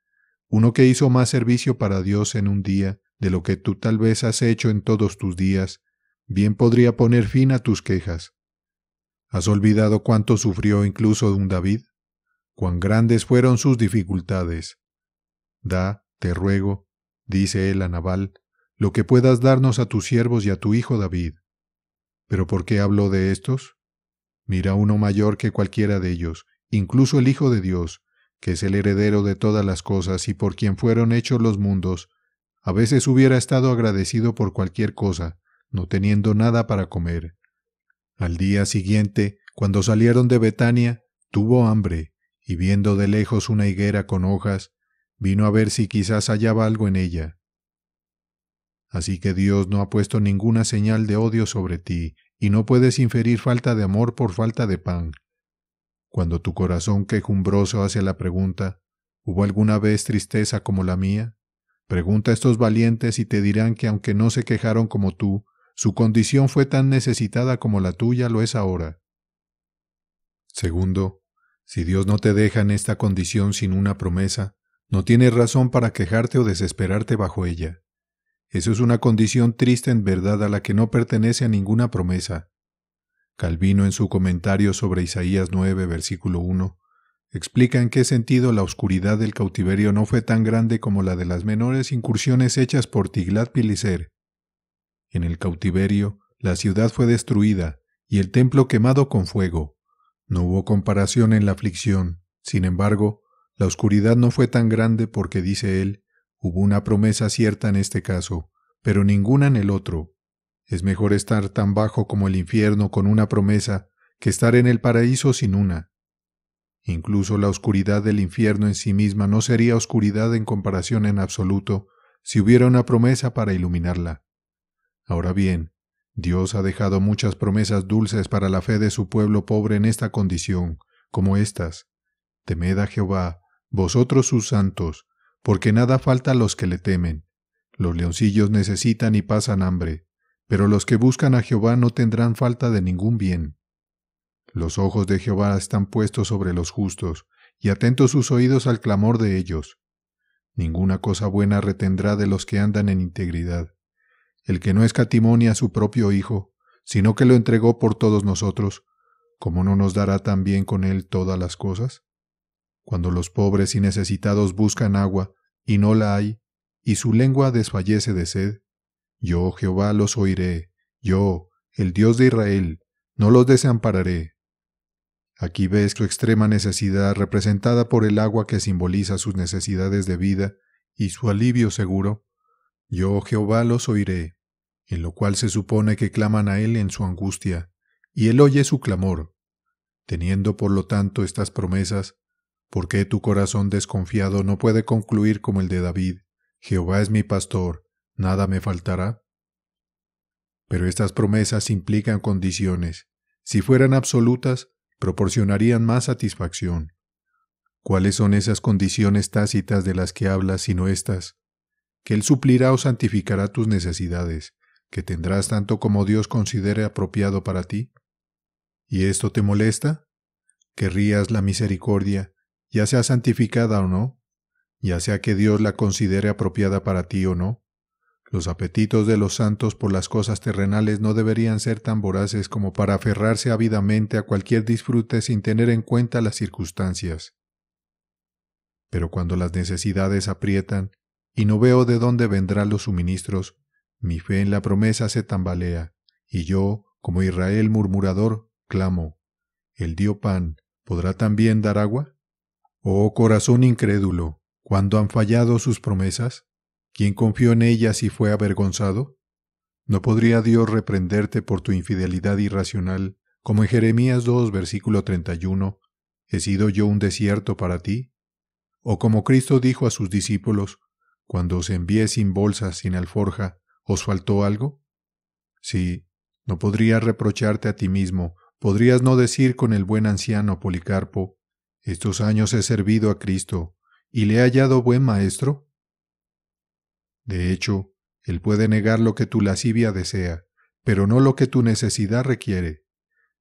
uno que hizo más servicio para Dios en un día, de lo que tú tal vez has hecho en todos tus días, bien podría poner fin a tus quejas. ¿Has olvidado cuánto sufrió incluso un David? Cuán grandes fueron sus dificultades. Da, te ruego, dice él a Nabal, lo que puedas darnos a tus siervos y a tu hijo David. ¿Pero por qué habló de estos? Mira uno mayor que cualquiera de ellos, incluso el Hijo de Dios, que es el heredero de todas las cosas y por quien fueron hechos los mundos, a veces hubiera estado agradecido por cualquier cosa, no teniendo nada para comer. Al día siguiente, cuando salieron de Betania, tuvo hambre, y viendo de lejos una higuera con hojas, vino a ver si quizás hallaba algo en ella. Así que Dios no ha puesto ninguna señal de odio sobre ti, y no puedes inferir falta de amor por falta de pan. Cuando tu corazón quejumbroso hace la pregunta, ¿hubo alguna vez tristeza como la mía? Pregunta a estos valientes y te dirán que aunque no se quejaron como tú, su condición fue tan necesitada como la tuya lo es ahora. Segundo, si Dios no te deja en esta condición sin una promesa, no tienes razón para quejarte o desesperarte bajo ella. Eso es una condición triste en verdad a la que no pertenece a ninguna promesa. Calvino en su comentario sobre Isaías 9, versículo 1, explica en qué sentido la oscuridad del cautiverio no fue tan grande como la de las menores incursiones hechas por tiglat Piliser. En el cautiverio, la ciudad fue destruida y el templo quemado con fuego. No hubo comparación en la aflicción. Sin embargo, la oscuridad no fue tan grande porque, dice él, hubo una promesa cierta en este caso, pero ninguna en el otro. Es mejor estar tan bajo como el infierno con una promesa que estar en el paraíso sin una. Incluso la oscuridad del infierno en sí misma no sería oscuridad en comparación en absoluto si hubiera una promesa para iluminarla. Ahora bien, Dios ha dejado muchas promesas dulces para la fe de su pueblo pobre en esta condición, como estas. Temed a Jehová, vosotros sus santos, porque nada falta a los que le temen. Los leoncillos necesitan y pasan hambre, pero los que buscan a Jehová no tendrán falta de ningún bien. Los ojos de Jehová están puestos sobre los justos, y atentos sus oídos al clamor de ellos. Ninguna cosa buena retendrá de los que andan en integridad. El que no escatimonia a su propio Hijo, sino que lo entregó por todos nosotros, ¿cómo no nos dará también con él todas las cosas? Cuando los pobres y necesitados buscan agua, y no la hay, y su lengua desfallece de sed, yo Jehová los oiré, yo, el Dios de Israel, no los desampararé, Aquí ves su extrema necesidad representada por el agua que simboliza sus necesidades de vida y su alivio seguro. Yo, Jehová, los oiré, en lo cual se supone que claman a Él en su angustia, y Él oye su clamor. Teniendo por lo tanto estas promesas, ¿por qué tu corazón desconfiado no puede concluir como el de David? Jehová es mi pastor, nada me faltará. Pero estas promesas implican condiciones. Si fueran absolutas, proporcionarían más satisfacción. ¿Cuáles son esas condiciones tácitas de las que hablas sino estas? Que Él suplirá o santificará tus necesidades, que tendrás tanto como Dios considere apropiado para ti. ¿Y esto te molesta? ¿Querrías la misericordia, ya sea santificada o no, ya sea que Dios la considere apropiada para ti o no? Los apetitos de los santos por las cosas terrenales no deberían ser tan voraces como para aferrarse ávidamente a cualquier disfrute sin tener en cuenta las circunstancias. Pero cuando las necesidades aprietan y no veo de dónde vendrán los suministros, mi fe en la promesa se tambalea, y yo, como Israel murmurador, clamo, ¿El dio pan, podrá también dar agua? Oh corazón incrédulo, cuando han fallado sus promesas? ¿Quién confió en ellas y fue avergonzado? ¿No podría Dios reprenderte por tu infidelidad irracional, como en Jeremías 2, versículo 31, ¿he sido yo un desierto para ti? O como Cristo dijo a sus discípulos, cuando os envié sin bolsas, sin alforja, ¿os faltó algo? Sí, no podrías reprocharte a ti mismo, podrías no decir con el buen anciano Policarpo, estos años he servido a Cristo, y le he hallado buen maestro. De hecho, Él puede negar lo que tu lascivia desea, pero no lo que tu necesidad requiere.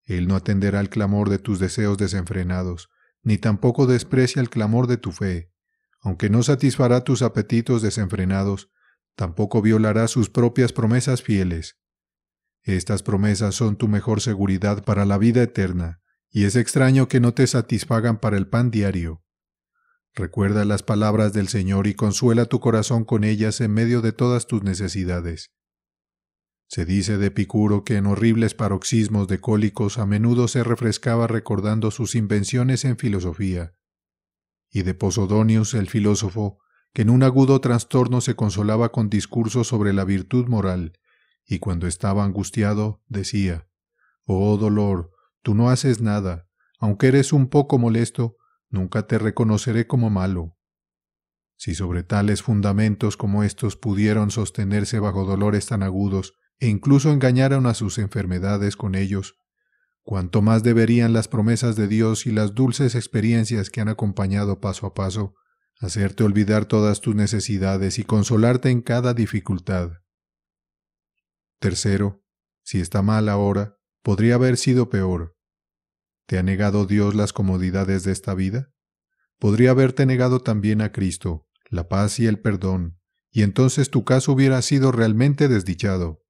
Él no atenderá el clamor de tus deseos desenfrenados, ni tampoco desprecia el clamor de tu fe. Aunque no satisfará tus apetitos desenfrenados, tampoco violará sus propias promesas fieles. Estas promesas son tu mejor seguridad para la vida eterna, y es extraño que no te satisfagan para el pan diario. Recuerda las palabras del Señor y consuela tu corazón con ellas en medio de todas tus necesidades. Se dice de Epicuro que en horribles paroxismos de cólicos a menudo se refrescaba recordando sus invenciones en filosofía, y de Posodonius el filósofo, que en un agudo trastorno se consolaba con discursos sobre la virtud moral, y cuando estaba angustiado decía, Oh dolor, tú no haces nada, aunque eres un poco molesto, nunca te reconoceré como malo. Si sobre tales fundamentos como estos pudieron sostenerse bajo dolores tan agudos e incluso engañaron a sus enfermedades con ellos, cuanto más deberían las promesas de Dios y las dulces experiencias que han acompañado paso a paso, hacerte olvidar todas tus necesidades y consolarte en cada dificultad. Tercero, si está mal ahora, podría haber sido peor. ¿Te ha negado Dios las comodidades de esta vida? Podría haberte negado también a Cristo, la paz y el perdón, y entonces tu caso hubiera sido realmente desdichado.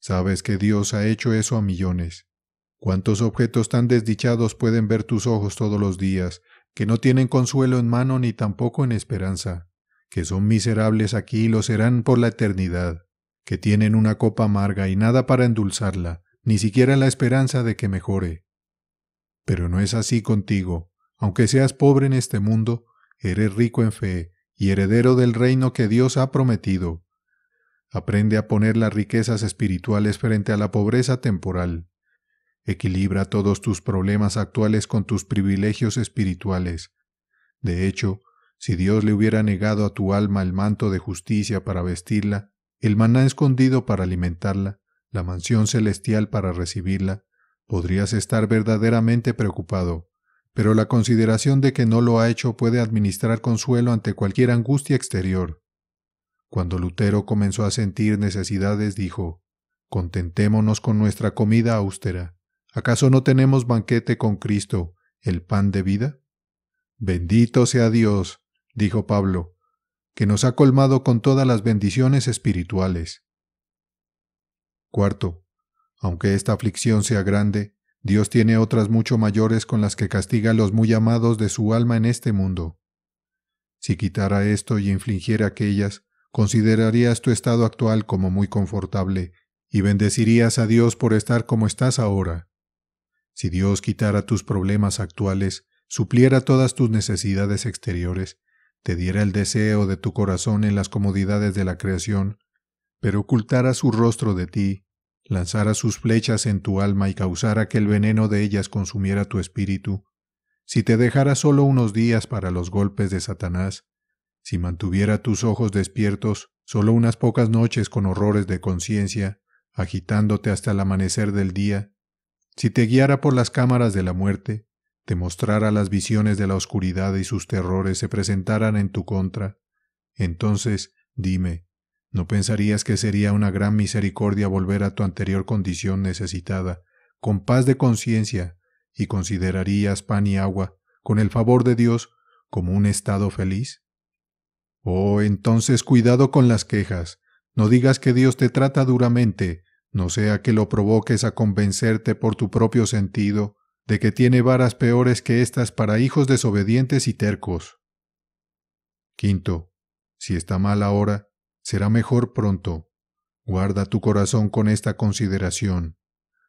Sabes que Dios ha hecho eso a millones. ¿Cuántos objetos tan desdichados pueden ver tus ojos todos los días, que no tienen consuelo en mano ni tampoco en esperanza, que son miserables aquí y lo serán por la eternidad, que tienen una copa amarga y nada para endulzarla, ni siquiera la esperanza de que mejore? Pero no es así contigo. Aunque seas pobre en este mundo, eres rico en fe y heredero del reino que Dios ha prometido. Aprende a poner las riquezas espirituales frente a la pobreza temporal. Equilibra todos tus problemas actuales con tus privilegios espirituales. De hecho, si Dios le hubiera negado a tu alma el manto de justicia para vestirla, el maná escondido para alimentarla, la mansión celestial para recibirla, Podrías estar verdaderamente preocupado, pero la consideración de que no lo ha hecho puede administrar consuelo ante cualquier angustia exterior. Cuando Lutero comenzó a sentir necesidades, dijo, Contentémonos con nuestra comida austera. ¿Acaso no tenemos banquete con Cristo, el pan de vida? Bendito sea Dios, dijo Pablo, que nos ha colmado con todas las bendiciones espirituales. Cuarto, aunque esta aflicción sea grande, Dios tiene otras mucho mayores con las que castiga a los muy amados de su alma en este mundo. Si quitara esto y infligiera aquellas, considerarías tu estado actual como muy confortable y bendecirías a Dios por estar como estás ahora. Si Dios quitara tus problemas actuales, supliera todas tus necesidades exteriores, te diera el deseo de tu corazón en las comodidades de la creación, pero ocultara su rostro de ti lanzara sus flechas en tu alma y causara que el veneno de ellas consumiera tu espíritu, si te dejara solo unos días para los golpes de Satanás, si mantuviera tus ojos despiertos solo unas pocas noches con horrores de conciencia, agitándote hasta el amanecer del día, si te guiara por las cámaras de la muerte, te mostrara las visiones de la oscuridad y sus terrores se presentaran en tu contra, entonces dime, ¿No pensarías que sería una gran misericordia volver a tu anterior condición necesitada, con paz de conciencia, y considerarías pan y agua, con el favor de Dios, como un estado feliz? Oh, entonces cuidado con las quejas, no digas que Dios te trata duramente, no sea que lo provoques a convencerte por tu propio sentido de que tiene varas peores que estas para hijos desobedientes y tercos. Quinto, si está mal ahora, será mejor pronto. Guarda tu corazón con esta consideración.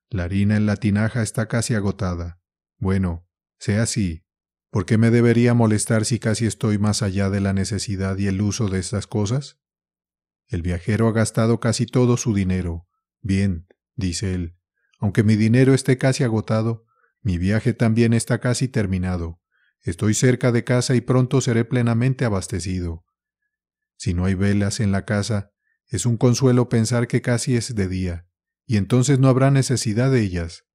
La harina en la tinaja está casi agotada. Bueno, sea así. ¿Por qué me debería molestar si casi estoy más allá de la necesidad y el uso de estas cosas? El viajero ha gastado casi todo su dinero. Bien, dice él, aunque mi dinero esté casi agotado, mi viaje también está casi terminado. Estoy cerca de casa y pronto seré plenamente abastecido. Si no hay velas en la casa, es un consuelo pensar que casi es de día, y entonces no habrá necesidad de ellas.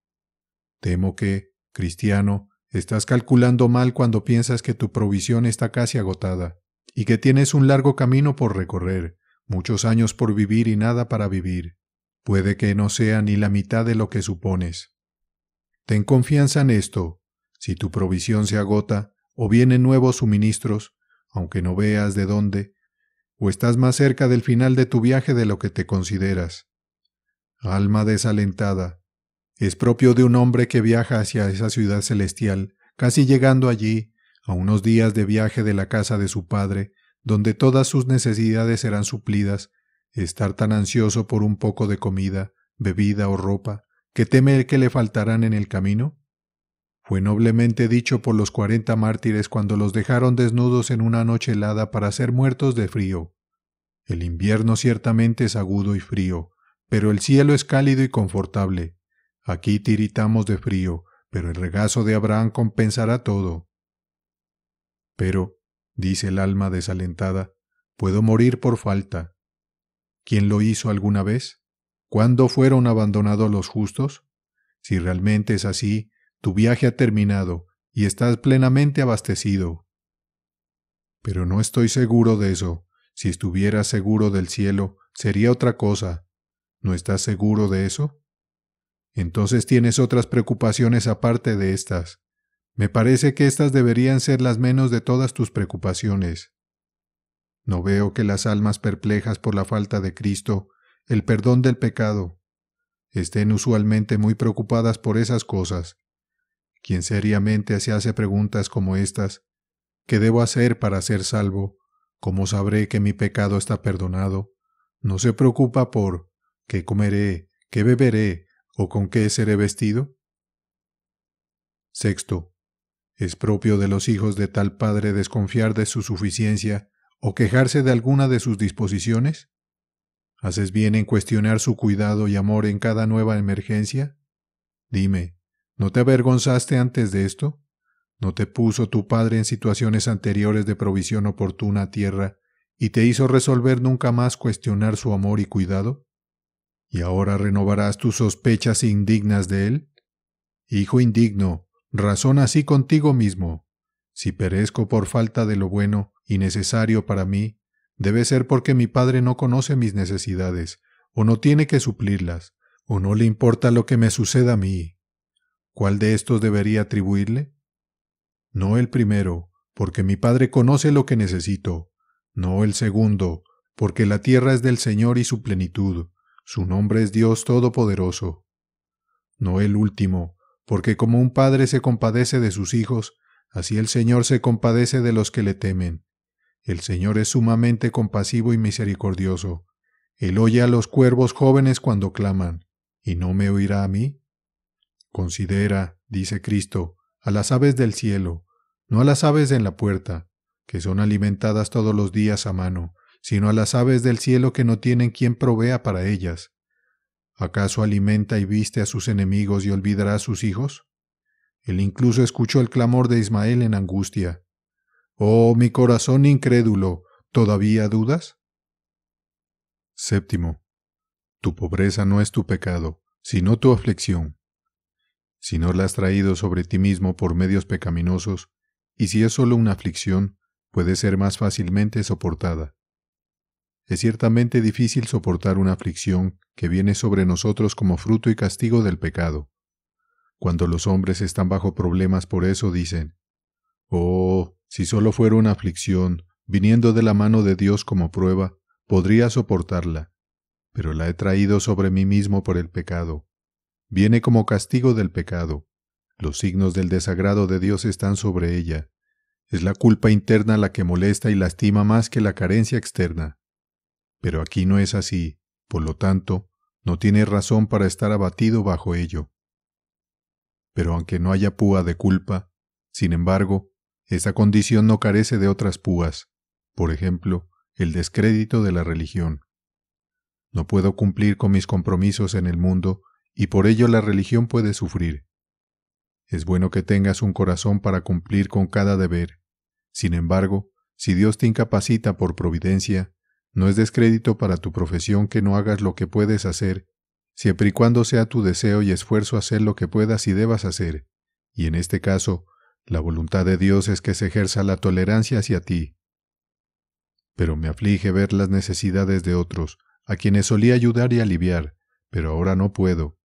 Temo que, cristiano, estás calculando mal cuando piensas que tu provisión está casi agotada, y que tienes un largo camino por recorrer, muchos años por vivir y nada para vivir. Puede que no sea ni la mitad de lo que supones. Ten confianza en esto. Si tu provisión se agota, o vienen nuevos suministros, aunque no veas de dónde, o estás más cerca del final de tu viaje de lo que te consideras. Alma desalentada, es propio de un hombre que viaja hacia esa ciudad celestial, casi llegando allí, a unos días de viaje de la casa de su padre, donde todas sus necesidades serán suplidas, estar tan ansioso por un poco de comida, bebida o ropa, que teme que le faltarán en el camino? Fue noblemente dicho por los cuarenta mártires cuando los dejaron desnudos en una noche helada para ser muertos de frío. El invierno ciertamente es agudo y frío, pero el cielo es cálido y confortable. Aquí tiritamos de frío, pero el regazo de Abraham compensará todo. Pero, dice el alma desalentada, puedo morir por falta. ¿Quién lo hizo alguna vez? ¿Cuándo fueron abandonados los justos? Si realmente es así, tu viaje ha terminado y estás plenamente abastecido. Pero no estoy seguro de eso. Si estuvieras seguro del cielo, sería otra cosa. ¿No estás seguro de eso? Entonces tienes otras preocupaciones aparte de estas. Me parece que estas deberían ser las menos de todas tus preocupaciones. No veo que las almas perplejas por la falta de Cristo, el perdón del pecado, estén usualmente muy preocupadas por esas cosas, quien seriamente se hace preguntas como estas, ¿qué debo hacer para ser salvo? ¿Cómo sabré que mi pecado está perdonado? No se preocupa por ¿qué comeré? ¿Qué beberé? ¿O con qué seré vestido? Sexto. Es propio de los hijos de tal padre desconfiar de su suficiencia o quejarse de alguna de sus disposiciones? ¿Haces bien en cuestionar su cuidado y amor en cada nueva emergencia? Dime, ¿No te avergonzaste antes de esto? ¿No te puso tu Padre en situaciones anteriores de provisión oportuna a tierra y te hizo resolver nunca más cuestionar su amor y cuidado? ¿Y ahora renovarás tus sospechas indignas de él? Hijo indigno, razón así contigo mismo. Si perezco por falta de lo bueno y necesario para mí, debe ser porque mi Padre no conoce mis necesidades, o no tiene que suplirlas, o no le importa lo que me suceda a mí, ¿Cuál de estos debería atribuirle? No el primero, porque mi Padre conoce lo que necesito. No el segundo, porque la tierra es del Señor y su plenitud. Su nombre es Dios Todopoderoso. No el último, porque como un padre se compadece de sus hijos, así el Señor se compadece de los que le temen. El Señor es sumamente compasivo y misericordioso. Él oye a los cuervos jóvenes cuando claman, y no me oirá a mí. Considera, dice Cristo, a las aves del cielo, no a las aves en la puerta, que son alimentadas todos los días a mano, sino a las aves del cielo que no tienen quien provea para ellas. ¿Acaso alimenta y viste a sus enemigos y olvidará a sus hijos? Él incluso escuchó el clamor de Ismael en angustia. Oh, mi corazón incrédulo, ¿todavía dudas? Séptimo. Tu pobreza no es tu pecado, sino tu aflicción si no la has traído sobre ti mismo por medios pecaminosos, y si es solo una aflicción, puede ser más fácilmente soportada. Es ciertamente difícil soportar una aflicción que viene sobre nosotros como fruto y castigo del pecado. Cuando los hombres están bajo problemas por eso dicen, Oh, si solo fuera una aflicción, viniendo de la mano de Dios como prueba, podría soportarla, pero la he traído sobre mí mismo por el pecado viene como castigo del pecado. Los signos del desagrado de Dios están sobre ella. Es la culpa interna la que molesta y lastima más que la carencia externa. Pero aquí no es así, por lo tanto, no tiene razón para estar abatido bajo ello. Pero aunque no haya púa de culpa, sin embargo, esa condición no carece de otras púas, por ejemplo, el descrédito de la religión. No puedo cumplir con mis compromisos en el mundo y por ello la religión puede sufrir. Es bueno que tengas un corazón para cumplir con cada deber. Sin embargo, si Dios te incapacita por providencia, no es descrédito para tu profesión que no hagas lo que puedes hacer, siempre y cuando sea tu deseo y esfuerzo hacer lo que puedas y debas hacer, y en este caso, la voluntad de Dios es que se ejerza la tolerancia hacia ti. Pero me aflige ver las necesidades de otros, a quienes solía ayudar y aliviar, pero ahora no puedo,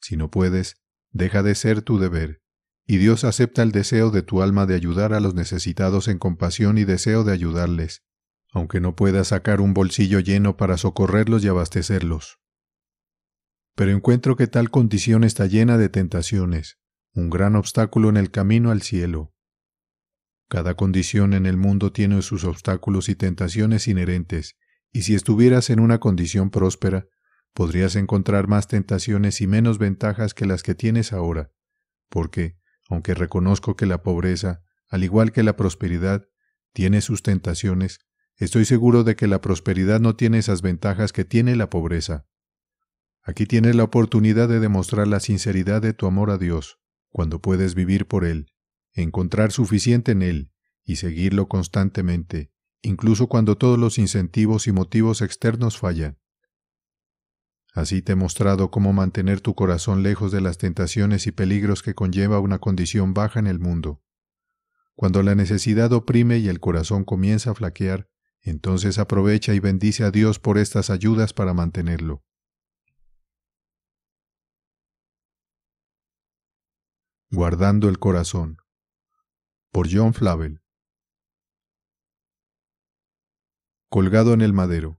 si no puedes, deja de ser tu deber, y Dios acepta el deseo de tu alma de ayudar a los necesitados en compasión y deseo de ayudarles, aunque no puedas sacar un bolsillo lleno para socorrerlos y abastecerlos. Pero encuentro que tal condición está llena de tentaciones, un gran obstáculo en el camino al cielo. Cada condición en el mundo tiene sus obstáculos y tentaciones inherentes, y si estuvieras en una condición próspera, podrías encontrar más tentaciones y menos ventajas que las que tienes ahora, porque, aunque reconozco que la pobreza, al igual que la prosperidad, tiene sus tentaciones, estoy seguro de que la prosperidad no tiene esas ventajas que tiene la pobreza. Aquí tienes la oportunidad de demostrar la sinceridad de tu amor a Dios, cuando puedes vivir por Él, encontrar suficiente en Él y seguirlo constantemente, incluso cuando todos los incentivos y motivos externos fallan. Así te he mostrado cómo mantener tu corazón lejos de las tentaciones y peligros que conlleva una condición baja en el mundo. Cuando la necesidad oprime y el corazón comienza a flaquear, entonces aprovecha y bendice a Dios por estas ayudas para mantenerlo. Guardando el corazón. Por John Flavel. Colgado en el madero.